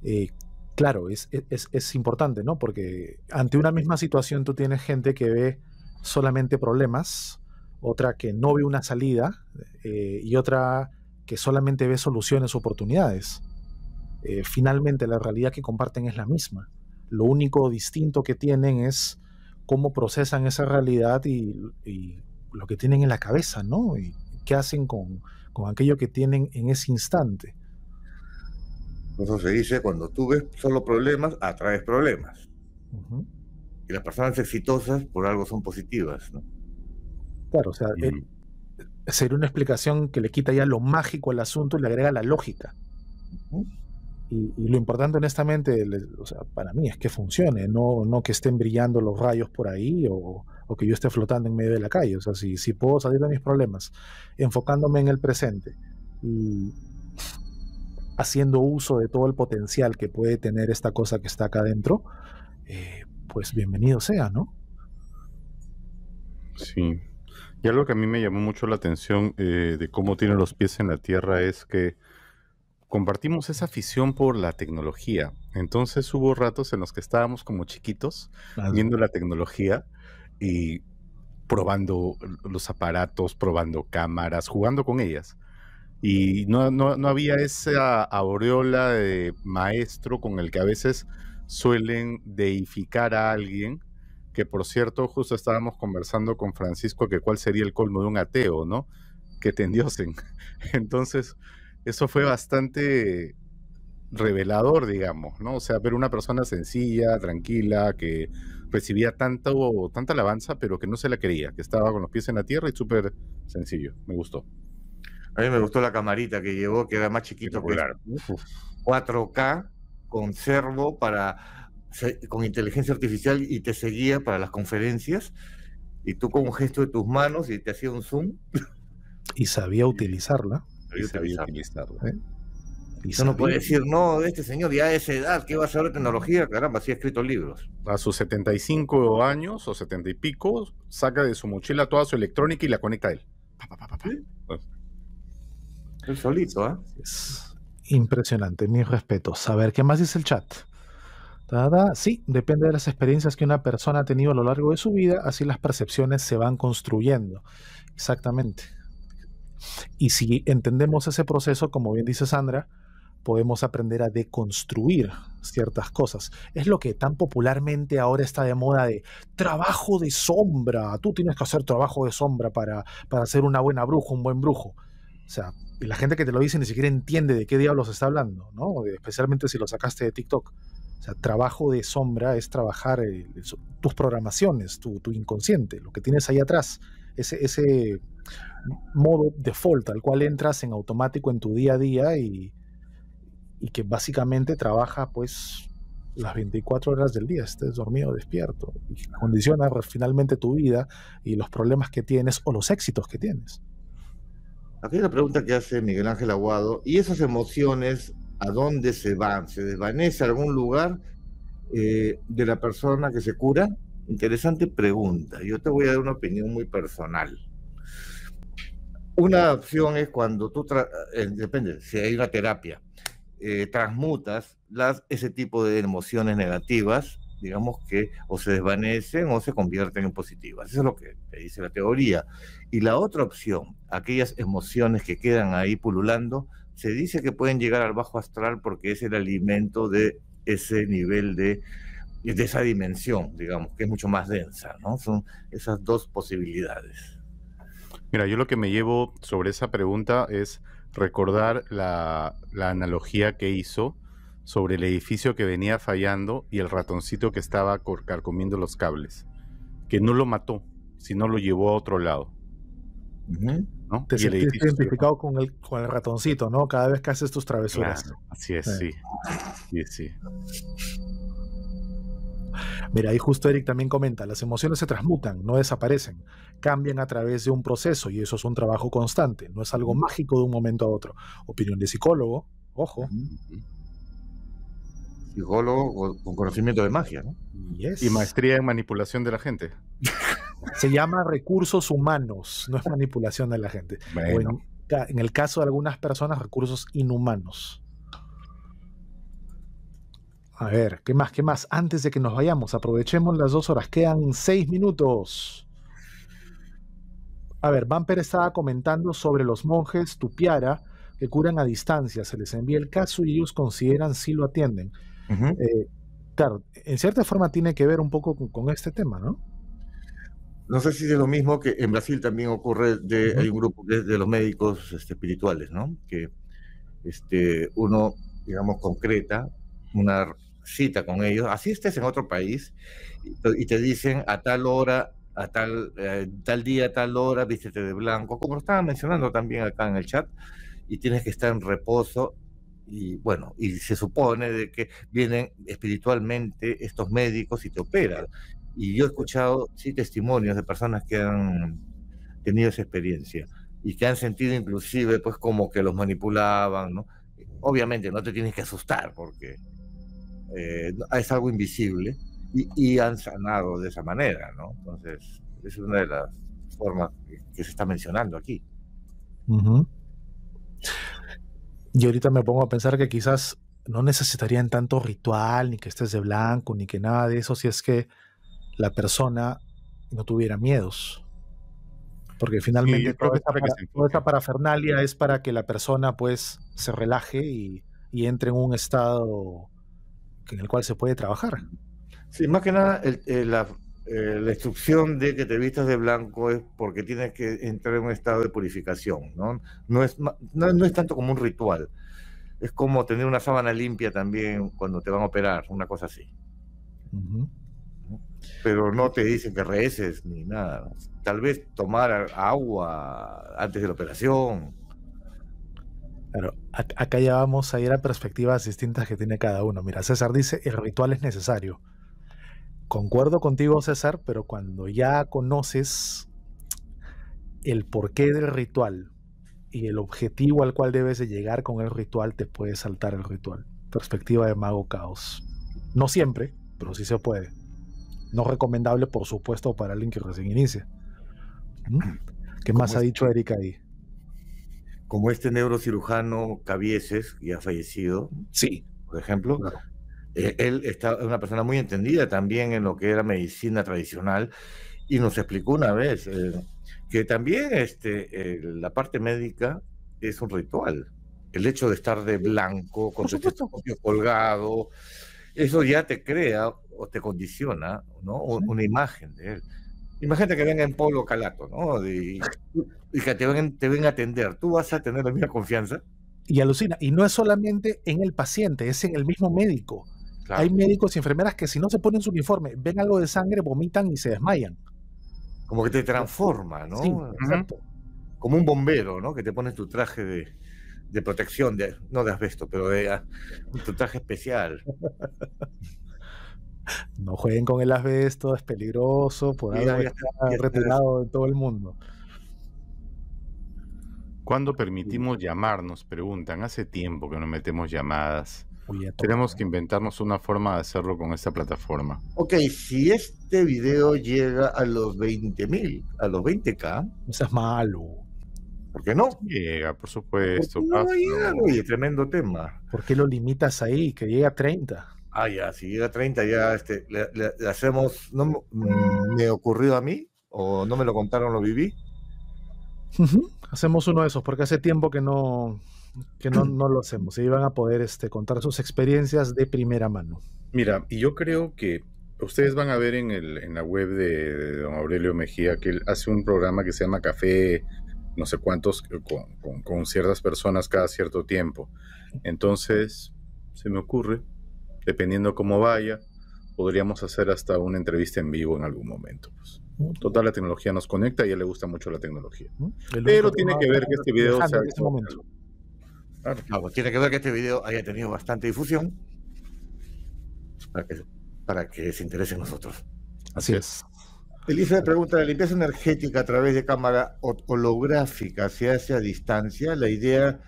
Eh, Claro, e, es, importante, ¿no? Porque ante una misma situación tú tienes gente que ve solamente problemas, otra que no ve una salida eh, y otra que solamente ve soluciones, oportunidades. Eh, finalmente la realidad que comparten es la misma. Lo único distinto que tienen es cómo procesan esa realidad y, lo que tienen en la cabeza, ¿no? Y qué hacen con, con aquello que tienen en ese instante. Eso se dice, cuando tú ves solo problemas, atraes problemas. Y las personas exitosas por algo son positivas, Claro, o sea, eh, sería una explicación que le quita ya lo mágico al asunto y le agrega la lógica. y, lo importante, honestamente, o sea, para mí es que funcione, no, no que estén brillando los rayos por ahí o, que yo esté flotando en medio de la calle. O sea, si, si puedo salir de mis problemas enfocándome en el presente y haciendo uso de todo el potencial que puede tener esta cosa que está acá adentro, eh, pues bienvenido sea, ¿no? Sí. Y algo que a mí me llamó mucho la atención eh, de cómo tiene los pies en la tierra es que compartimos esa afición por la tecnología. Entonces hubo ratos en los que estábamos como chiquitos viendo la tecnología y probando los aparatos, probando cámaras, jugando con ellas y no, no, había esa aureola de maestro con el que a veces suelen deificar a alguien, que por cierto, justo estábamos conversando con Francisco que cuál sería el colmo de un ateo, ¿no? Que te [LAUGHS] Entonces, eso fue bastante revelador, digamos, ¿no? O sea, ver una persona sencilla, tranquila, que recibía tanto, tanta alabanza, pero que no se la quería, que estaba con los pies en la tierra y súper sencillo. Me gustó. A mí me gustó la camarita que llevó, que era más chiquito que 4K con servo para con inteligencia artificial y te seguía para las conferencias y tú con un gesto de tus manos y te hacía un zoom y sabía utilizarla y sabía utilizarla, ¿Eh? Y no puede decir, no, este señor ya a esa edad, ¿qué va a saber de tecnología? Caramba, sí ha escrito libros. A sus 75 años o 70 y pico, saca de su mochila toda su electrónica y la conecta a él. El solito, ¿eh? Es impresionante, mis respetos. A ver, ¿qué más dice el chat? Sí, depende de las experiencias que una persona ha tenido a lo largo de su vida, así las percepciones se van construyendo. Exactamente. Y si entendemos ese proceso, como bien dice Sandra, podemos aprender a deconstruir ciertas cosas. Es lo que tan popularmente ahora está de moda de trabajo de sombra. Tú tienes que hacer trabajo de sombra para, para ser una buena bruja, un buen brujo. O sea, y la gente que te lo dice ni siquiera entiende de qué diablos está hablando, ¿no? Especialmente si lo sacaste de TikTok. O sea, trabajo de sombra es trabajar eh, tus programaciones, tu, inconsciente, lo que tienes ahí atrás, ese, modo default al cual entras en automático en tu día a día y, que básicamente trabaja pues las 24 horas del día, estés dormido, despierto, y condiciona finalmente tu vida y los problemas que tienes o los éxitos que tienes. Aquí hay una pregunta que hace Miguel Ángel Aguado, ¿y esas emociones a dónde se van? ¿Se desvanece a algún lugar eh, de la persona que se cura? Interesante pregunta. Yo te voy a dar una opinión muy personal. Una opción es cuando tú, eh, depende, si hay una terapia, eh, transmutas ese tipo de emociones negativas digamos que o se desvanecen o se convierten en positivas. Eso es lo que dice la teoría. Y la otra opción, aquellas emociones que quedan ahí pululando, se dice que pueden llegar al bajo astral porque es el alimento de ese nivel de, de esa dimensión, digamos, que es mucho más densa, ¿no? Son esas dos posibilidades. Mira, yo lo que me llevo sobre esa pregunta es recordar la analogía que hizo sobre el edificio que venía fallando y el ratoncito que estaba carcomiendo los cables, que no lo mató, sino lo llevó a otro lado. Te identificado con el, ratoncito, ¿no? Cada vez que haces tus travesuras. así es, sí. sí. sí, Mira, ahí justo Eric también comenta, las emociones se transmutan, no desaparecen, cambian a través de un proceso y eso es un trabajo constante, no es algo mágico de un momento a otro. Opinión de psicólogo, ojo psicólogo con conocimiento de magia, ¿no? Y maestría en manipulación de la gente. [LAUGHS] Se llama recursos humanos, no es manipulación de la gente. en, el caso de algunas personas, recursos inhumanos. A ver, ¿qué más? ¿Qué más? Antes de que nos vayamos, aprovechemos las dos horas. Quedan seis minutos. A ver, Bamper estaba comentando sobre los monjes Tupiara que curan a distancia. Se les envía el caso y ellos consideran si lo atienden. Eh, claro, en cierta forma tiene que ver un poco con, este tema, ¿no? No sé si es lo mismo que en Brasil también ocurre, de, hay un grupo de, los médicos este, espirituales, ¿no? Que este, uno, digamos, concreta una cita con ellos, estés en otro país y te dicen a tal hora, a tal, eh, tal día, tal hora, vístete de blanco, como lo estaba mencionando también acá en el chat, y tienes que estar en reposo y bueno, y se supone de que vienen espiritualmente estos médicos y te operan. Y yo he escuchado, sí, testimonios de personas que han tenido esa experiencia y que han sentido inclusive pues como que los manipulaban, ¿no? Obviamente no te tienes que asustar porque eh, es algo invisible y, y, han sanado de esa manera, ¿no? Entonces, es una de las formas que, se está mencionando aquí. Uh y ahorita me pongo a pensar que quizás no necesitarían tanto ritual, ni que estés de blanco, ni que nada de eso, si es que la persona no tuviera miedos. Porque finalmente toda, esta parafernalia es para que la persona pues se relaje y, entre en un estado en el cual se puede trabajar. Sí, más que nada eh, la, eh, la instrucción de que te vistas de blanco es porque tienes que entrar en un estado de purificación, ¿no? No es, no, es tanto como un ritual, es como tener una sábana limpia también cuando te van a operar, una cosa así. Pero no te dicen que reces ni nada. Tal vez tomar agua antes de la operación. Claro, acá ya vamos a ir a perspectivas distintas que tiene cada uno. Mira, César dice, el ritual es necesario. Concuerdo contigo, César, pero cuando ya conoces el porqué del ritual y el objetivo al cual debes de llegar con el ritual, te puedes saltar el ritual. Perspectiva de mago caos. No siempre, pero sí se puede. No recomendable, por supuesto, para alguien que recién inicia. ¿Mm? ¿Qué más ha este dicho Erika ahí? Como este neurocirujano y ha fallecido. Sí. Por ejemplo, eh, él está, es una persona muy entendida también en lo que era medicina tradicional y nos explicó una vez eh, que también este, la parte médica es un ritual. El hecho de estar de blanco, con su estetoscopio colgado, eso ya te crea o te condiciona ¿no? una imagen de él. Imagínate que venga en polo calato, ¿no? Y, que te venga te ven a atender. ¿Tú vas a tener la misma confianza? Y alucina. Y no es solamente en el paciente, es en el mismo médico. Hay médicos y enfermeras que si no se ponen su uniforme, ven algo de sangre, vomitan y se desmayan. Como que te transforma, ¿no? Sí, exacto. Como un bombero, ¿no? Que te pones tu traje de, protección, no de asbesto, pero de ah, tu traje especial. [LAUGHS] no jueguen con el asbesto, es peligroso, por ahí está, retirado de todo el mundo. ¿Cuándo permitimos llamarnos, preguntan. Hace tiempo que no metemos llamadas. Tenemos que inventarnos una forma de hacerlo con esta plataforma. Ok, si este video llega a los 20.000, a los 20k. No seas malo. ¿Por qué no? Llega, por supuesto. tremendo tema. ¿Por qué lo limitas ahí? Que llega a 30. Ah, ya, si llega a 30, ya este, le, hacemos. No, mm, ¿Me ocurrió a mí? ¿O no me lo contaron, lo viví? Hacemos uno de esos, porque hace tiempo que no, que no, no lo hacemos. Y van a poder este, contar sus experiencias de primera mano. Mira, y yo creo que ustedes van a ver en, la web de, don Aurelio Mejía que él hace un programa que se llama Café, no sé cuántos, con, ciertas personas cada cierto tiempo. Entonces, se me ocurre, dependiendo cómo vaya, podríamos hacer hasta una entrevista en vivo en algún momento. Pues. Total, la tecnología nos conecta y a él le gusta mucho la tecnología. Pero tiene que ver que este video sea... En este tiene que ver que este video haya tenido bastante difusión para que, para se interese nosotros. Así es. Elisa pregunta, ¿la limpieza energética a través de cámara holográfica se hace a distancia? La idea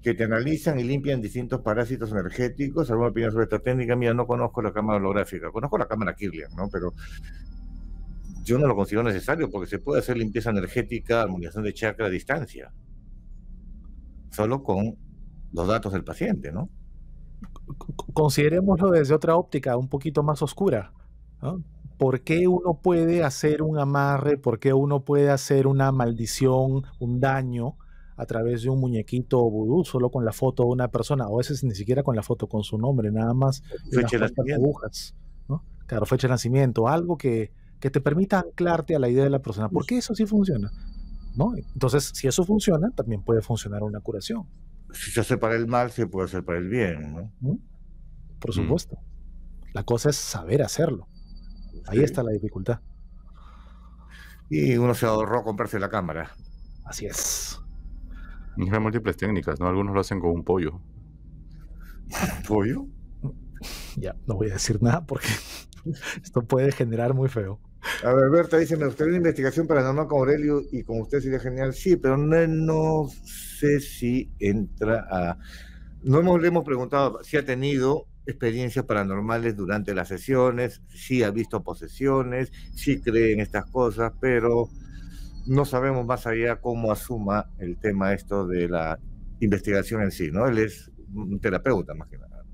que te analizan y limpian distintos parásitos energéticos. ¿Alguna opinión sobre esta técnica? Mira, no conozco la cámara holográfica. Conozco la cámara Kirlian, ¿no? Pero yo no lo considero necesario porque se puede hacer limpieza energética, armonización de chakra a distancia. Solo con los datos del paciente, ¿no? Considerémoslo desde otra óptica, un poquito más oscura. ¿Por qué uno puede hacer un amarre? ¿Por qué uno puede hacer una maldición, un daño a través de un muñequito vudú, solo con la foto de una persona? O a veces ni siquiera con la foto, con su nombre, nada más. Fecha de agujas, ¿no? Claro, fecha de nacimiento, algo que, que te permita anclarte a la idea de la persona. ¿Por qué eso sí funciona? ¿No? Entonces, si eso funciona, también puede funcionar una curación si se hace para el mal, se puede hacer para el bien, ¿no? Por mm. supuesto. La cosa es saber hacerlo. Ahí está la dificultad. Y uno se ahorró comprarse la cámara. Así es. Hay múltiples técnicas, ¿no? Algunos lo hacen con un pollo. [LAUGHS] ¿Pollo? Ya, no voy a decir nada porque [LAUGHS] esto puede generar muy feo. A ver, Berta dice, me gustaría una investigación paranormal con Aurelio y con usted sería genial. Sí, pero no, no si entra a... No hemos, le hemos preguntado si ha tenido experiencias paranormales durante las sesiones, si ha visto posesiones, si cree en estas cosas, pero no sabemos más allá cómo asuma el tema esto de la investigación en sí, ¿no? Él es un terapeuta más que nada.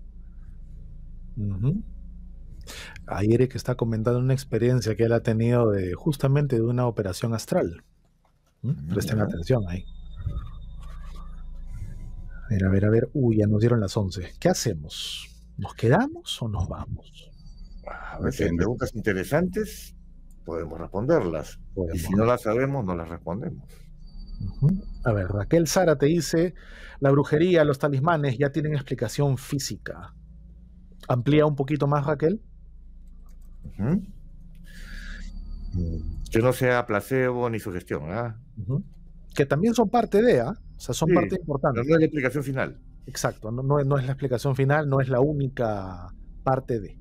ayer Ahí Eric está comentando una experiencia que él ha tenido de justamente de una operación astral. ¿Mm? Ah, Presten atención ahí. A ver, a ver, a ver. Uy, ya nos dieron las 11. ¿Qué hacemos? ¿Nos quedamos o nos vamos? Ah, a ver, si hay preguntas interesantes, podemos responderlas. Y si no las sabemos, no las respondemos. A ver, Raquel Sara te dice, la brujería, los talismanes ya tienen explicación física. Amplía un poquito más, Raquel. Que no sea placebo ni sugestión, ¿ah? Que también son parte de, ¿ah? O sea, son partes importantes no es la explicación final. Exacto, no, es la explicación final, no es la única parte de.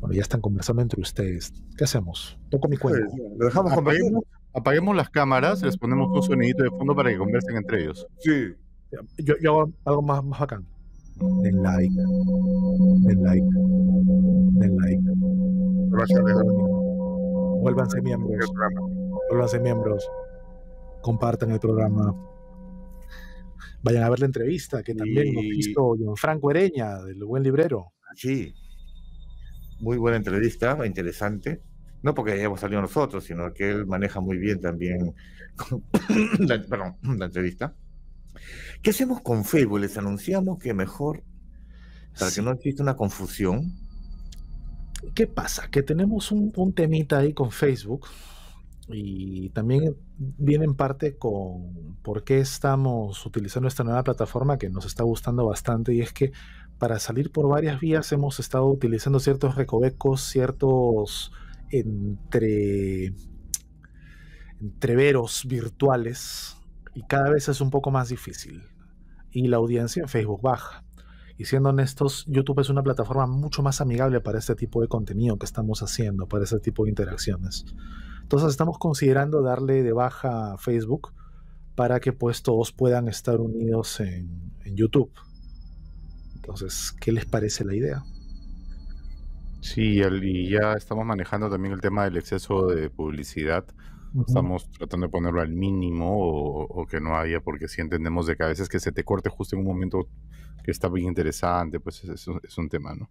Bueno, ya están conversando entre ustedes. ¿Qué hacemos? Toco mi cuenta. ¿Lo dejamos apaguemos, las cámaras, les ponemos un sonidito de fondo para que conversen entre ellos. Sí. Yo, hago algo más, más bacán. Den like, den like, den like. Gracias, Vuélvanse miembros. Vuélvanse miembros. Compartan el programa. Vayan a ver la entrevista que también hemos visto Franco Ereña, del buen librero. Sí. Muy buena entrevista, interesante no porque hayamos salido nosotros, sino que él maneja muy bien también [COUGHS] [COUGHS] la entrevista. ¿Qué hacemos con Facebook? Les anunciamos que mejor, para que no exista una confusión. ¿Qué pasa? Que tenemos un, temita ahí con Facebook y también viene en parte con por qué estamos utilizando esta nueva plataforma que nos está gustando bastante y es que para salir por varias vías hemos estado utilizando ciertos recovecos, ciertos entre entreveros virtuales y cada vez es un poco más difícil. Y la audiencia en Facebook baja. Y siendo honestos, YouTube es una plataforma mucho más amigable para este tipo de contenido que estamos haciendo, para este tipo de interacciones. Entonces estamos considerando darle de baja a Facebook para que pues todos puedan estar unidos en, en YouTube. Entonces, ¿qué les parece la idea? Sí, y ya estamos manejando también el tema del exceso de publicidad estamos tratando de ponerlo al mínimo o, que no haya, porque si entendemos de que a veces que se te corte justo en un momento que está bien interesante, pues es, es un tema, ¿no?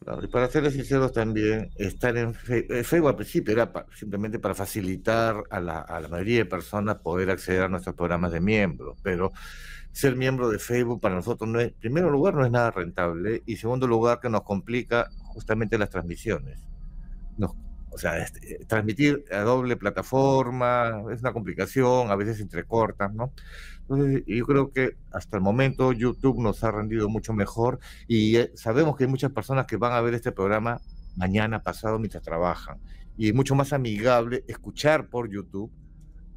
Claro, y para serles sinceros también, estar en eh, Facebook, al principio era simplemente para facilitar a la, mayoría de personas poder acceder a nuestros programas de miembros, pero ser miembro de Facebook para nosotros no es, en primer lugar, no es nada rentable y segundo lugar que nos complica justamente las transmisiones. Nos o sea, este, eh, transmitir a doble plataforma es una complicación, a veces entrecortan, ¿no? Entonces, yo creo que hasta el momento YouTube nos ha rendido mucho mejor y eh, sabemos que hay muchas personas que van a ver este programa mañana, pasado, mientras trabajan. Y es mucho más amigable escuchar por YouTube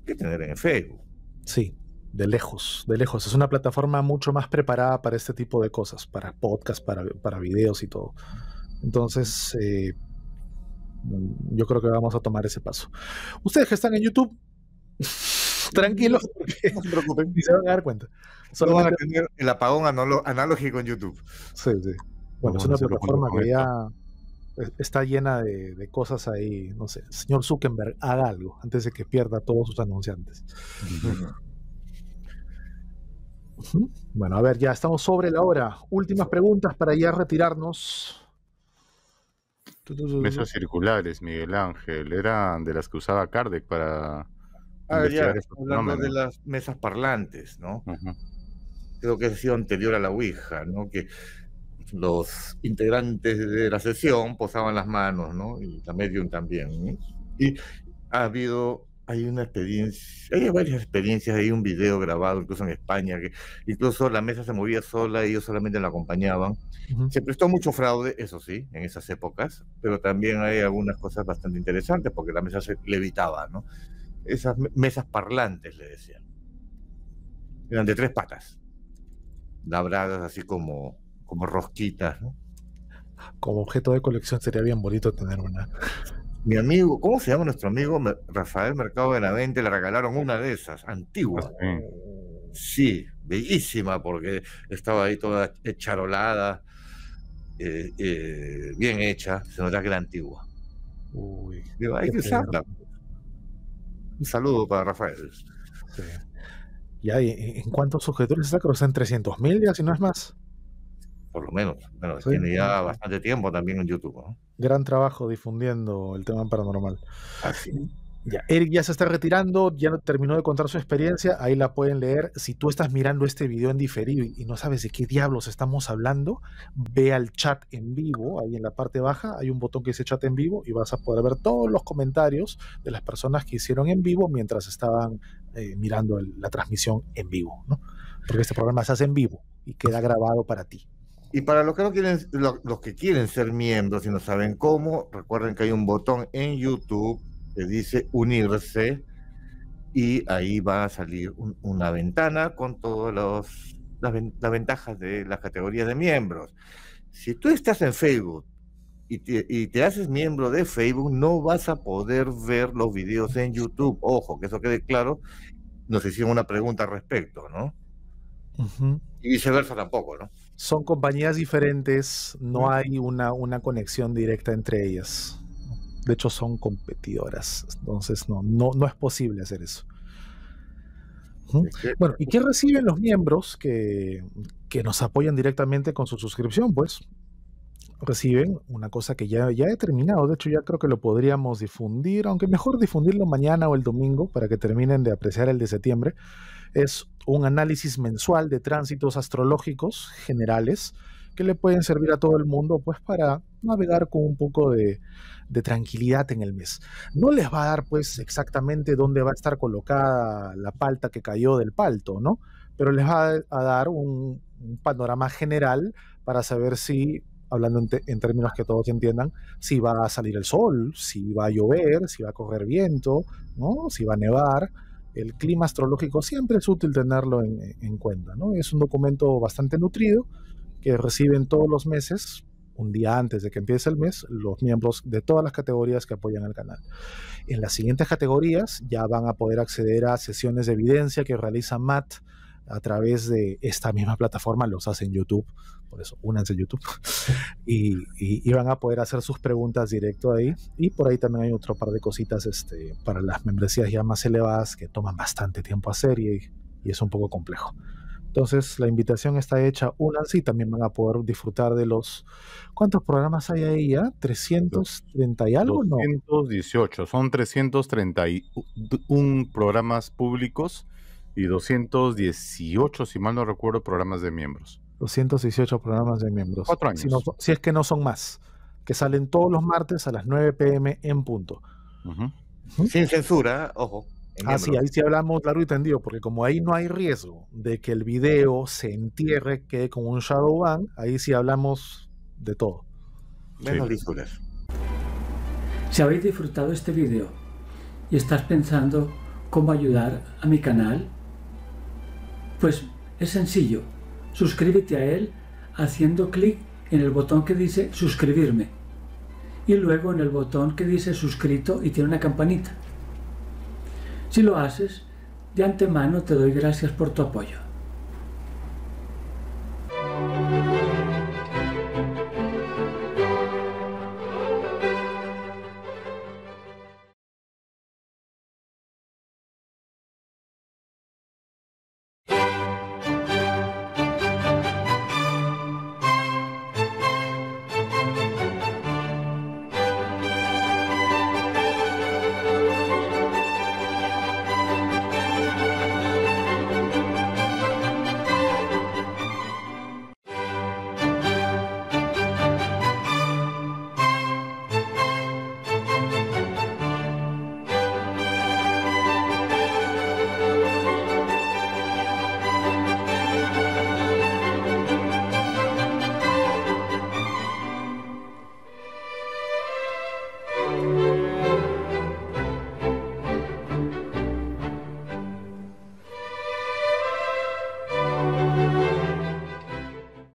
que tener en Facebook. Sí, de lejos, de lejos. Es una plataforma mucho más preparada para este tipo de cosas, para podcasts, para, para videos y todo. Entonces, eh, yo creo que vamos a tomar ese paso. Ustedes que están en YouTube, [LAUGHS] tranquilos, no se preocupen. Ni se van a dar cuenta. Solo no van a tener el apagón analógico en YouTube. Sí, sí. Bueno, es una plataforma que ya está llena de, cosas ahí. No sé, señor Zuckerberg, haga algo antes de que pierda todos sus anunciantes. Bueno, a ver, ya estamos sobre la hora. Últimas preguntas para ya retirarnos. Mesas circulares, Miguel Ángel, eran de las que usaba Kardec para. Ah, ya, hablando de las mesas parlantes, ¿no? Creo que ha sido anterior a la Ouija, ¿no? Que los integrantes de la sesión posaban las manos, ¿no? Y la medium también. ¿no? Y ha habido hay una experiencia, hay varias experiencias, hay un video grabado incluso en España, que incluso la mesa se movía sola, y ellos solamente la acompañaban. Se prestó mucho fraude, eso sí, en esas épocas, pero también hay algunas cosas bastante interesantes, porque la mesa se levitaba, ¿no? Esas mesas parlantes, le decían. Eran de tres patas, labradas así como, como rosquitas, ¿no? Como objeto de colección sería bien bonito tener una. [LAUGHS] Mi amigo, ¿cómo se llama nuestro amigo Rafael Mercado Benavente? Le regalaron una de esas, antigua. Ah, sí, bellísima, porque estaba ahí toda charolada, eh, eh, bien hecha, se nota que era antigua. Uy, Digo, hay que Un saludo para Rafael. Y hay ¿En cuántos sujetores se Creo que mil, ya si no es más por lo menos. Bueno, tiene ya bastante tiempo también en YouTube. Gran trabajo difundiendo el tema paranormal. Así. Ya, Eric ya se está retirando, ya terminó de contar su experiencia, ahí la pueden leer. Si tú estás mirando este video en diferido y no sabes de qué diablos estamos hablando, ve al chat en vivo, ahí en la parte baja hay un botón que dice chat en vivo y vas a poder ver todos los comentarios de las personas que hicieron en vivo mientras estaban eh, mirando la transmisión en vivo, ¿no? Porque este programa se hace en vivo y queda grabado para ti. Y para los que no quieren, los que quieren ser miembros y no saben cómo, recuerden que hay un botón en YouTube que dice unirse y ahí va a salir una ventana con todas las, las ventajas de las categorías de miembros. Si tú estás en Facebook y te, haces miembro de Facebook, no vas a poder ver los videos en YouTube. Ojo, que eso quede claro. Nos hicieron una pregunta al respecto, ¿no? Y viceversa tampoco, ¿no? Son compañías diferentes, no hay una, una conexión directa entre ellas. De hecho, son competidoras. Entonces, no, no, no es posible hacer eso. Bueno, ¿y qué reciben los miembros que, que, nos apoyan directamente con su suscripción? Pues reciben una cosa que ya, ya he terminado, de hecho ya creo que lo podríamos difundir, aunque mejor difundirlo mañana o el domingo para que terminen de apreciar el de septiembre, es un análisis mensual de tránsitos astrológicos generales que le pueden servir a todo el mundo pues para navegar con un poco de, tranquilidad en el mes. No les va a dar pues exactamente dónde va a estar colocada la palta que cayó del palto, ¿no? Pero les va a dar un, panorama general para saber si, hablando en, términos que todos entiendan, si va a salir el sol, si va a llover, si va a correr viento, ¿no? Si va a nevar el clima astrológico siempre es útil tenerlo en, cuenta. ¿no? Es un documento bastante nutrido que reciben todos los meses, un día antes de que empiece el mes, los miembros de todas las categorías que apoyan al canal. En las siguientes categorías ya van a poder acceder a sesiones de evidencia que realiza Matt a través de esta misma plataforma, los hacen YouTube, por eso únanse a YouTube, [LAUGHS] y, van a poder hacer sus preguntas directo ahí. Y por ahí también hay otro par de cositas este, para las membresías ya más elevadas que toman bastante tiempo hacer y, es un poco complejo. Entonces la invitación está hecha, únanse y también van a poder disfrutar de los... ¿Cuántos programas hay ahí ya? ¿330 y algo? 218, son 331 programas públicos y 218, si mal no recuerdo, programas de miembros. 218 programas de miembros. Cuatro años. Si, es que no son más, que salen todos los martes a las 9 pm en punto. Sin censura, ojo. Ah, sí, ahí sí hablamos largo y tendido, porque como ahí no hay riesgo de que el video se entierre, quede como un shadow ban, ahí sí hablamos de todo. Menos Si habéis disfrutado este video y estás pensando cómo ayudar a mi canal, pues es sencillo. Suscríbete a él haciendo clic en el botón que dice suscribirme y luego en el botón que dice suscrito y tiene una campanita. Si lo haces, de antemano te doy gracias por tu apoyo.